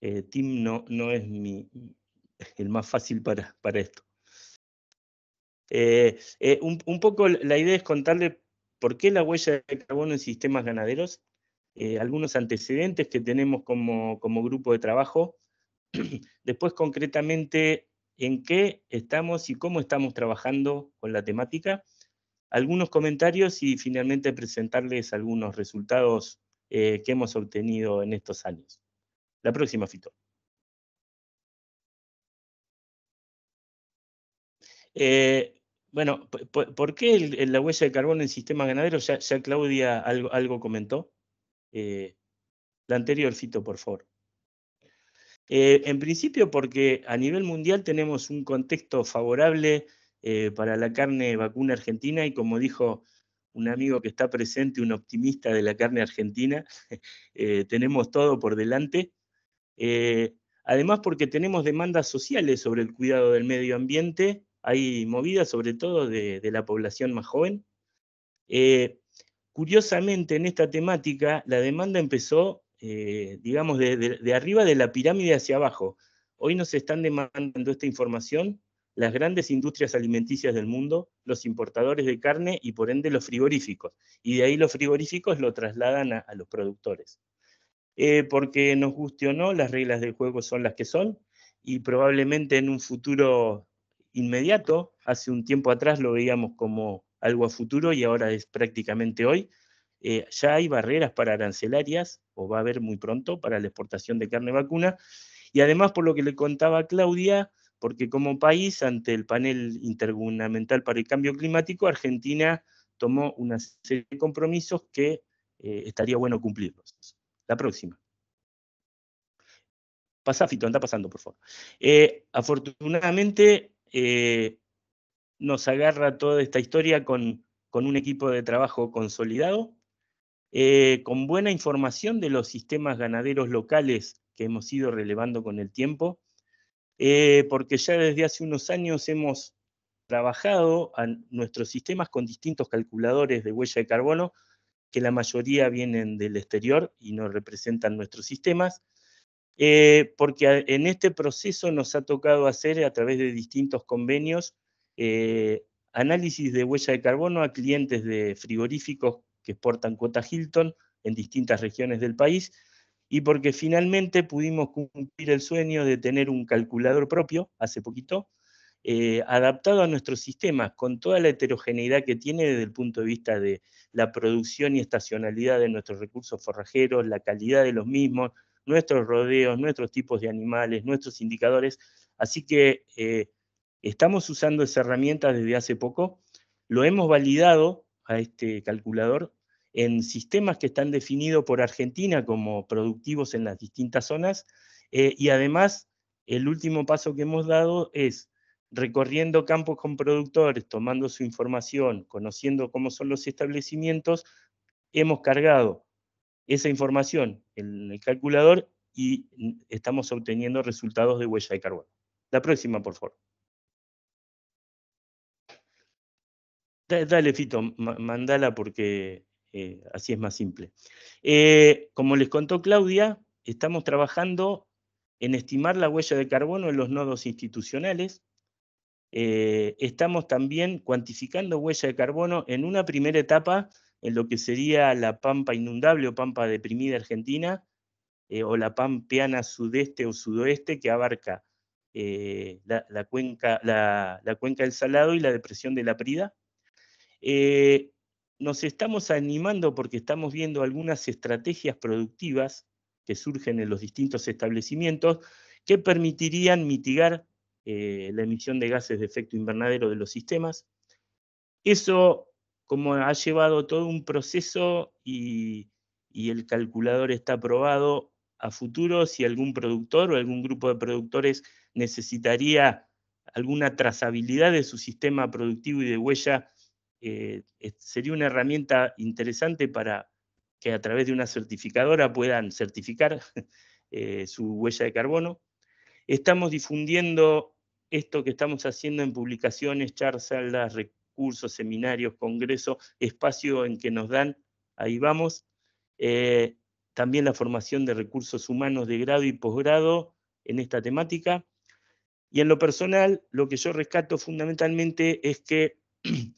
eh, Tim no, no es mi, el más fácil para, para esto. Eh, un, poco la idea es contarle por qué la huella de carbono en sistemas ganaderos, algunos antecedentes que tenemos como, como grupo de trabajo, después concretamente en qué estamos y cómo estamos trabajando con la temática, algunos comentarios y finalmente presentarles algunos resultados eh, que hemos obtenido en estos años. La próxima, Fito. Eh, bueno, ¿por, qué la huella de carbono en sistema sistema Ya, ya, Claudia algo, comentó. Eh, la anterior, Fito, por favor. en principio porque a nivel mundial tenemos un contexto favorable para la carne vacuna argentina y como dijo un amigo que está presente, un optimista de la carne argentina. Eh, tenemos todo por delante. Eh, además porque tenemos demandas sociales sobre el cuidado del medio ambiente, hay movidas sobre todo de, la población más joven. Eh, curiosamente, en esta temática, la demanda empezó, digamos, de, de arriba de la pirámide hacia abajo. Hoy nos están demandando esta información las grandes industrias alimenticias del mundo, los importadores de carne y por ende los frigoríficos. Y de ahí los frigoríficos lo trasladan a, los productores. Eh, porque nos guste o no, las reglas del juego son las que son y probablemente en un futuro inmediato, hace un tiempo atrás lo veíamos como algo a futuro y ahora es prácticamente hoy, eh, ya hay barreras para arancelarias, o va a haber muy pronto, para la exportación de carne vacuna. Y además, por lo que le contaba Claudia, porque como país, ante el panel intergubernamental para el cambio climático, Argentina tomó una serie de compromisos que eh, estaría bueno cumplirlos. La próxima. Pasa, anda pasando, por favor. Eh, afortunadamente, eh, nos agarra toda esta historia con un equipo de trabajo consolidado, con buena información de los sistemas ganaderos locales que hemos ido relevando con el tiempo, eh, porque ya desde hace unos años hemos trabajado a nuestros sistemas con distintos calculadores de huella de carbono, que la mayoría vienen del exterior y no representan nuestros sistemas, eh, porque en este proceso nos ha tocado hacer a través de distintos convenios eh, análisis de huella de carbono a clientes de frigoríficos que exportan cuota Hilton en distintas regiones del país y porque finalmente pudimos cumplir el sueño de tener un calculador propio hace poquito, eh, adaptado a nuestro sistema, con toda la heterogeneidad que tiene desde el punto de vista de la producción y estacionalidad de nuestros recursos forrajeros, la calidad de los mismos, nuestros rodeos, nuestros tipos de animales, nuestros indicadores. Así que eh, estamos usando esa herramienta desde hace poco, lo hemos validado a este calculador en sistemas que están definidos por Argentina como productivos en las distintas zonas. Eh, y además, el último paso que hemos dado es recorriendo campos con productores, tomando su información, conociendo cómo son los establecimientos, hemos cargado esa información en el calculador y estamos obteniendo resultados de huella de carbono. La próxima, por favor. Dale, Fito, mandala porque eh, así es más simple. Eh, como les contó Claudia, estamos trabajando en estimar la huella de carbono en los nodos institucionales. Eh, estamos también cuantificando huella de carbono en una primera etapa en lo que sería la pampa inundable o pampa deprimida argentina, o la pampeana sudeste o sudoeste, que abarca la, cuenca, la, cuenca del Salado y la depresión de la Prida nos estamos animando porque estamos viendo algunas estrategias productivas que surgen en los distintos establecimientos que permitirían mitigar eh, la emisión de gases de efecto invernadero de los sistemas. Eso, como ha llevado todo un proceso y, y el calculador está aprobado a futuro, si algún productor o algún grupo de productores necesitaría alguna trazabilidad de su sistema productivo y de huella eh, sería una herramienta interesante para que a través de una certificadora puedan certificar eh, su huella de carbono. Estamos difundiendo esto que estamos haciendo en publicaciones, charlas, recursos, seminarios, congresos, espacio en que nos dan, ahí vamos. Eh, también la formación de recursos humanos de grado y posgrado en esta temática. Y en lo personal, lo que yo rescato fundamentalmente es que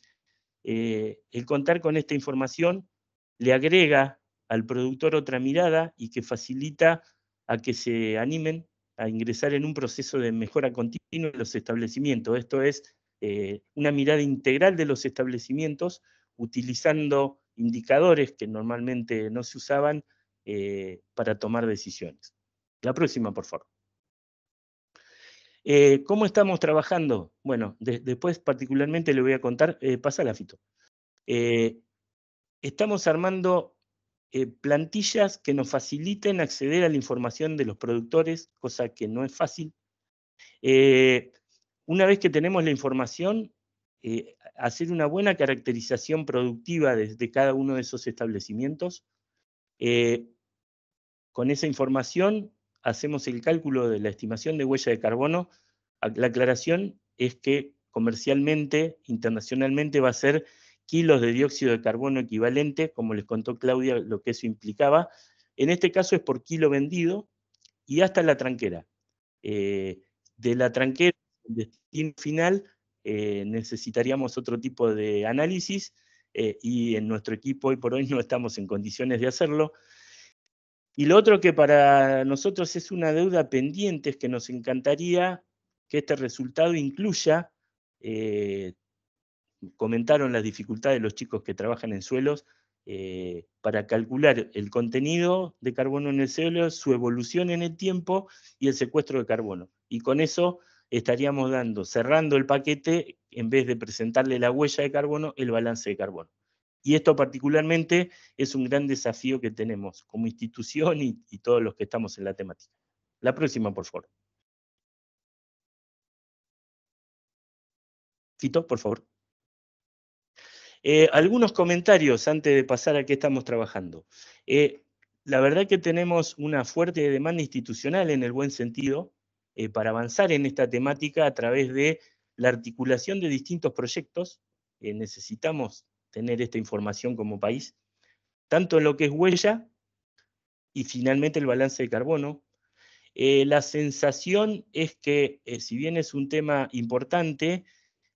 Eh, el contar con esta información le agrega al productor otra mirada y que facilita a que se animen a ingresar en un proceso de mejora continua de los establecimientos. Esto es eh, una mirada integral de los establecimientos utilizando indicadores que normalmente no se usaban eh, para tomar decisiones. La próxima, por favor. Eh, ¿Cómo estamos trabajando? Bueno, después particularmente le voy a contar, eh, pasa la fito. Eh, estamos armando plantillas que nos faciliten acceder a la información de los productores, cosa que no es fácil. una vez que tenemos la información, hacer una buena caracterización productiva desde cada uno de esos establecimientos. con esa información hacemos el cálculo de la estimación de huella de carbono, la aclaración es que comercialmente, internacionalmente, va a ser kilos de dióxido de carbono equivalente, como les contó Claudia lo que eso implicaba. En este caso es por kilo vendido y hasta la tranquera. Eh, de la tranquera, el destino final, eh, necesitaríamos otro tipo de análisis eh, y en nuestro equipo hoy por hoy no estamos en condiciones de hacerlo. Y lo otro que para nosotros es una deuda pendiente es que nos encantaría que este resultado incluya, eh, comentaron las dificultades de los chicos que trabajan en suelos, eh, para calcular el contenido de carbono en el suelo, su evolución en el tiempo y el secuestro de carbono. Y con eso estaríamos dando, cerrando el paquete, en vez de presentarle la huella de carbono, el balance de carbono. Y esto particularmente es un gran desafío que tenemos como institución y, todos los que estamos en la temática. La próxima, por favor. Fito, por favor. Eh, algunos comentarios antes de pasar a qué estamos trabajando. Eh, la verdad que tenemos una fuerte demanda institucional en el buen sentido eh, para avanzar en esta temática a través de la articulación de distintos proyectos. necesitamos tener esta información como país, tanto lo que es huella y finalmente el balance de carbono. Eh, la sensación es que, eh, si bien es un tema importante,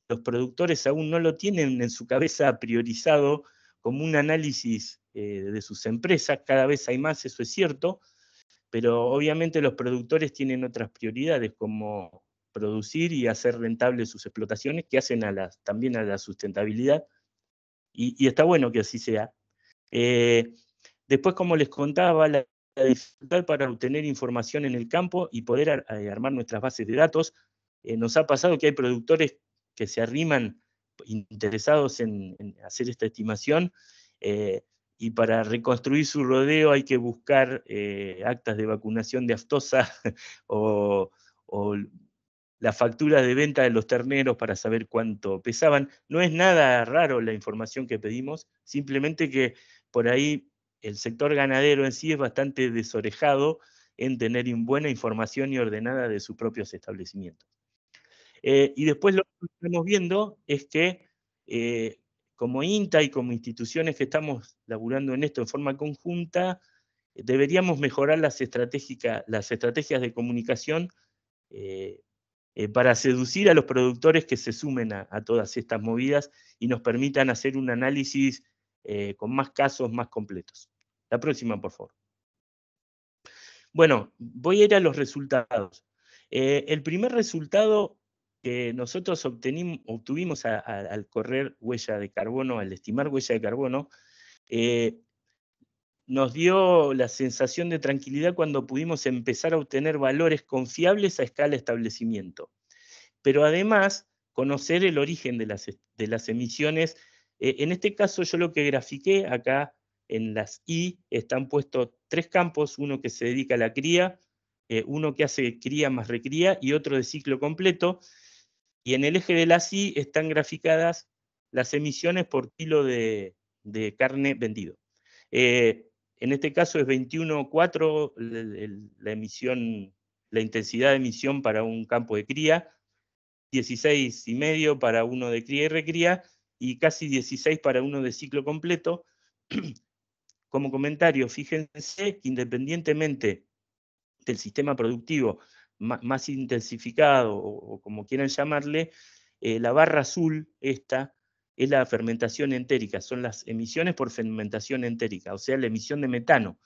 los productores aún no lo tienen en su cabeza priorizado como un análisis eh, de sus empresas, cada vez hay más, eso es cierto, pero obviamente los productores tienen otras prioridades como producir y hacer rentables sus explotaciones que hacen también a la sustentabilidad y, está bueno que así sea. Eh, después, como les contaba, la, dificultad para obtener información en el campo y poder eh, armar nuestras bases de datos, eh, nos ha pasado que hay productores que se arriman interesados en, hacer esta estimación. y para reconstruir su rodeo hay que buscar actas de vacunación de aftosa o, las facturas de venta de los terneros para saber cuánto pesaban. No es nada raro la información que pedimos, simplemente que por ahí el sector ganadero en sí es bastante desorejado en tener buena información y ordenada de sus propios establecimientos. Eh, y después lo que estamos viendo es que eh, como INTA y como instituciones que estamos laburando en esto en forma conjunta, deberíamos mejorar las, las estrategias de comunicación eh, eh, para seducir a los productores que se sumen a, todas estas movidas y nos permitan hacer un análisis eh, con más casos, más completos. La próxima, por favor. Bueno, voy a ir a los resultados. Eh, el primer resultado que nosotros obtuvimos al correr huella de carbono, al estimar huella de carbono, nos dio la sensación de tranquilidad cuando pudimos empezar a obtener valores confiables a escala establecimiento. Pero además, conocer el origen de las, emisiones. Eh, en este caso, yo lo que grafiqué acá en las I están puestos tres campos, uno que se dedica a la cría, eh, uno que hace cría más recría y otro de ciclo completo. Y en el eje de las I están graficadas las emisiones por kilo de, carne vendido. Eh, en este caso es 21.4 la emisión, la intensidad de emisión para un campo de cría, 16,5 para uno de cría y recría, y casi 16 para uno de ciclo completo. Como comentario, fíjense que independientemente del sistema productivo más intensificado o, como quieran llamarle, eh, la barra azul, esta, es la fermentación entérica, son las emisiones por fermentación entérica, o sea, la emisión de metano.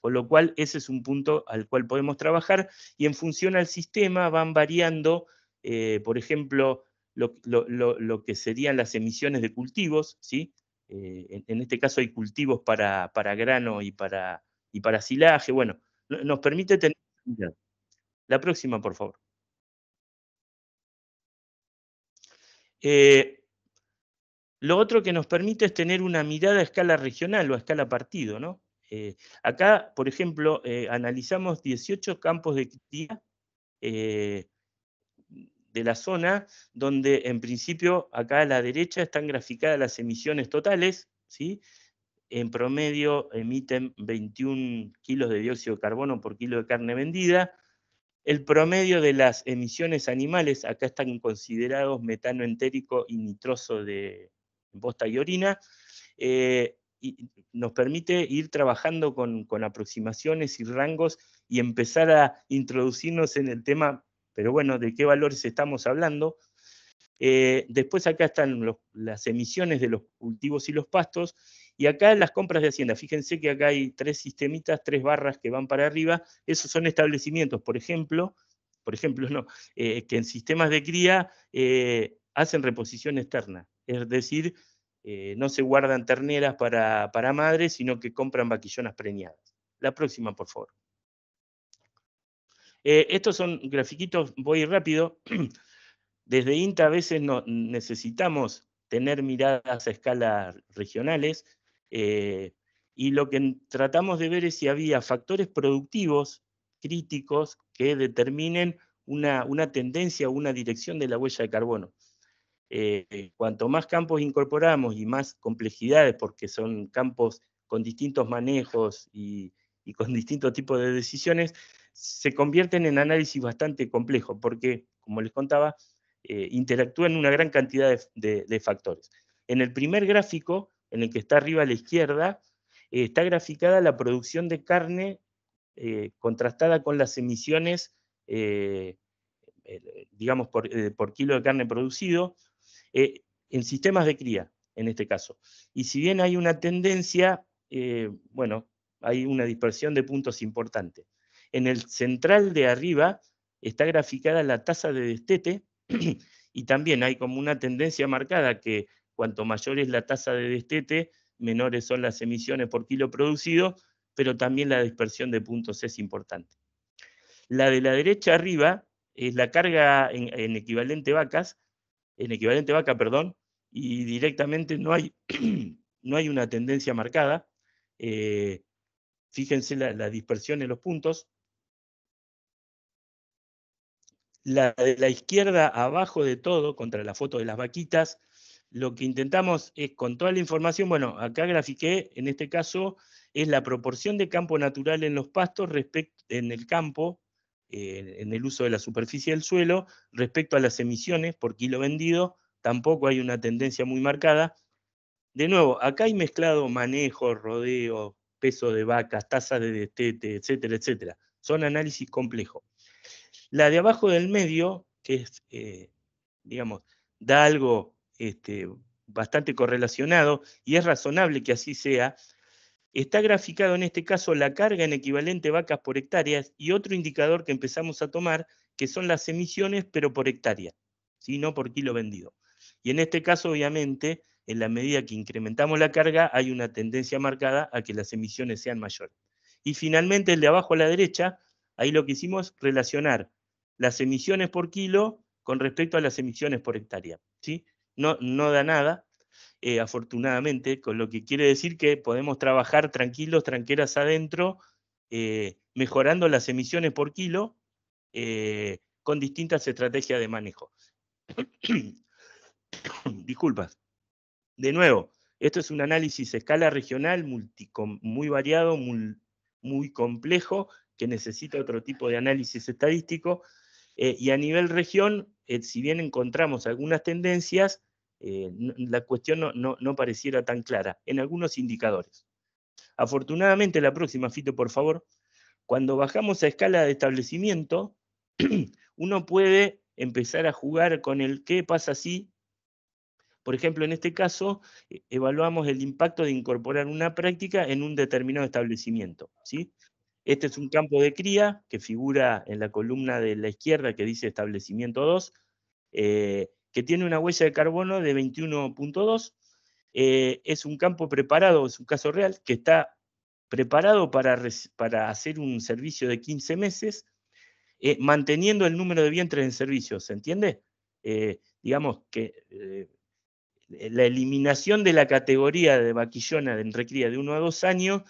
Con lo cual, ese es un punto al cual podemos trabajar y en función al sistema van variando, eh, por ejemplo, lo, que serían las emisiones de cultivos, ¿sí? Eh, en, este caso hay cultivos para, grano y para, y para silaje. Bueno, nos permite tener... La próxima, por favor. Eh, lo otro que nos permite es tener una mirada a escala regional o a escala partido. ¿no? Eh, acá, por ejemplo, eh, analizamos 18 campos de cría eh, de la zona, donde en principio acá a la derecha están graficadas las emisiones totales, ¿sí? en promedio emiten 21 kilos de dióxido de carbono por kilo de carne vendida. El promedio de las emisiones animales, acá están considerados metano entérico y nitroso de, posta y orina, eh, y nos permite ir trabajando con, aproximaciones y rangos y empezar a introducirnos en el tema, pero bueno, de qué valores estamos hablando. Eh, después acá están las emisiones de los cultivos y los pastos, y acá las compras de Hacienda. Fíjense que acá hay tres sistemitas, tres barras que van para arriba, esos son establecimientos, por ejemplo, por ejemplo, eh, que en sistemas de cría hacen reposición externa es decir, eh, no se guardan terneras para, madres, sino que compran vaquillonas preñadas. La próxima, por favor. Eh, estos son grafiquitos, voy rápido. Desde INTA a veces necesitamos tener miradas a escala regionales eh, y lo que tratamos de ver es si había factores productivos críticos que determinen una, una tendencia o una dirección de la huella de carbono. Eh, eh, cuanto más campos incorporamos y más complejidades, porque son campos con distintos manejos y, con distintos tipos de decisiones, se convierten en análisis bastante complejo, porque, como les contaba, eh, interactúan una gran cantidad de, factores. En el primer gráfico, en el que está arriba a la izquierda, está graficada la producción de carne contrastada con las emisiones digamos, por, kilo de carne producido, eh, en sistemas de cría, en este caso. Y si bien hay una tendencia, eh, bueno, hay una dispersión de puntos importante. En el central de arriba está graficada la tasa de destete y también hay como una tendencia marcada que cuanto mayor es la tasa de destete, menores son las emisiones por kilo producido, pero también la dispersión de puntos es importante. La de la derecha arriba es la carga en equivalente vacas, en equivalente vaca, perdón, y directamente no hay, no hay una tendencia marcada. Eh, fíjense la, dispersión en los puntos. La de la izquierda abajo de todo, contra la foto de las vaquitas, lo que intentamos es con toda la información, bueno, acá grafiqué, en este caso, es la proporción de campo natural en los pastos respecto, en el campo en el uso de la superficie del suelo. Respecto a las emisiones por kilo vendido, tampoco hay una tendencia muy marcada. De nuevo, acá hay mezclado manejo, rodeo, peso de vacas, tasa de destete, etcétera, etcétera. Son análisis complejos. La de abajo del medio, que es, eh, digamos, da algo este, bastante correlacionado, y es razonable que así sea, Está graficado en este caso la carga en equivalente vacas por hectáreas y otro indicador que empezamos a tomar, que son las emisiones, pero por hectárea, sino no por kilo vendido. Y en este caso, obviamente, en la medida que incrementamos la carga, hay una tendencia marcada a que las emisiones sean mayores. Y finalmente, el de abajo a la derecha, ahí lo que hicimos relacionar las emisiones por kilo con respecto a las emisiones por hectárea. ¿sí? No, no da nada, eh, afortunadamente, con lo que quiere decir que podemos trabajar tranquilos, tranqueras adentro, eh, mejorando las emisiones por kilo eh, con distintas estrategias de manejo. Disculpas. De nuevo, esto es un análisis a escala regional, muy variado, muy, complejo, que necesita otro tipo de análisis estadístico. y a nivel región, si bien encontramos algunas tendencias, eh, la cuestión no, pareciera tan clara en algunos indicadores. Afortunadamente, la próxima, Fito, por favor, cuando bajamos a escala de establecimiento, uno puede empezar a jugar con el qué pasa si, por ejemplo, en este caso, e, evaluamos el impacto de incorporar una práctica en un determinado establecimiento. ¿sí? Este es un campo de cría que figura en la columna de la izquierda que dice establecimiento 2 que tiene una huella de carbono de 21.2. Eh, es un campo preparado, es un caso real, que está preparado para, para hacer un servicio de 15 meses, eh, manteniendo el número de vientres en servicio, ¿se entiende? Eh, digamos que la eliminación de la categoría de vaquillona en recría de 1 a 2 años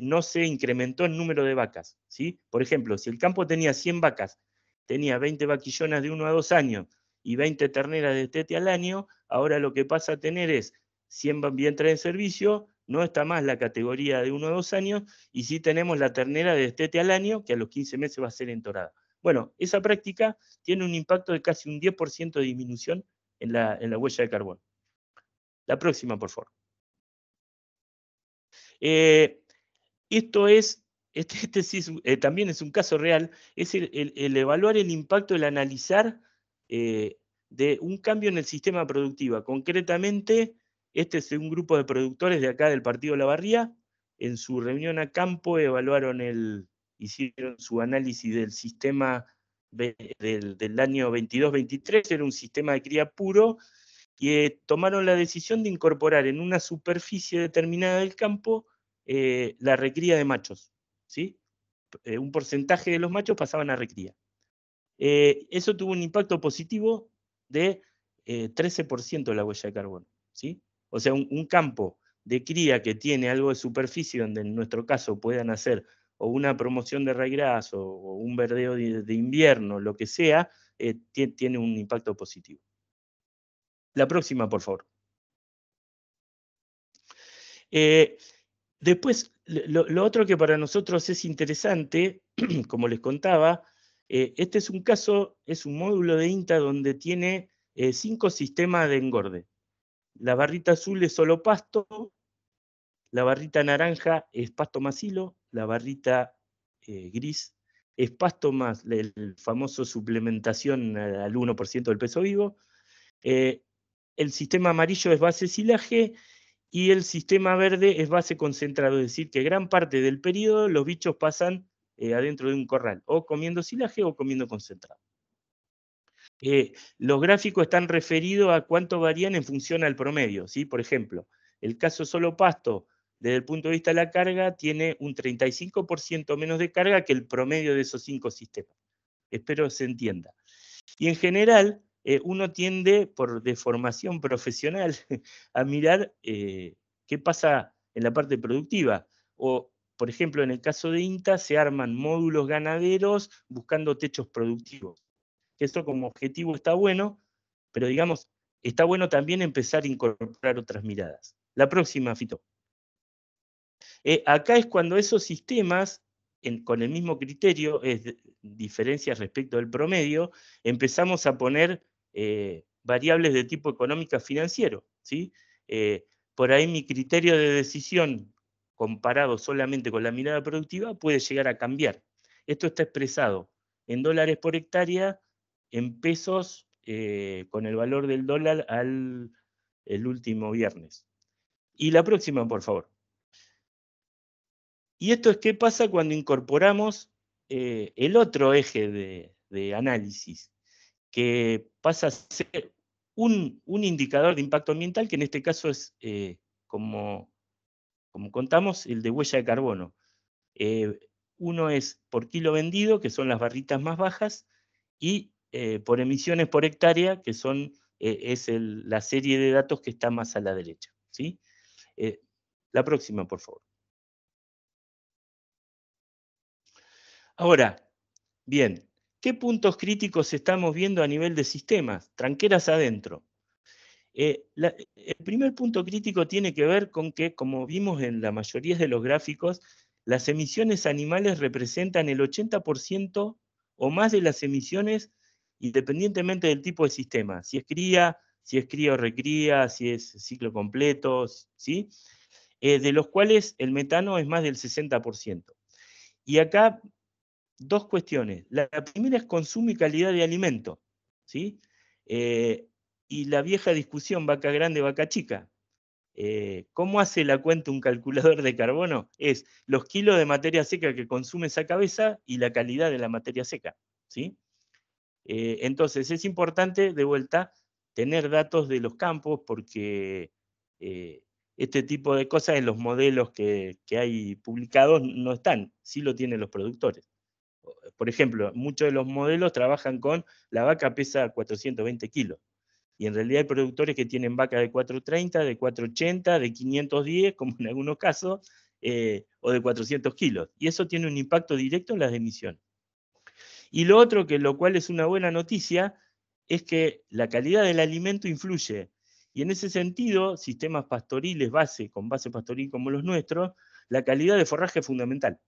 no se incrementó el número de vacas, ¿sí? Por ejemplo, si el campo tenía 100 vacas, tenía 20 vaquillonas de 1 a 2 años y 20 terneras de estete al año, ahora lo que pasa a tener es 100 vientres en servicio, no está más la categoría de uno o dos años, y sí tenemos la ternera de estete al año, que a los 15 meses va a ser entorada. Bueno, esa práctica tiene un impacto de casi un 10% de disminución en la, en la, huella de carbón. La próxima, por favor. Eh, esto es, este, este sí eh, también es un caso real, es el evaluar el impacto, el analizar eh, de un cambio en el sistema productivo. Concretamente, este es un grupo de productores de acá del Partido La Barría, En su reunión a campo evaluaron el, hicieron su análisis del sistema del, año 22-23, era un sistema de cría puro, y tomaron la decisión de incorporar en una superficie determinada del campo eh, la recría de machos. ¿sí? Eh, un porcentaje de los machos pasaban a recría. Eh, eso tuvo un impacto positivo de 13% eh, de la huella de carbono. ¿sí? O sea, un, campo de cría que tiene algo de superficie, donde en nuestro caso puedan hacer o una promoción de raigras o, un verdeo de, invierno, lo que sea, eh, tiene un impacto positivo. La próxima, por favor. después, lo, otro que para nosotros es interesante, como les contaba, eh, este es un caso, es un módulo de INTA donde tiene eh, cinco sistemas de engorde. La barrita azul es solo pasto, la barrita naranja es pasto más hilo, la barrita eh, gris es pasto más el famoso suplementación al 1% del peso vivo. el sistema amarillo es base silaje y el sistema verde es base concentrado, es decir, que gran parte del periodo los bichos pasan eh, adentro de un corral, o comiendo silaje o comiendo concentrado. Eh, los gráficos están referidos a cuánto varían en función al promedio. Por ejemplo, el caso solo pasto, desde el punto de vista de la carga, tiene un 35% menos de carga que el promedio de esos cinco sistemas. Espero se entienda. Y en general, eh, uno tiende, por deformación profesional, a mirar qué pasa en la parte productiva o por ejemplo, en el caso de INTA se arman módulos ganaderos buscando techos productivos. Eso como objetivo está bueno, pero digamos, está bueno también empezar a incorporar otras miradas. La próxima, Fito. Eh, acá es cuando esos sistemas, con el mismo criterio, es diferencia respecto del promedio, empezamos a poner eh, variables de tipo económica financiero. ¿sí? Eh, por ahí mi criterio de decisión comparado solamente con la mirada productiva, puede llegar a cambiar. Esto está expresado en dólares por hectárea, en pesos, eh, con el valor del dólar al el último viernes. Y la próxima, por favor. Y esto es qué pasa cuando incorporamos eh, el otro eje de, análisis, que pasa a ser un, indicador de impacto ambiental, que en este caso es, eh, como como contamos, el de huella de carbono. Eh, uno es por kilo vendido, que son las barritas más bajas, y eh, por emisiones por hectárea, que son, eh, es la serie de datos que está más a la derecha. ¿sí? la próxima, por favor. Ahora, bien, ¿qué puntos críticos estamos viendo a nivel de sistemas? Tranqueras adentro. Eh, el primer punto crítico tiene que ver con que, como vimos en la mayoría de los gráficos, las emisiones animales representan el 80% o más de las emisiones independientemente del tipo de sistema, si es cría, si es cría o recría, si es ciclo completo, ¿sí? Eh, de los cuales el metano es más del 60%. Y acá dos cuestiones. La, primera es consumo y calidad de alimento. ¿sí? Eh, y la vieja discusión vaca grande, vaca chica. Eh, ¿Cómo hace la cuenta un calculador de carbono? Es los kilos de materia seca que consume esa cabeza y la calidad de la materia seca. ¿sí? Eh, entonces es importante, de vuelta, tener datos de los campos porque eh, este tipo de cosas en los modelos que, que, hay publicados no están, sí lo tienen los productores. Por ejemplo, muchos de los modelos trabajan con la vaca pesa 420 kilos. Y en realidad hay productores que tienen vaca de 430, de 480, de 510, como en algunos casos, eh, o de 400 kilos. Y eso tiene un impacto directo en las emisiones. Y lo otro, que lo cual es una buena noticia, es que la calidad del alimento influye. Y en ese sentido, sistemas pastoriles base, con base pastoril como los nuestros, la calidad de forraje es fundamental.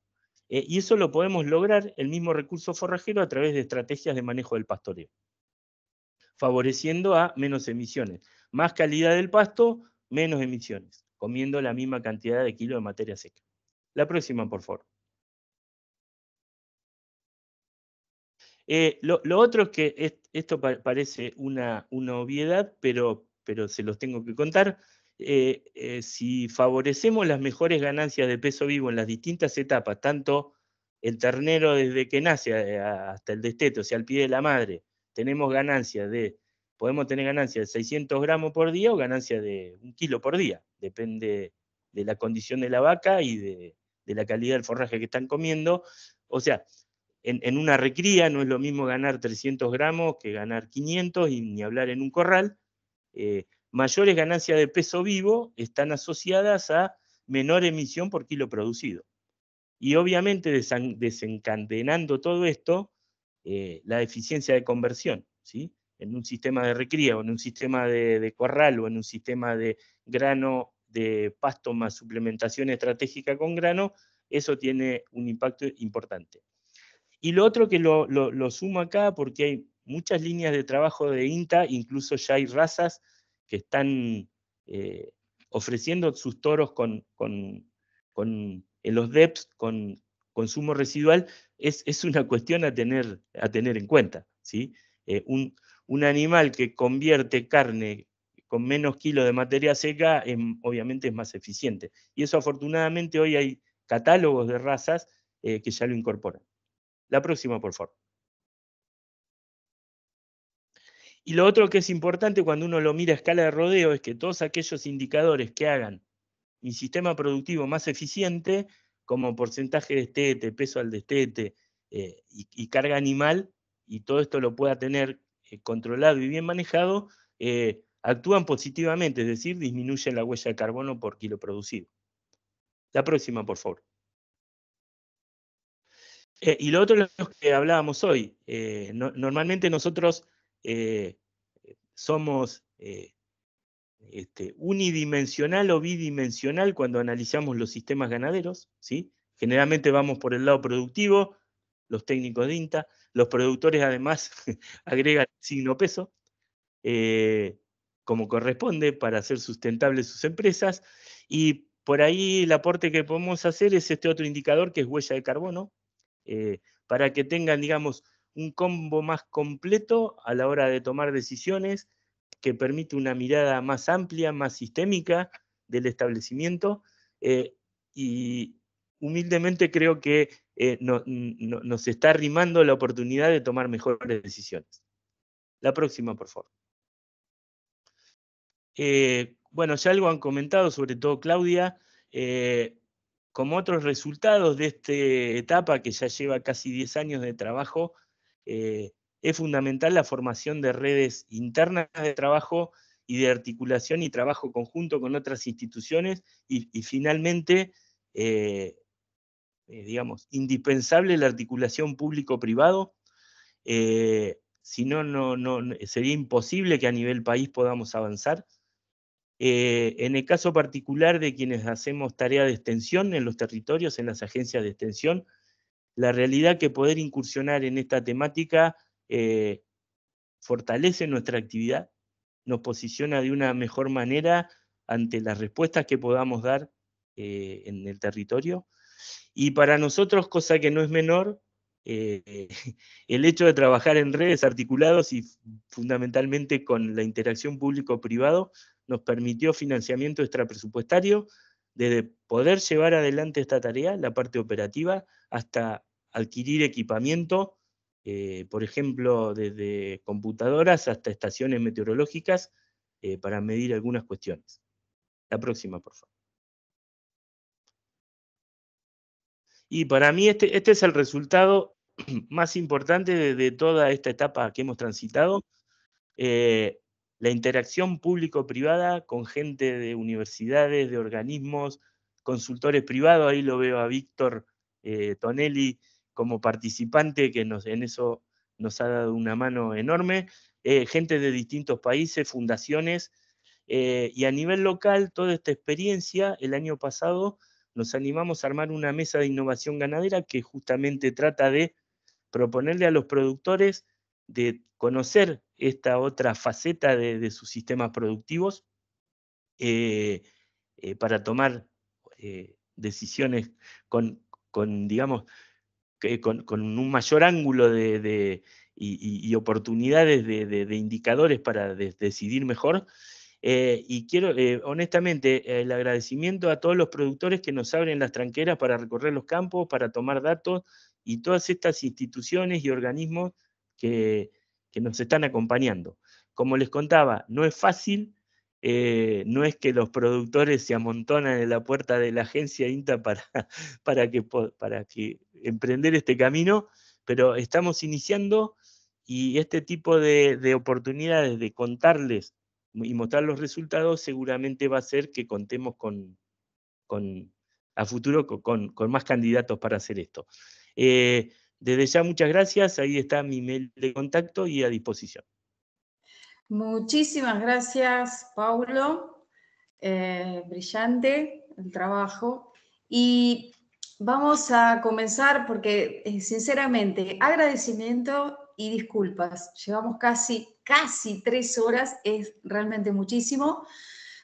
Eh, y eso lo podemos lograr el mismo recurso forrajero a través de estrategias de manejo del pastoreo favoreciendo a menos emisiones. Más calidad del pasto, menos emisiones, comiendo la misma cantidad de kilo de materia seca. La próxima, por favor. Eh, lo, otro es que esto parece una, una obviedad, pero, pero, se los tengo que contar. Eh, eh, si favorecemos las mejores ganancias de peso vivo en las distintas etapas, tanto el ternero desde que nace hasta el desteto, o sea, al pie de la madre, tenemos ganancias de, podemos tener ganancias de 600 gramos por día o ganancias de un kilo por día, depende de la condición de la vaca y de, la calidad del forraje que están comiendo. O sea, en, una recría no es lo mismo ganar 300 gramos que ganar 500 y ni hablar en un corral. Eh, mayores ganancias de peso vivo están asociadas a menor emisión por kilo producido. Y obviamente desencadenando todo esto, eh, la eficiencia de conversión, En un sistema de recría o en un sistema de, corral o en un sistema de grano de pasto más suplementación estratégica con grano, eso tiene un impacto importante. Y lo otro que lo, sumo acá, porque hay muchas líneas de trabajo de INTA, incluso ya hay razas que están eh, ofreciendo sus toros con, en los DEPs con consumo residual es, una cuestión a tener, a tener en cuenta. ¿sí? Eh, un, animal que convierte carne con menos kilos de materia seca obviamente es más eficiente. Y eso afortunadamente hoy hay catálogos de razas eh, que ya lo incorporan. La próxima, por favor. Y lo otro que es importante cuando uno lo mira a escala de rodeo es que todos aquellos indicadores que hagan mi sistema productivo más eficiente como porcentaje de estete, peso al destete eh, y, carga animal, y todo esto lo pueda tener eh, controlado y bien manejado, eh, actúan positivamente, es decir, disminuyen la huella de carbono por kilo producido. La próxima, por favor. y lo otro es lo que hablábamos hoy. normalmente nosotros somos este, unidimensional o bidimensional cuando analizamos los sistemas ganaderos. ¿sí? Generalmente vamos por el lado productivo, los técnicos de INTA, los productores además agregan signo peso, eh, como corresponde, para hacer sustentables sus empresas. Y por ahí el aporte que podemos hacer es este otro indicador que es huella de carbono, eh, para que tengan, digamos, un combo más completo a la hora de tomar decisiones que permite una mirada más amplia, más sistémica del establecimiento eh, y humildemente creo que eh, nos está arrimando la oportunidad de tomar mejores decisiones. La próxima, por favor. Eh, bueno, ya algo han comentado, sobre todo Claudia, como otros resultados de esta etapa que ya lleva casi 10 años de trabajo, es fundamental la formación de redes internas de trabajo y de articulación y trabajo conjunto con otras instituciones y, finalmente, eh, eh, digamos, indispensable la articulación público-privado. Eh, si no, no, sería imposible que a nivel país podamos avanzar. en el caso particular de quienes hacemos tarea de extensión en los territorios, en las agencias de extensión, la realidad que poder incursionar en esta temática eh, fortalece nuestra actividad, nos posiciona de una mejor manera ante las respuestas que podamos dar eh, en el territorio. Y para nosotros, cosa que no es menor, eh, el hecho de trabajar en redes articulados y fundamentalmente con la interacción público-privado nos permitió financiamiento extrapresupuestario, desde poder llevar adelante esta tarea, la parte operativa, hasta adquirir equipamiento eh, por ejemplo, desde computadoras hasta estaciones meteorológicas eh, para medir algunas cuestiones. La próxima, por favor. Y para mí este, este es el resultado más importante de, toda esta etapa que hemos transitado, eh, la interacción público-privada con gente de universidades, de organismos, consultores privados, ahí lo veo a Víctor Tonelli como participante, que en eso nos ha dado una mano enorme, eh, gente de distintos países, fundaciones, eh, y a nivel local, toda esta experiencia, el año pasado nos animamos a armar una mesa de innovación ganadera que justamente trata de proponerle a los productores de conocer esta otra faceta de, sus sistemas productivos eh, para tomar decisiones con, digamos, con, un mayor ángulo de, y, oportunidades de, indicadores para decidir mejor. Eh, y quiero, eh, honestamente, el agradecimiento a todos los productores que nos abren las tranqueras para recorrer los campos, para tomar datos y todas estas instituciones y organismos que, nos están acompañando. Como les contaba, no es fácil, eh, no es que los productores se amontonan en la puerta de la agencia INTA para, para, que, para que emprender este camino, pero estamos iniciando y este tipo de, oportunidades de contarles y mostrar los resultados seguramente va a ser que contemos con, a futuro con, más candidatos para hacer esto. Eh, desde ya muchas gracias, ahí está mi mail de contacto y a disposición. Muchísimas gracias, Paulo. Eh, brillante el trabajo. Y Vamos a comenzar porque, eh, sinceramente, agradecimiento y disculpas. Llevamos casi, casi tres horas, es realmente muchísimo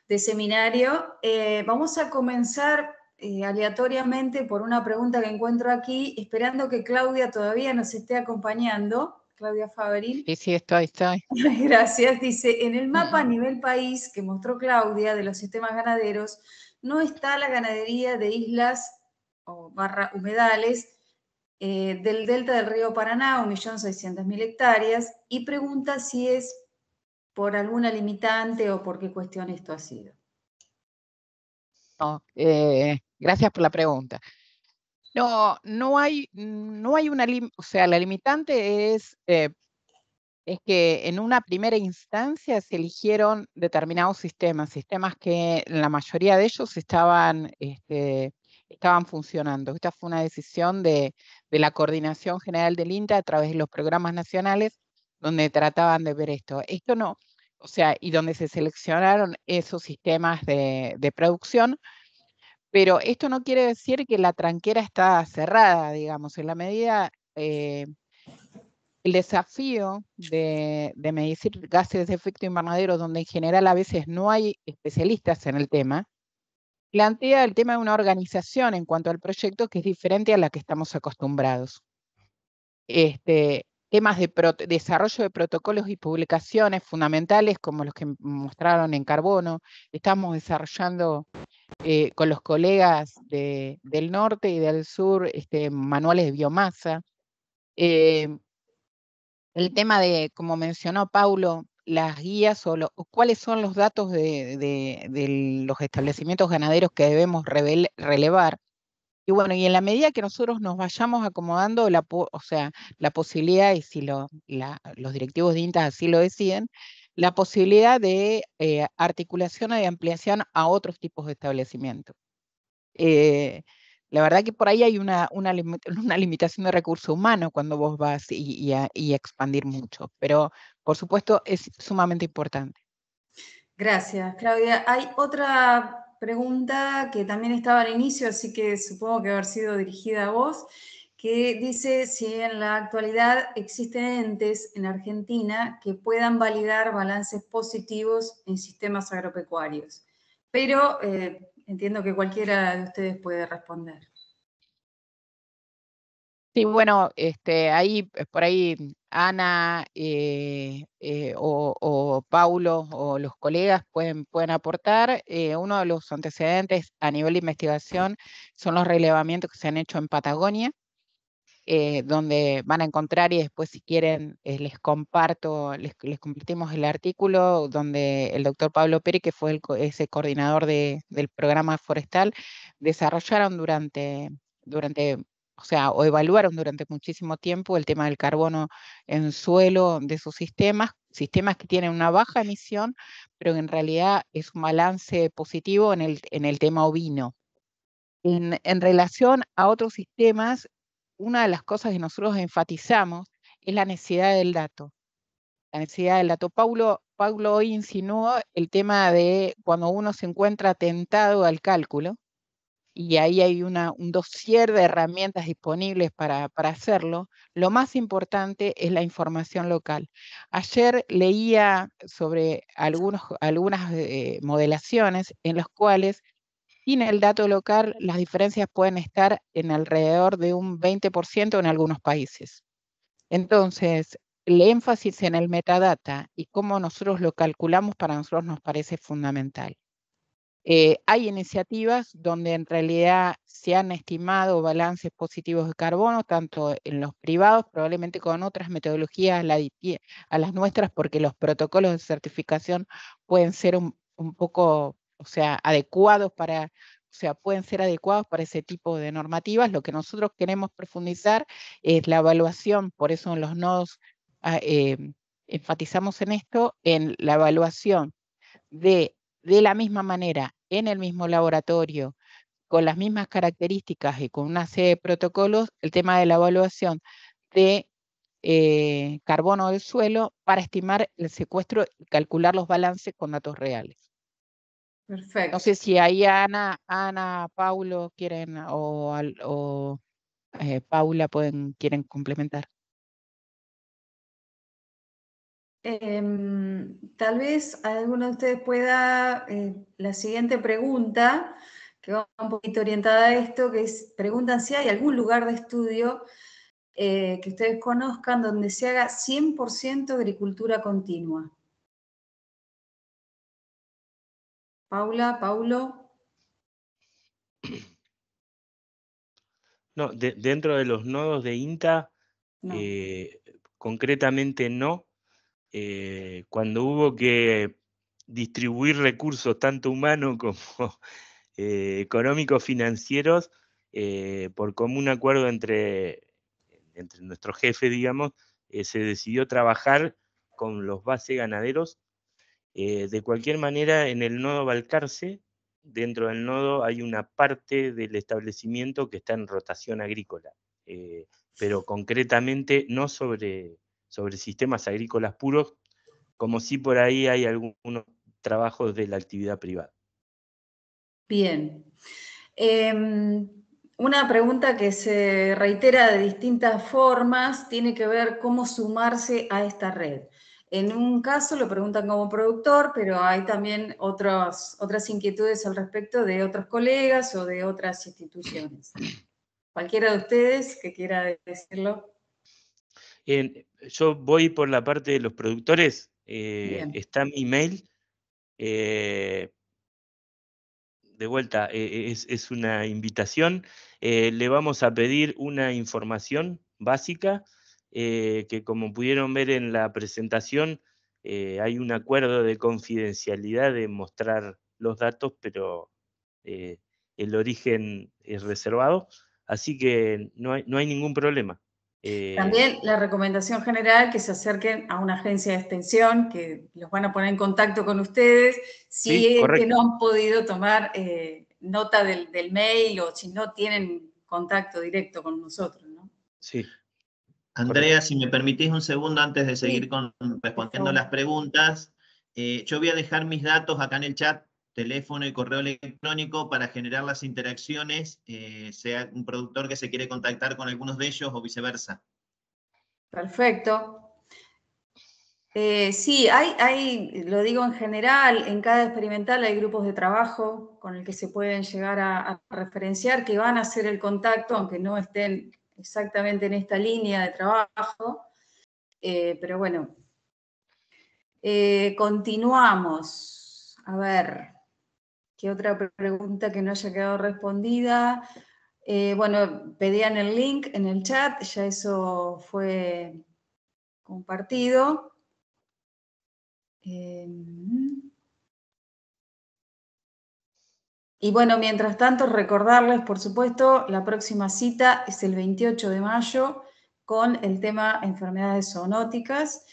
de seminario. Eh, vamos a comenzar eh, aleatoriamente por una pregunta que encuentro aquí, esperando que Claudia todavía nos esté acompañando. Claudia Faberil. Sí, sí, estoy, estoy. Gracias. Dice, en el mapa a nivel país que mostró Claudia de los sistemas ganaderos, no está la ganadería de islas o barra humedales eh, del delta del río Paraná, 1.600.000 hectáreas, y pregunta si es por alguna limitante o por qué cuestión esto ha sido. Eh, gracias por la pregunta. No, no hay, no hay una, o sea, la limitante es, eh, es que en una primera instancia se eligieron determinados sistemas, sistemas que la mayoría de ellos estaban este, estaban funcionando. Esta fue una decisión de, la Coordinación General del INTA a través de los programas nacionales donde trataban de ver esto. Esto no, o sea, y donde se seleccionaron esos sistemas de, producción, pero esto no quiere decir que la tranquera está cerrada, digamos, en la medida... Eh, el desafío de, de, medir gases de efecto invernadero, donde en general a veces no hay especialistas en el tema, plantea el tema de una organización en cuanto al proyecto que es diferente a la que estamos acostumbrados. Este, temas de desarrollo de protocolos y publicaciones fundamentales como los que mostraron en Carbono. Estamos desarrollando eh, con los colegas del norte y del sur este, manuales de biomasa. Eh, el tema de, como mencionó Paulo, las guías o, cuáles son los datos de, los establecimientos ganaderos que debemos relevar. Y bueno, y en la medida que nosotros nos vayamos acomodando, la, o sea, la posibilidad, y si los directivos de INTA así lo deciden, la posibilidad de eh, articulación y de ampliación a otros tipos de establecimientos. Eh, la verdad que por ahí hay una, limitación de recursos humanos cuando vos vas y, expandir mucho, pero por supuesto es sumamente importante. Gracias, Claudia. Hay otra pregunta que también estaba al inicio, así que supongo que haber sido dirigida a vos, que dice si en la actualidad existen entes en Argentina que puedan validar balances positivos en sistemas agropecuarios. Pero eh, entiendo que cualquiera de ustedes puede responder. Sí, bueno, este, ahí, eh, por ahí Ana eh, eh, o, Paulo o los colegas pueden, pueden aportar. uno de los antecedentes a nivel de investigación son los relevamientos que se han hecho en Patagonia, eh, donde van a encontrar y después si quieren eh, les comparto, les, les, compartimos el artículo donde el doctor Pablo Pérez, que fue el, ese coordinador de, del programa forestal, desarrollaron durante, durante o sea, o evaluaron durante muchísimo tiempo el tema del carbono en suelo de sus sistemas, sistemas que tienen una baja emisión, pero en realidad es un balance positivo en el, en el tema ovino. En, en relación a otros sistemas, una de las cosas que nosotros enfatizamos es la necesidad del dato. La necesidad del dato. Paulo, Paulo hoy insinuó el tema de cuando uno se encuentra tentado al cálculo, y ahí hay un dossier de herramientas disponibles para, hacerlo, lo más importante es la información local. Ayer leía sobre algunas eh, modelaciones en las cuales y en el dato local las diferencias pueden estar en alrededor de un 20% en algunos países. Entonces, el énfasis en el metadata y cómo nosotros lo calculamos para nosotros nos parece fundamental. Eh, hay iniciativas donde en realidad se han estimado balances positivos de carbono, tanto en los privados, probablemente con otras metodologías a, a las nuestras, porque los protocolos de certificación pueden ser un, un poco o sea, adecuados para, o sea, pueden ser adecuados para ese tipo de normativas. Lo que nosotros queremos profundizar es la evaluación, por eso los nodos ah, em, enfatizamos en esto, en la evaluación de, de la misma manera, en el mismo laboratorio, con las mismas características y con una serie de protocolos, el tema de la evaluación de eh, carbono del suelo para estimar el secuestro y calcular los balances con datos reales. Perfecto. No sé si ahí Ana, Ana, Paulo quieren o, eh, Paula pueden, quieren complementar. Em, tal vez alguno de ustedes pueda, eh, la siguiente pregunta, que va un poquito orientada a esto, que es, preguntan si hay algún lugar de estudio eh, que ustedes conozcan donde se haga 100% agricultura continua. Paula, Paulo. No, dentro de los nodos de INTA, eh, concretamente no. Eh, cuando hubo que distribuir recursos, tanto humanos como eh, económicos, financieros, por común acuerdo entre, entre nuestro jefe, digamos, se decidió trabajar con los base ganaderos eh, de cualquier manera, en el nodo Balcarce, dentro del nodo hay una parte del establecimiento que está en rotación agrícola, eh, pero concretamente no sobre, sobre sistemas agrícolas puros, como si por ahí hay algunos trabajos de la actividad privada. Bien. Em, una pregunta que se reitera de distintas formas tiene que ver cómo sumarse a esta red. En un caso lo preguntan como productor, pero hay también otras inquietudes al respecto de otros colegas o de otras instituciones. Cualquiera de ustedes que quiera decirlo. yo voy por la parte de los productores. Eh, está mi mail. Eh, de vuelta, eh, es, una invitación. le vamos a pedir una información básica eh, que como pudieron ver en la presentación, eh, hay un acuerdo de confidencialidad de mostrar los datos, pero eh, el origen es reservado, así que no hay, ningún problema. También la recomendación general que se acerquen a una agencia de extensión que los van a poner en contacto con ustedes si es que no han podido tomar nota del, mail o si no tienen contacto directo con nosotros. Sí, Andrea, si me permitís un segundo antes de seguir con, respondiendo las preguntas, eh, yo voy a dejar mis datos acá en el chat, teléfono y correo electrónico para generar las interacciones, eh, sea un productor que se quiere contactar con algunos de ellos o viceversa. Perfecto. Eh, sí, hay, lo digo en general, en cada experimental hay grupos de trabajo con el que se pueden llegar a referenciar, que van a hacer el contacto, aunque no estén exactamente en esta línea de trabajo, eh, pero bueno, eh, continuamos. A ver, ¿qué otra pregunta que no haya quedado respondida? Eh, bueno, pedían el link en el chat, ya eso fue compartido. Y bueno, mientras tanto, recordarles, por supuesto, la próxima cita es el 28 de mayo con el tema enfermedades zoonóticas.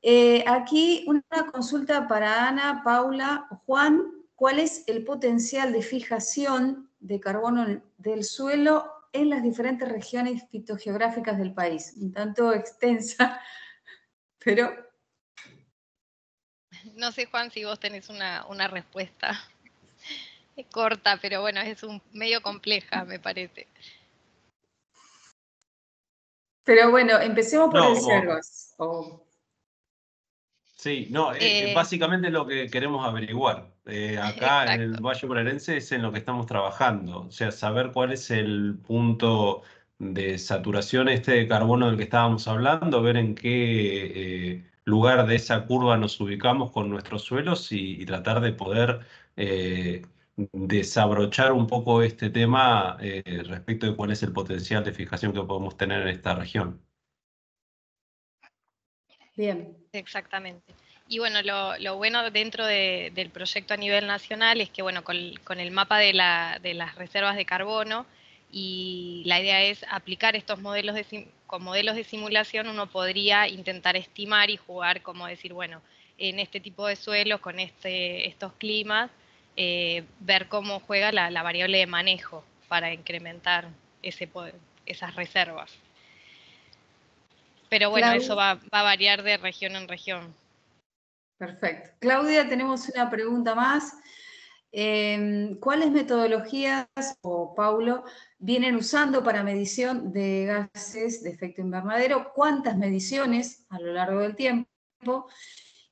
Eh, aquí una consulta para Ana, Paula, Juan, ¿cuál es el potencial de fijación de carbono del suelo en las diferentes regiones fitogeográficas del país? Un tanto extensa, pero... No sé, Juan, si vos tenés una respuesta. corta, pero bueno, es un medio compleja, me parece. Pero bueno, empecemos por el Sí, no, eh, eh, eh. básicamente lo que queremos averiguar. acá en el Valle Bonaerense es en lo que estamos trabajando, o sea, saber cuál es el punto de saturación este de carbono del que estábamos hablando, ver en qué lugar de esa curva nos ubicamos con nuestros suelos y tratar de poder desabrochar un poco este tema eh, respecto de cuál es el potencial de fijación que podemos tener en esta región. Bien. Exactamente. Y bueno, lo, bueno dentro del proyecto a nivel nacional es que, bueno, con, el mapa de, las reservas de carbono y la idea es aplicar estos modelos de, con modelos de simulación, uno podría intentar estimar y jugar como decir, bueno, en este tipo de suelos, con este, estos climas, eh, ver cómo juega la, variable de manejo para incrementar esas reservas. Pero bueno, eso va, a variar de región en región. Perfecto. Claudia, tenemos una pregunta más. Em, ¿Cuáles metodologías, o Paulo, vienen usando para medición de gases de efecto invernadero? ¿Cuántas mediciones a lo largo del tiempo?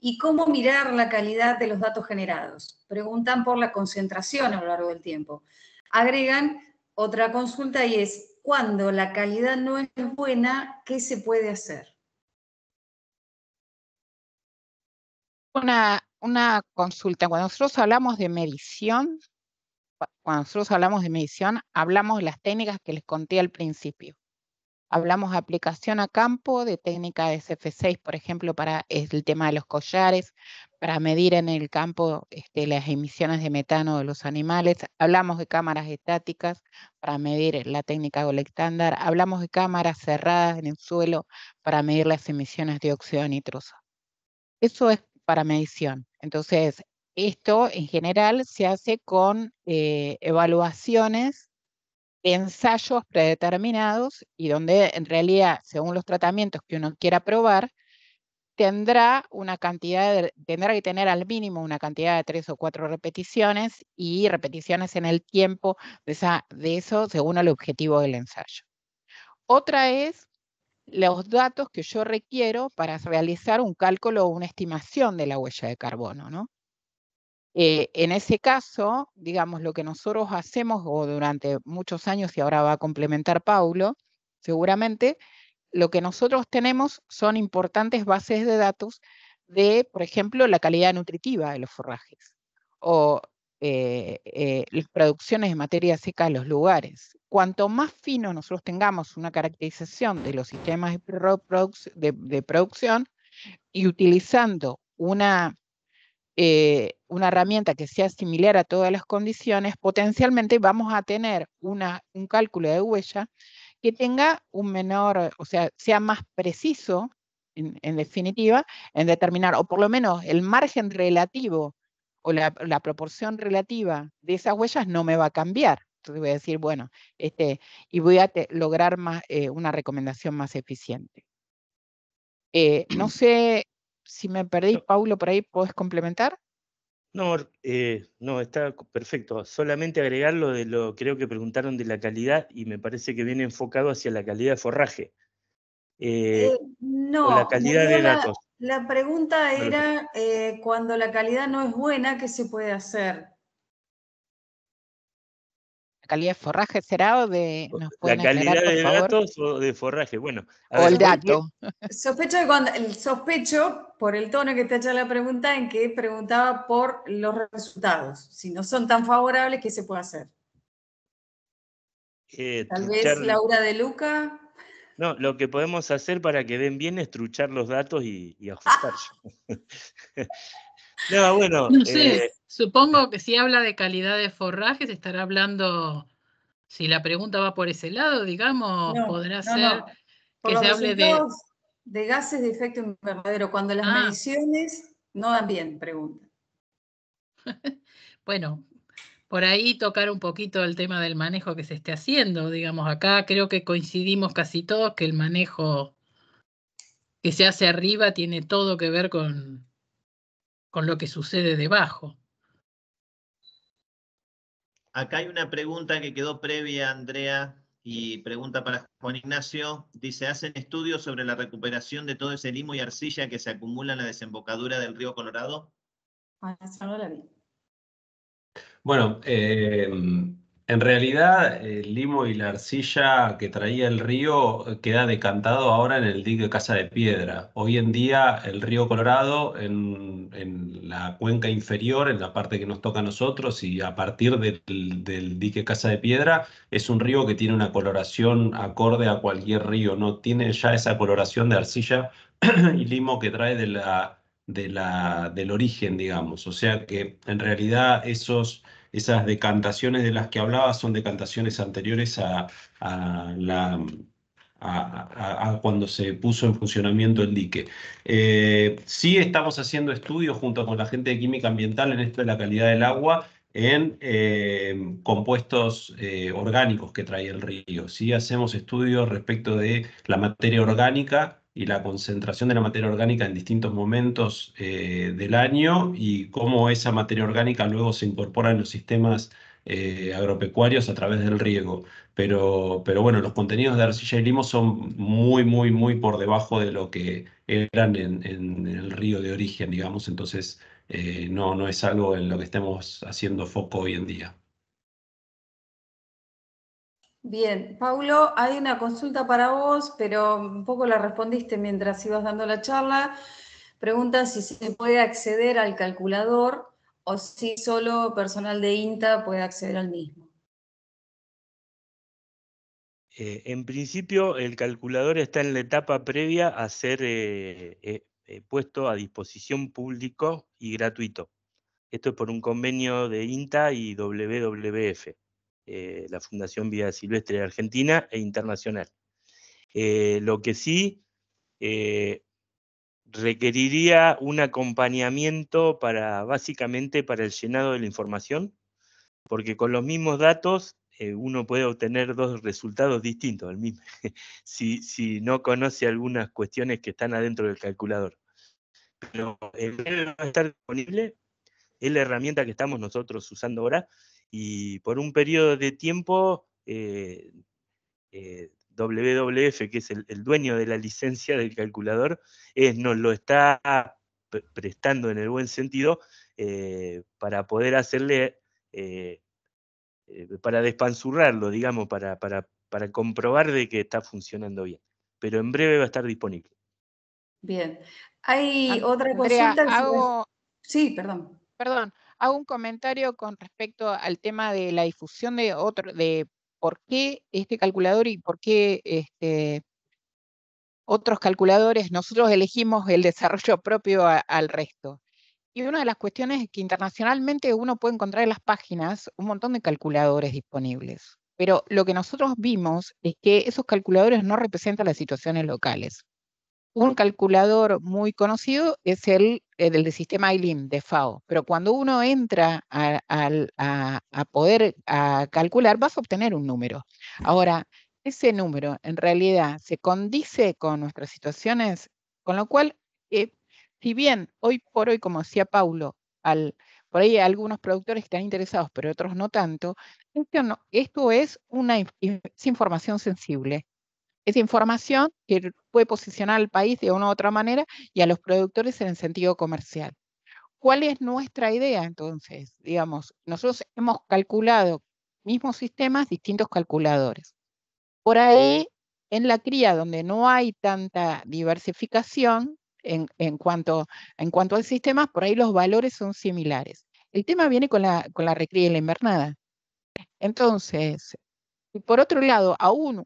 y cómo mirar la calidad de los datos generados. Preguntan por la concentración a lo largo del tiempo. Agregan otra consulta y es, cuando la calidad no es buena, ¿qué se puede hacer? Una, una consulta. Cuando nosotros hablamos de medición, cuando nosotros hablamos de medición, hablamos de las técnicas que les conté al principio. Hablamos de aplicación a campo de técnica sf 6 por ejemplo, para el tema de los collares, para medir en el campo este, las emisiones de metano de los animales. Hablamos de cámaras estáticas para medir la técnica Gold estándar. Hablamos de cámaras cerradas en el suelo para medir las emisiones de óxido nitroso. Eso es para medición. Entonces, esto en general se hace con eh, evaluaciones ensayos predeterminados y donde en realidad, según los tratamientos que uno quiera probar, tendrá una cantidad de, tendrá que tener al mínimo una cantidad de tres o cuatro repeticiones y repeticiones en el tiempo de, esa, de eso según el objetivo del ensayo. Otra es los datos que yo requiero para realizar un cálculo o una estimación de la huella de carbono, ¿no? Eh, en ese caso, digamos, lo que nosotros hacemos o durante muchos años, y ahora va a complementar Paulo, seguramente, lo que nosotros tenemos son importantes bases de datos de, por ejemplo, la calidad nutritiva de los forrajes o eh, eh, las producciones de materia seca en los lugares. Cuanto más fino nosotros tengamos una caracterización de los sistemas de producción y utilizando una eh, una herramienta que sea similar a todas las condiciones, potencialmente vamos a tener un cálculo de huella que tenga un menor, o sea, sea más preciso, en, definitiva, en determinar, o por lo menos el margen relativo o la, proporción relativa de esas huellas no me va a cambiar. Entonces voy a decir, bueno, este, y voy a lograr más, eh, una recomendación más eficiente. Eh, no sé si me perdí, Paulo, por ahí podés complementar. No, eh, no, está perfecto. Solamente agregar lo de lo creo que preguntaron de la calidad y me parece que viene enfocado hacia la calidad de forraje. Eh, eh, no, la calidad de datos. La, la pregunta era cuando la calidad no es buena, ¿qué se puede hacer? calidad de forraje será de... la calidad de datos de forraje, bueno. el Sospecho, de cuando, el sospecho, por el tono que te hecho la pregunta, en que preguntaba por los resultados. Si no son tan favorables, que se puede hacer? Eh, Tal vez Laura de Luca. No, lo que podemos hacer para que den bien es truchar los datos y, y No, bueno. sé, eh, supongo que si habla de calidad de se estará hablando, si la pregunta va por ese lado, digamos, podrá ser que se hable de... De gases de efecto invernadero, cuando las ah. mediciones no dan bien, pregunta. bueno, por ahí tocar un poquito el tema del manejo que se esté haciendo, digamos, acá creo que coincidimos casi todos que el manejo que se hace arriba tiene todo que ver con, con lo que sucede debajo. Acá hay una pregunta que quedó previa, Andrea, y pregunta para Juan Ignacio. Dice, ¿hacen estudios sobre la recuperación de todo ese limo y arcilla que se acumula en la desembocadura del río Colorado? Ah, bueno, eh, en realidad, el limo y la arcilla que traía el río queda decantado ahora en el dique Casa de Piedra. Hoy en día, el río Colorado, en, la cuenca inferior, en la parte que nos toca a nosotros y a partir del, dique Casa de Piedra, es un río que tiene una coloración acorde a cualquier río. No tiene ya esa coloración de arcilla y limo que trae de la, del origen, digamos. O sea que, en realidad, esos esas decantaciones de las que hablaba son decantaciones anteriores a, cuando se puso en funcionamiento el dique. Eh, sí estamos haciendo estudios junto con la gente de química ambiental en esto de la calidad del agua en eh, compuestos eh, orgánicos que trae el río. Sí hacemos estudios respecto de la materia orgánica y la concentración de la materia orgánica en distintos momentos eh, del año y cómo esa materia orgánica luego se incorpora en los sistemas eh, agropecuarios a través del riego. Pero, pero bueno, los contenidos de arcilla y limo son muy, muy, muy por debajo de lo que eran en, el río de origen, digamos. Entonces, eh, no, no es algo en lo que estemos haciendo foco hoy en día. Bien, Paulo, hay una consulta para vos, pero un poco la respondiste mientras ibas dando la charla. pregunta si se puede acceder al calculador o si solo personal de INTA puede acceder al mismo. Eh, en principio, el calculador está en la etapa previa a ser eh, eh, puesto a disposición público y gratuito. Esto es por un convenio de INTA y WWF. Eh, la Fundación Vía Silvestre de Argentina e internacional. Eh, lo que sí eh, requeriría un acompañamiento para básicamente para el llenado de la información, porque con los mismos datos uno puede obtener dos resultados distintos mismo, si, si, no conoce algunas cuestiones que están adentro del calculador. Pero el va a estar disponible, es la herramienta que estamos nosotros usando ahora, y por un periodo de tiempo eh, eh, WWF, que es el, dueño de la licencia del calculador, nos lo está prestando en el buen sentido eh, para poder hacerle, para despanzurrarlo, digamos, para, comprobar de que está funcionando bien. Pero en breve va a estar disponible. Bien. Hay otra consulta. Hago... Sí, perdón. Perdón hago un comentario con respecto al tema de la difusión de otro, de por qué este calculador y por qué este, otros calculadores, nosotros elegimos el desarrollo propio al resto. Y una de las cuestiones es que internacionalmente uno puede encontrar en las páginas un montón de calculadores disponibles. Pero lo que nosotros vimos es que esos calculadores no representan las situaciones locales. Un calculador muy conocido es el, del sistema ILIM de FAO, pero cuando uno entra a, poder calcular, vas a obtener un número. Ahora, ese número en realidad se condice con nuestras situaciones, con lo cual, eh, si bien hoy por hoy, como decía Paulo, al, por ahí algunos productores están interesados, pero otros no tanto, esto, no, esto es una información sensible esa información que puede posicionar al país de una u otra manera y a los productores en el sentido comercial. ¿Cuál es nuestra idea entonces? Digamos, nosotros hemos calculado mismos sistemas, distintos calculadores. Por ahí, en la cría, donde no hay tanta diversificación en, cuanto, en cuanto al sistema, por ahí los valores son similares. El tema viene con la, con la recría y la invernada. Entonces, y por otro lado, aún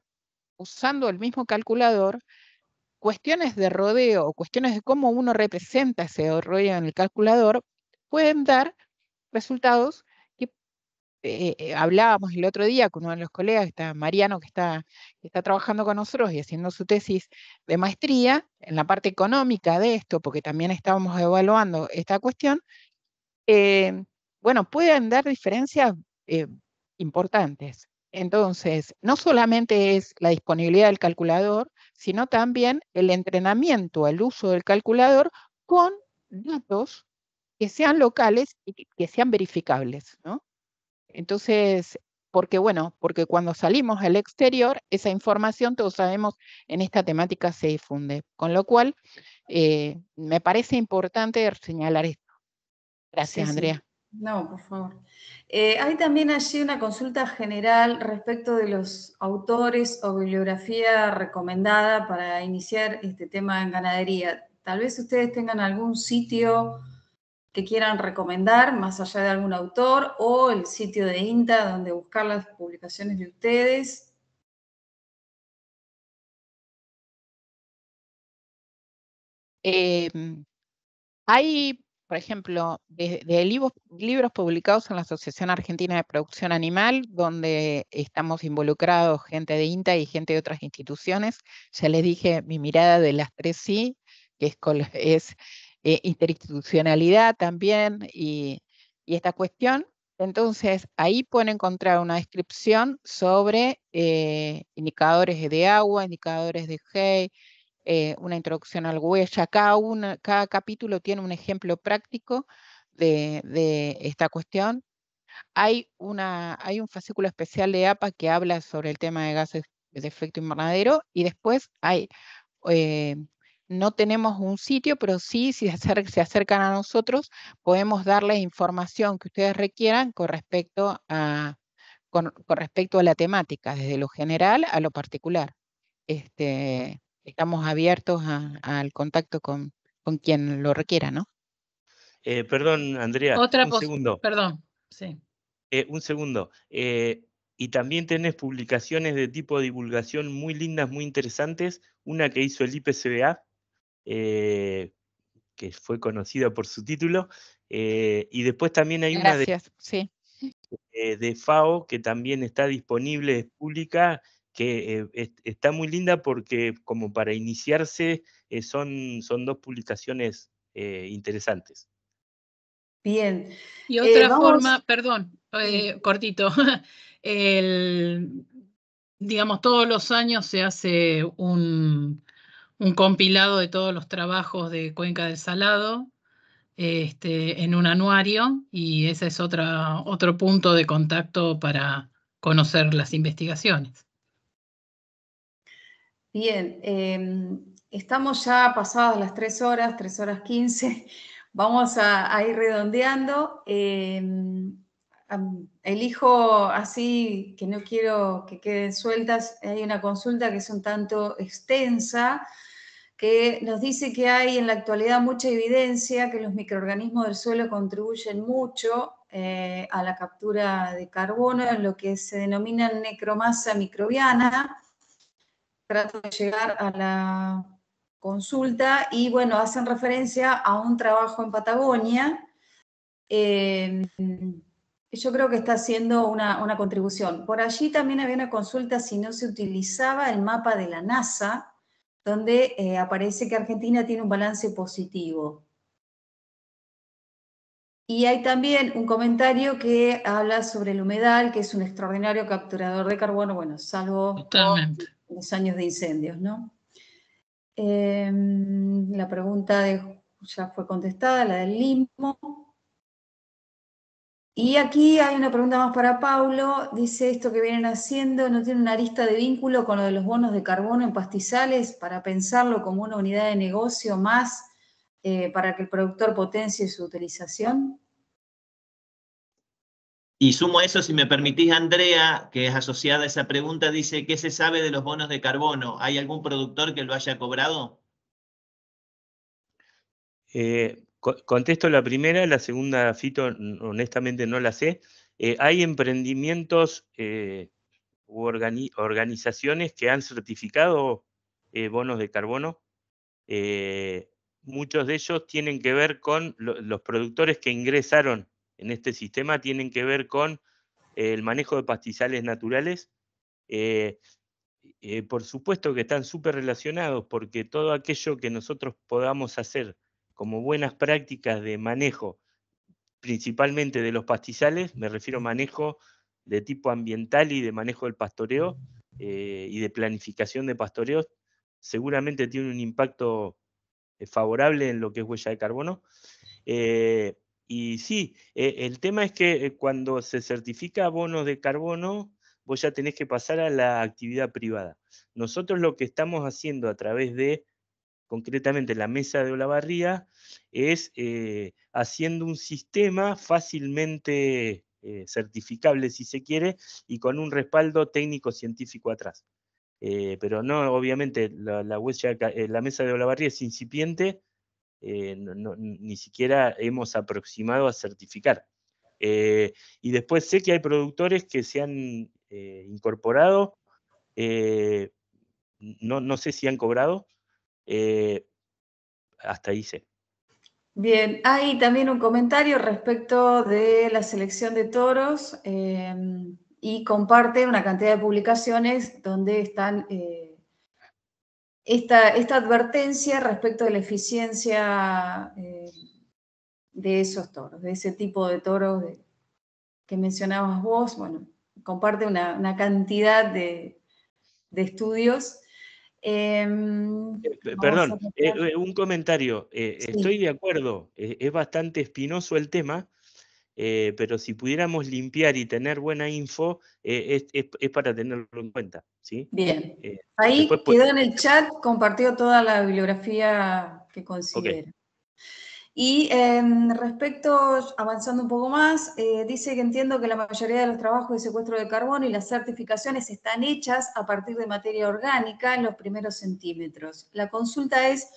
usando el mismo calculador, cuestiones de rodeo cuestiones de cómo uno representa ese rodeo en el calculador pueden dar resultados que eh, eh, hablábamos el otro día con uno de los colegas, está Mariano, que está, está trabajando con nosotros y haciendo su tesis de maestría en la parte económica de esto, porque también estábamos evaluando esta cuestión. Eh, bueno, pueden dar diferencias importantes. Entonces, no solamente es la disponibilidad del calculador, sino también el entrenamiento, el uso del calculador con datos que sean locales y que sean verificables, ¿no? Entonces, porque bueno, porque cuando salimos al exterior, esa información, todos sabemos, en esta temática se difunde. Con lo cual, eh, me parece importante señalar esto. Gracias, Andrea. No, por favor. Eh, hay también allí una consulta general respecto de los autores o bibliografía recomendada para iniciar este tema en ganadería. Tal vez ustedes tengan algún sitio que quieran recomendar, más allá de algún autor, o el sitio de INTA donde buscar las publicaciones de ustedes. Eh, hay por ejemplo, de, libros, publicados en la Asociación Argentina de Producción Animal, donde estamos involucrados gente de INTA y gente de otras instituciones. Ya les dije mi mirada de las tres sí, que es, eh, interinstitucionalidad también y, esta cuestión. Entonces, ahí pueden encontrar una descripción sobre eh, indicadores de agua, indicadores de GEI, eh, una introducción al huella. Cada, cada capítulo tiene un ejemplo práctico de, de esta cuestión. Hay, una, hay un fascículo especial de APA que habla sobre el tema de gases de efecto invernadero y después hay, eh, no tenemos un sitio, pero sí, si se acercan a nosotros, podemos darles información que ustedes requieran con respecto a, con, con respecto a la temática, desde lo general a lo particular. Este, estamos abiertos al contacto con, con, quien lo requiera, ¿no? Eh, perdón, Andrea, un segundo. Perdón, sí. Eh, un segundo. Eh, y también tenés publicaciones de tipo divulgación muy lindas, muy interesantes. Una que hizo el IPCBA, que fue conocida por su título. y después también hay una de, de FAO que también está disponible, es pública que eh, está muy linda porque como para iniciarse eh, son, son dos publicaciones eh, interesantes. Bien. Y otra forma, perdón, cortito, el, digamos, todos los años se hace un, compilado de todos los trabajos de Cuenca del Salado. Este, en un anuario y ese es otro punto de contacto para conocer las investigaciones. Bien, em, estamos ya pasadas las 3 horas, 3 horas 15. Vamos a, ir redondeando. Em, elijo así, que no quiero que queden sueltas, hay una consulta que es un tanto extensa, que nos dice que hay en la actualidad mucha evidencia que los microorganismos del suelo contribuyen mucho eh, a la captura de carbono en lo que se denomina necromasa microbiana trato de llegar a la consulta y bueno, hacen referencia a un trabajo en Patagonia. Em, yo creo que está haciendo una, contribución. Por allí también había una consulta si no se utilizaba el mapa de la NASA, donde eh, aparece que Argentina tiene un balance positivo. Y hay también un comentario que habla sobre el humedal, que es un extraordinario capturador de carbono, bueno, salvo... Totalmente los años de incendios, ¿no? Em, la pregunta ya fue contestada, la del limo. Y aquí hay una pregunta más para Paulo. Dice, esto que vienen haciendo no tiene una arista de vínculo con lo de los bonos de carbono en pastizales para pensarlo como una unidad de negocio más eh, para que el productor potencie su utilización. Y sumo eso, si me permitís, Andrea, que es asociada a esa pregunta, dice, ¿qué se sabe de los bonos de carbono? ¿Hay algún productor que lo haya cobrado? Eh, contesto la primera, la segunda, Fito, honestamente no la sé. Eh, hay emprendimientos eh, u organizaciones que han certificado bonos de carbono. muchos de ellos tienen que ver con los productores que ingresaron en este sistema tienen que ver con eh, el manejo de pastizales naturales. Eh, eh, por supuesto que están súper relacionados porque todo aquello que nosotros podamos hacer como buenas prácticas de manejo, principalmente de los pastizales, me refiero a manejo de tipo ambiental y de manejo del pastoreo y de planificación de pastoreos, seguramente tiene un impacto favorable en lo que es huella de carbono. Y sí, eh, el tema es que eh, cuando se certifica bonos de carbono, vos ya tenés que pasar a la actividad privada. Nosotros lo que estamos haciendo a través de, concretamente, la mesa de Olavarría, es eh, haciendo un sistema fácilmente certificable, si se quiere, y con un respaldo técnico-científico atrás. pero no, obviamente, la, la mesa de Olavarría es incipiente, eh, ni siquiera hemos aproximado a certificar. Eh, y después sé que hay productores que se han eh, incorporado, no, no, sé si han cobrado, hasta ahí sé. Bien, hay también un comentario respecto de la selección de toros y comparte una cantidad de publicaciones donde están esta, advertencia respecto de la eficiencia eh, de esos toros, de ese tipo de toros que mencionabas vos, bueno, comparte una, cantidad de, estudios. Em, eh, perdón, eh, un comentario. Estoy de acuerdo, es bastante espinoso el tema, eh, pero si pudiéramos limpiar y tener buena info, eh, es, para tenerlo en cuenta. Bien. Eh, Ahí quedó en el chat, compartió toda la bibliografía que considera. Y em, respecto, avanzando un poco más, dice que entiendo que la mayoría de los trabajos de secuestro de carbono y las certificaciones están hechas a partir de materia orgánica en los primeros centímetros. La consulta es,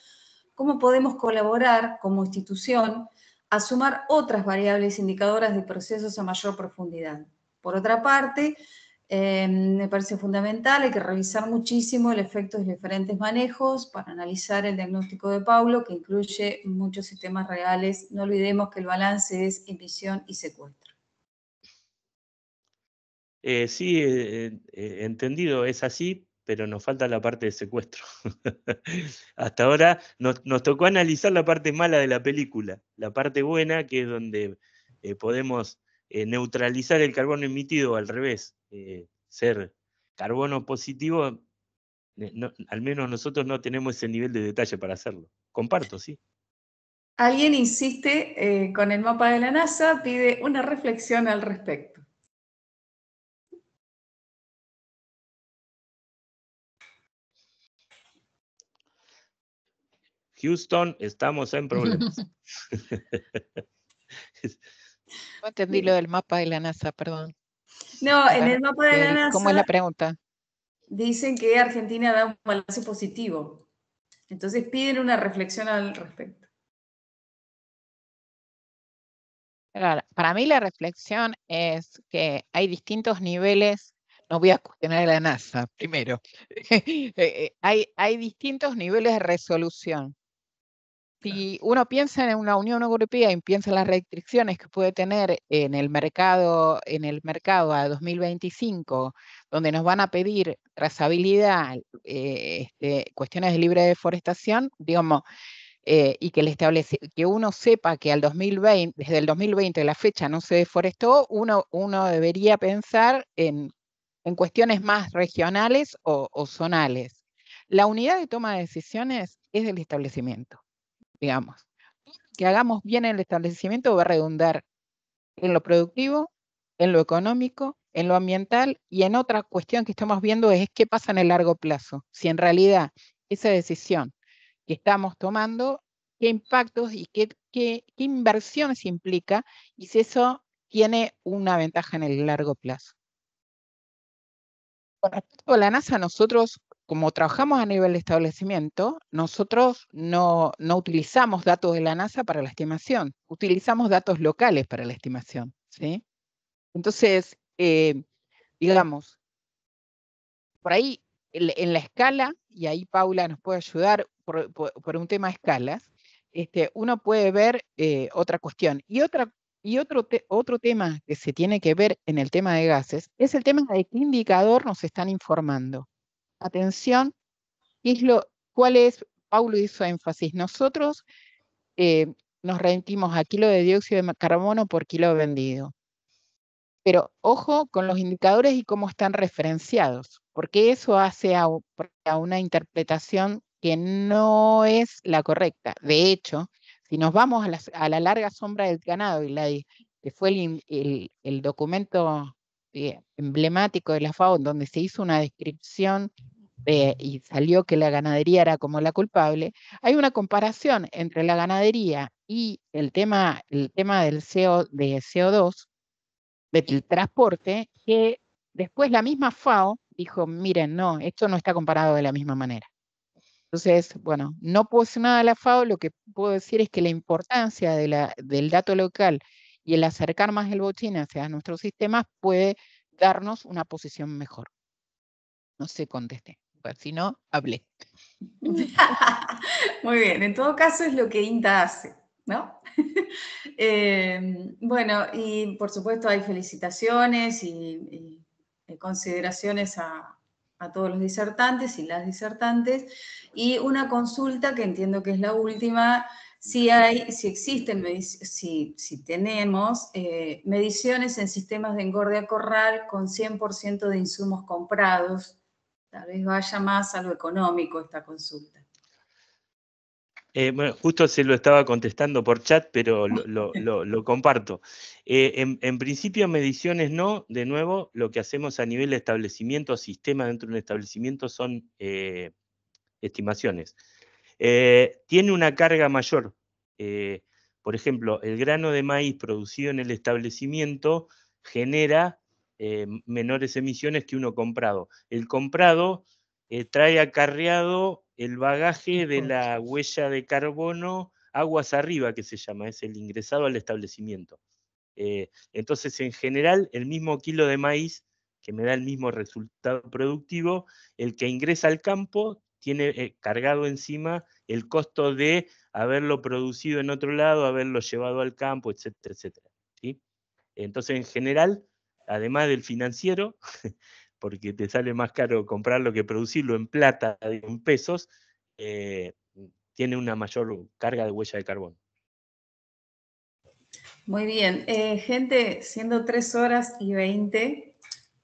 ¿cómo podemos colaborar como institución a sumar otras variables indicadoras de procesos a mayor profundidad. Por otra parte, eh, me parece fundamental, hay que revisar muchísimo el efecto de diferentes manejos para analizar el diagnóstico de Paulo, que incluye muchos sistemas reales. No olvidemos que el balance es emisión y secuestro. Eh, sí, eh, entendido, es así pero nos falta la parte de secuestro. Hasta ahora nos, nos, tocó analizar la parte mala de la película, la parte buena, que es donde eh, podemos eh, neutralizar el carbono emitido al revés, eh, ser carbono positivo, al menos nosotros no tenemos ese nivel de detalle para hacerlo. Comparto, sí. Alguien insiste con el mapa de la NASA, pide una reflexión al respecto. Houston, estamos en problemas. no entendí lo del mapa de la NASA, perdón. No, en el mapa de la NASA. ¿Cómo es la pregunta? Dicen que Argentina da un balance positivo. Entonces piden una reflexión al respecto. Para mí la reflexión es que hay distintos niveles, no voy a cuestionar a la NASA primero, eh, eh, hay, hay distintos niveles de resolución si uno piensa en una Unión Europea y piensa en las restricciones que puede tener en el mercado, en el mercado a 2025, donde nos van a pedir trazabilidad, eh, este, cuestiones de libre deforestación, digamos, eh, y que, le que uno sepa que al 2020, desde el 2020 la fecha no se deforestó, uno, uno debería pensar en, cuestiones más regionales o, o zonales. La unidad de toma de decisiones es del establecimiento digamos. Que hagamos bien en el establecimiento va a redundar en lo productivo, en lo económico, en lo ambiental y en otra cuestión que estamos viendo es qué pasa en el largo plazo. Si en realidad esa decisión que estamos tomando, qué impactos y qué, qué inversiones implica y si eso tiene una ventaja en el largo plazo. Con respecto a la NASA, nosotros como trabajamos a nivel de establecimiento, nosotros no, utilizamos datos de la NASA para la estimación, utilizamos datos locales para la estimación. ¿sí? Entonces, eh, digamos, por ahí en la escala, y ahí Paula nos puede ayudar por, un tema de escalas, este, uno puede ver eh, otra cuestión. Y, otra, y otro, otro tema que se tiene que ver en el tema de gases es el tema de qué indicador nos están informando atención, es lo, cuál es, Paulo hizo énfasis, nosotros eh, nos rendimos a kilo de dióxido de carbono por kilo vendido. Pero ojo con los indicadores y cómo están referenciados, porque eso hace a, una interpretación que no es la correcta. De hecho, si nos vamos a la, larga sombra del ganado, y la, que fue el documento eh, emblemático de la FAO, donde se hizo una descripción y salió que la ganadería era como la culpable, hay una comparación entre la ganadería y el tema, el tema del CO, de CO2, del transporte, que después la misma FAO dijo, miren, no, esto no está comparado de la misma manera. Entonces, bueno, no puedo decir nada de la FAO, lo que puedo decir es que la importancia de la, del dato local y el acercar más el botín hacia nuestros sistemas puede darnos una posición mejor. No sé, conteste. si no, hablé. Muy bien, en todo caso es lo que INTA hace, ¿no? Eh, bueno, y por supuesto hay felicitaciones y, eh, consideraciones a, a todos los disertantes y las disertantes. Y una consulta que entiendo que es la última, si, hay, si existen, si, tenemos eh, mediciones en sistemas de engorde a corral con 100% de insumos comprados, tal vez vaya más a lo económico esta consulta. Eh, bueno, justo se lo estaba contestando por chat, pero lo, comparto. Eh, en, principio, mediciones no. De nuevo, lo que hacemos a nivel de establecimiento, sistema dentro de un establecimiento, son estimaciones. Eh, tiene una carga mayor. Eh, por ejemplo, el grano de maíz producido en el establecimiento genera eh, menores emisiones que uno comprado. El comprado trae acarreado el bagaje de la huella de carbono aguas arriba, que se llama, es el ingresado al establecimiento. entonces, en general, el mismo kilo de maíz que me da el mismo resultado productivo, el que ingresa al campo tiene eh, cargado encima el costo de haberlo producido en otro lado, haberlo llevado al campo, etcétera, etcétera. Entonces, en general, además del financiero, porque te sale más caro comprarlo que producirlo en plata, en pesos, eh, tiene una mayor carga de huella de carbono. Muy bien. Eh, gente, siendo 3 horas y 20,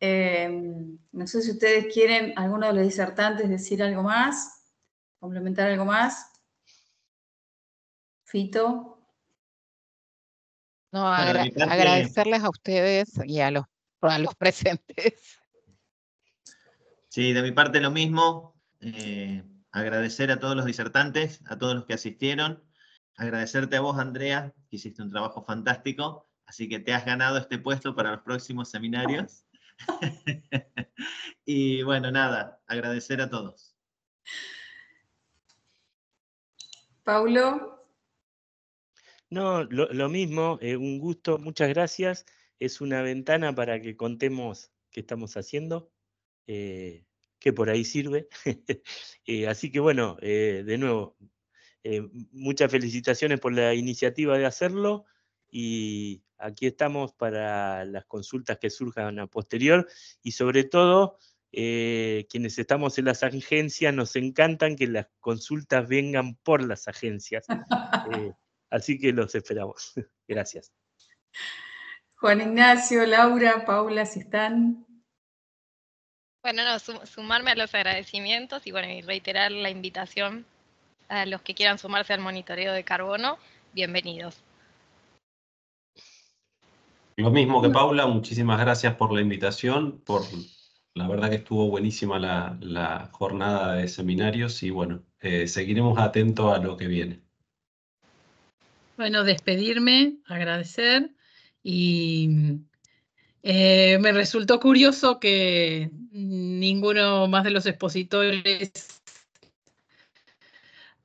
Em, no sé si ustedes quieren, alguno de los disertantes, decir algo más, complementar algo más. Fito. No, agradecerles a ustedes y a los, los presentes. Sí, de mi parte lo mismo. Eh, agradecer a todos los disertantes, a todos los que asistieron. Agradecerte a vos, Andrea, que hiciste un trabajo fantástico. Así que te has ganado este puesto para los próximos seminarios. y bueno, nada, agradecer a todos. Paulo. No, lo, mismo, eh, un gusto, muchas gracias. Es una ventana para que contemos qué estamos haciendo, eh, que por ahí sirve. Eh, así que bueno, de nuevo, muchas felicitaciones por la iniciativa de hacerlo y Aquí estamos para las consultas que surjan a posterior y sobre todo eh, quienes estamos en las agencias nos encantan que las consultas vengan por las agencias. Eh, así que los esperamos. Gracias. Juan Ignacio, Laura, Paula, si están. Bueno, no, sumarme a los agradecimientos y bueno, y reiterar la invitación a los que quieran sumarse al monitoreo de carbono, bienvenidos. Lo mismo que mm. Paula, muchísimas gracias por la invitación, por la verdad que estuvo buenísima la, jornada de seminarios y bueno, eh, seguiremos atentos a lo que viene. Bueno, despedirme, agradecer y eh, me resultó curioso que ninguno más de los expositores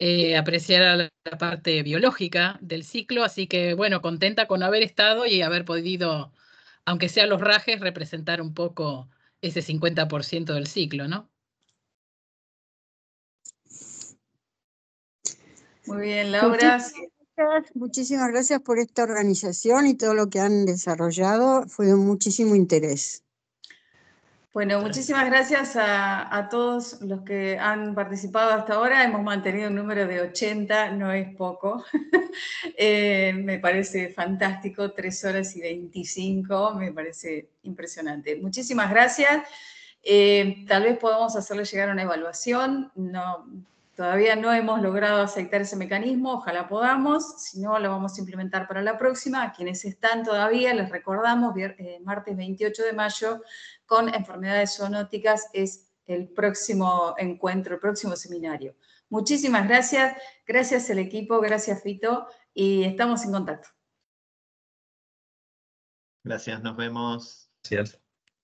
eh, apreciar la, parte biológica del ciclo, así que bueno, contenta con haber estado y haber podido, aunque sea los rajes, representar un poco ese 50% del ciclo, ¿no? Muy bien, Laura. Muchísimas gracias por esta organización y todo lo que han desarrollado. Fue de muchísimo interés. Bueno, muchísimas gracias a, todos los que han participado hasta ahora. Hemos mantenido un número de 80, no es poco. Eh, me parece fantástico, 3 horas y 25, me parece impresionante. Muchísimas gracias. Eh, tal vez podamos hacerle llegar una evaluación. No, todavía no hemos logrado aceptar ese mecanismo, ojalá podamos. Si no, lo vamos a implementar para la próxima. A quienes están todavía, les recordamos, eh, martes 28 de mayo con enfermedades zoonóticas es el próximo encuentro, el próximo seminario. Muchísimas gracias, gracias el equipo, gracias Fito y estamos en contacto. Gracias, nos vemos. Gracias.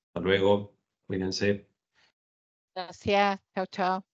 Hasta luego. Cuídense. Gracias. Chao, chao.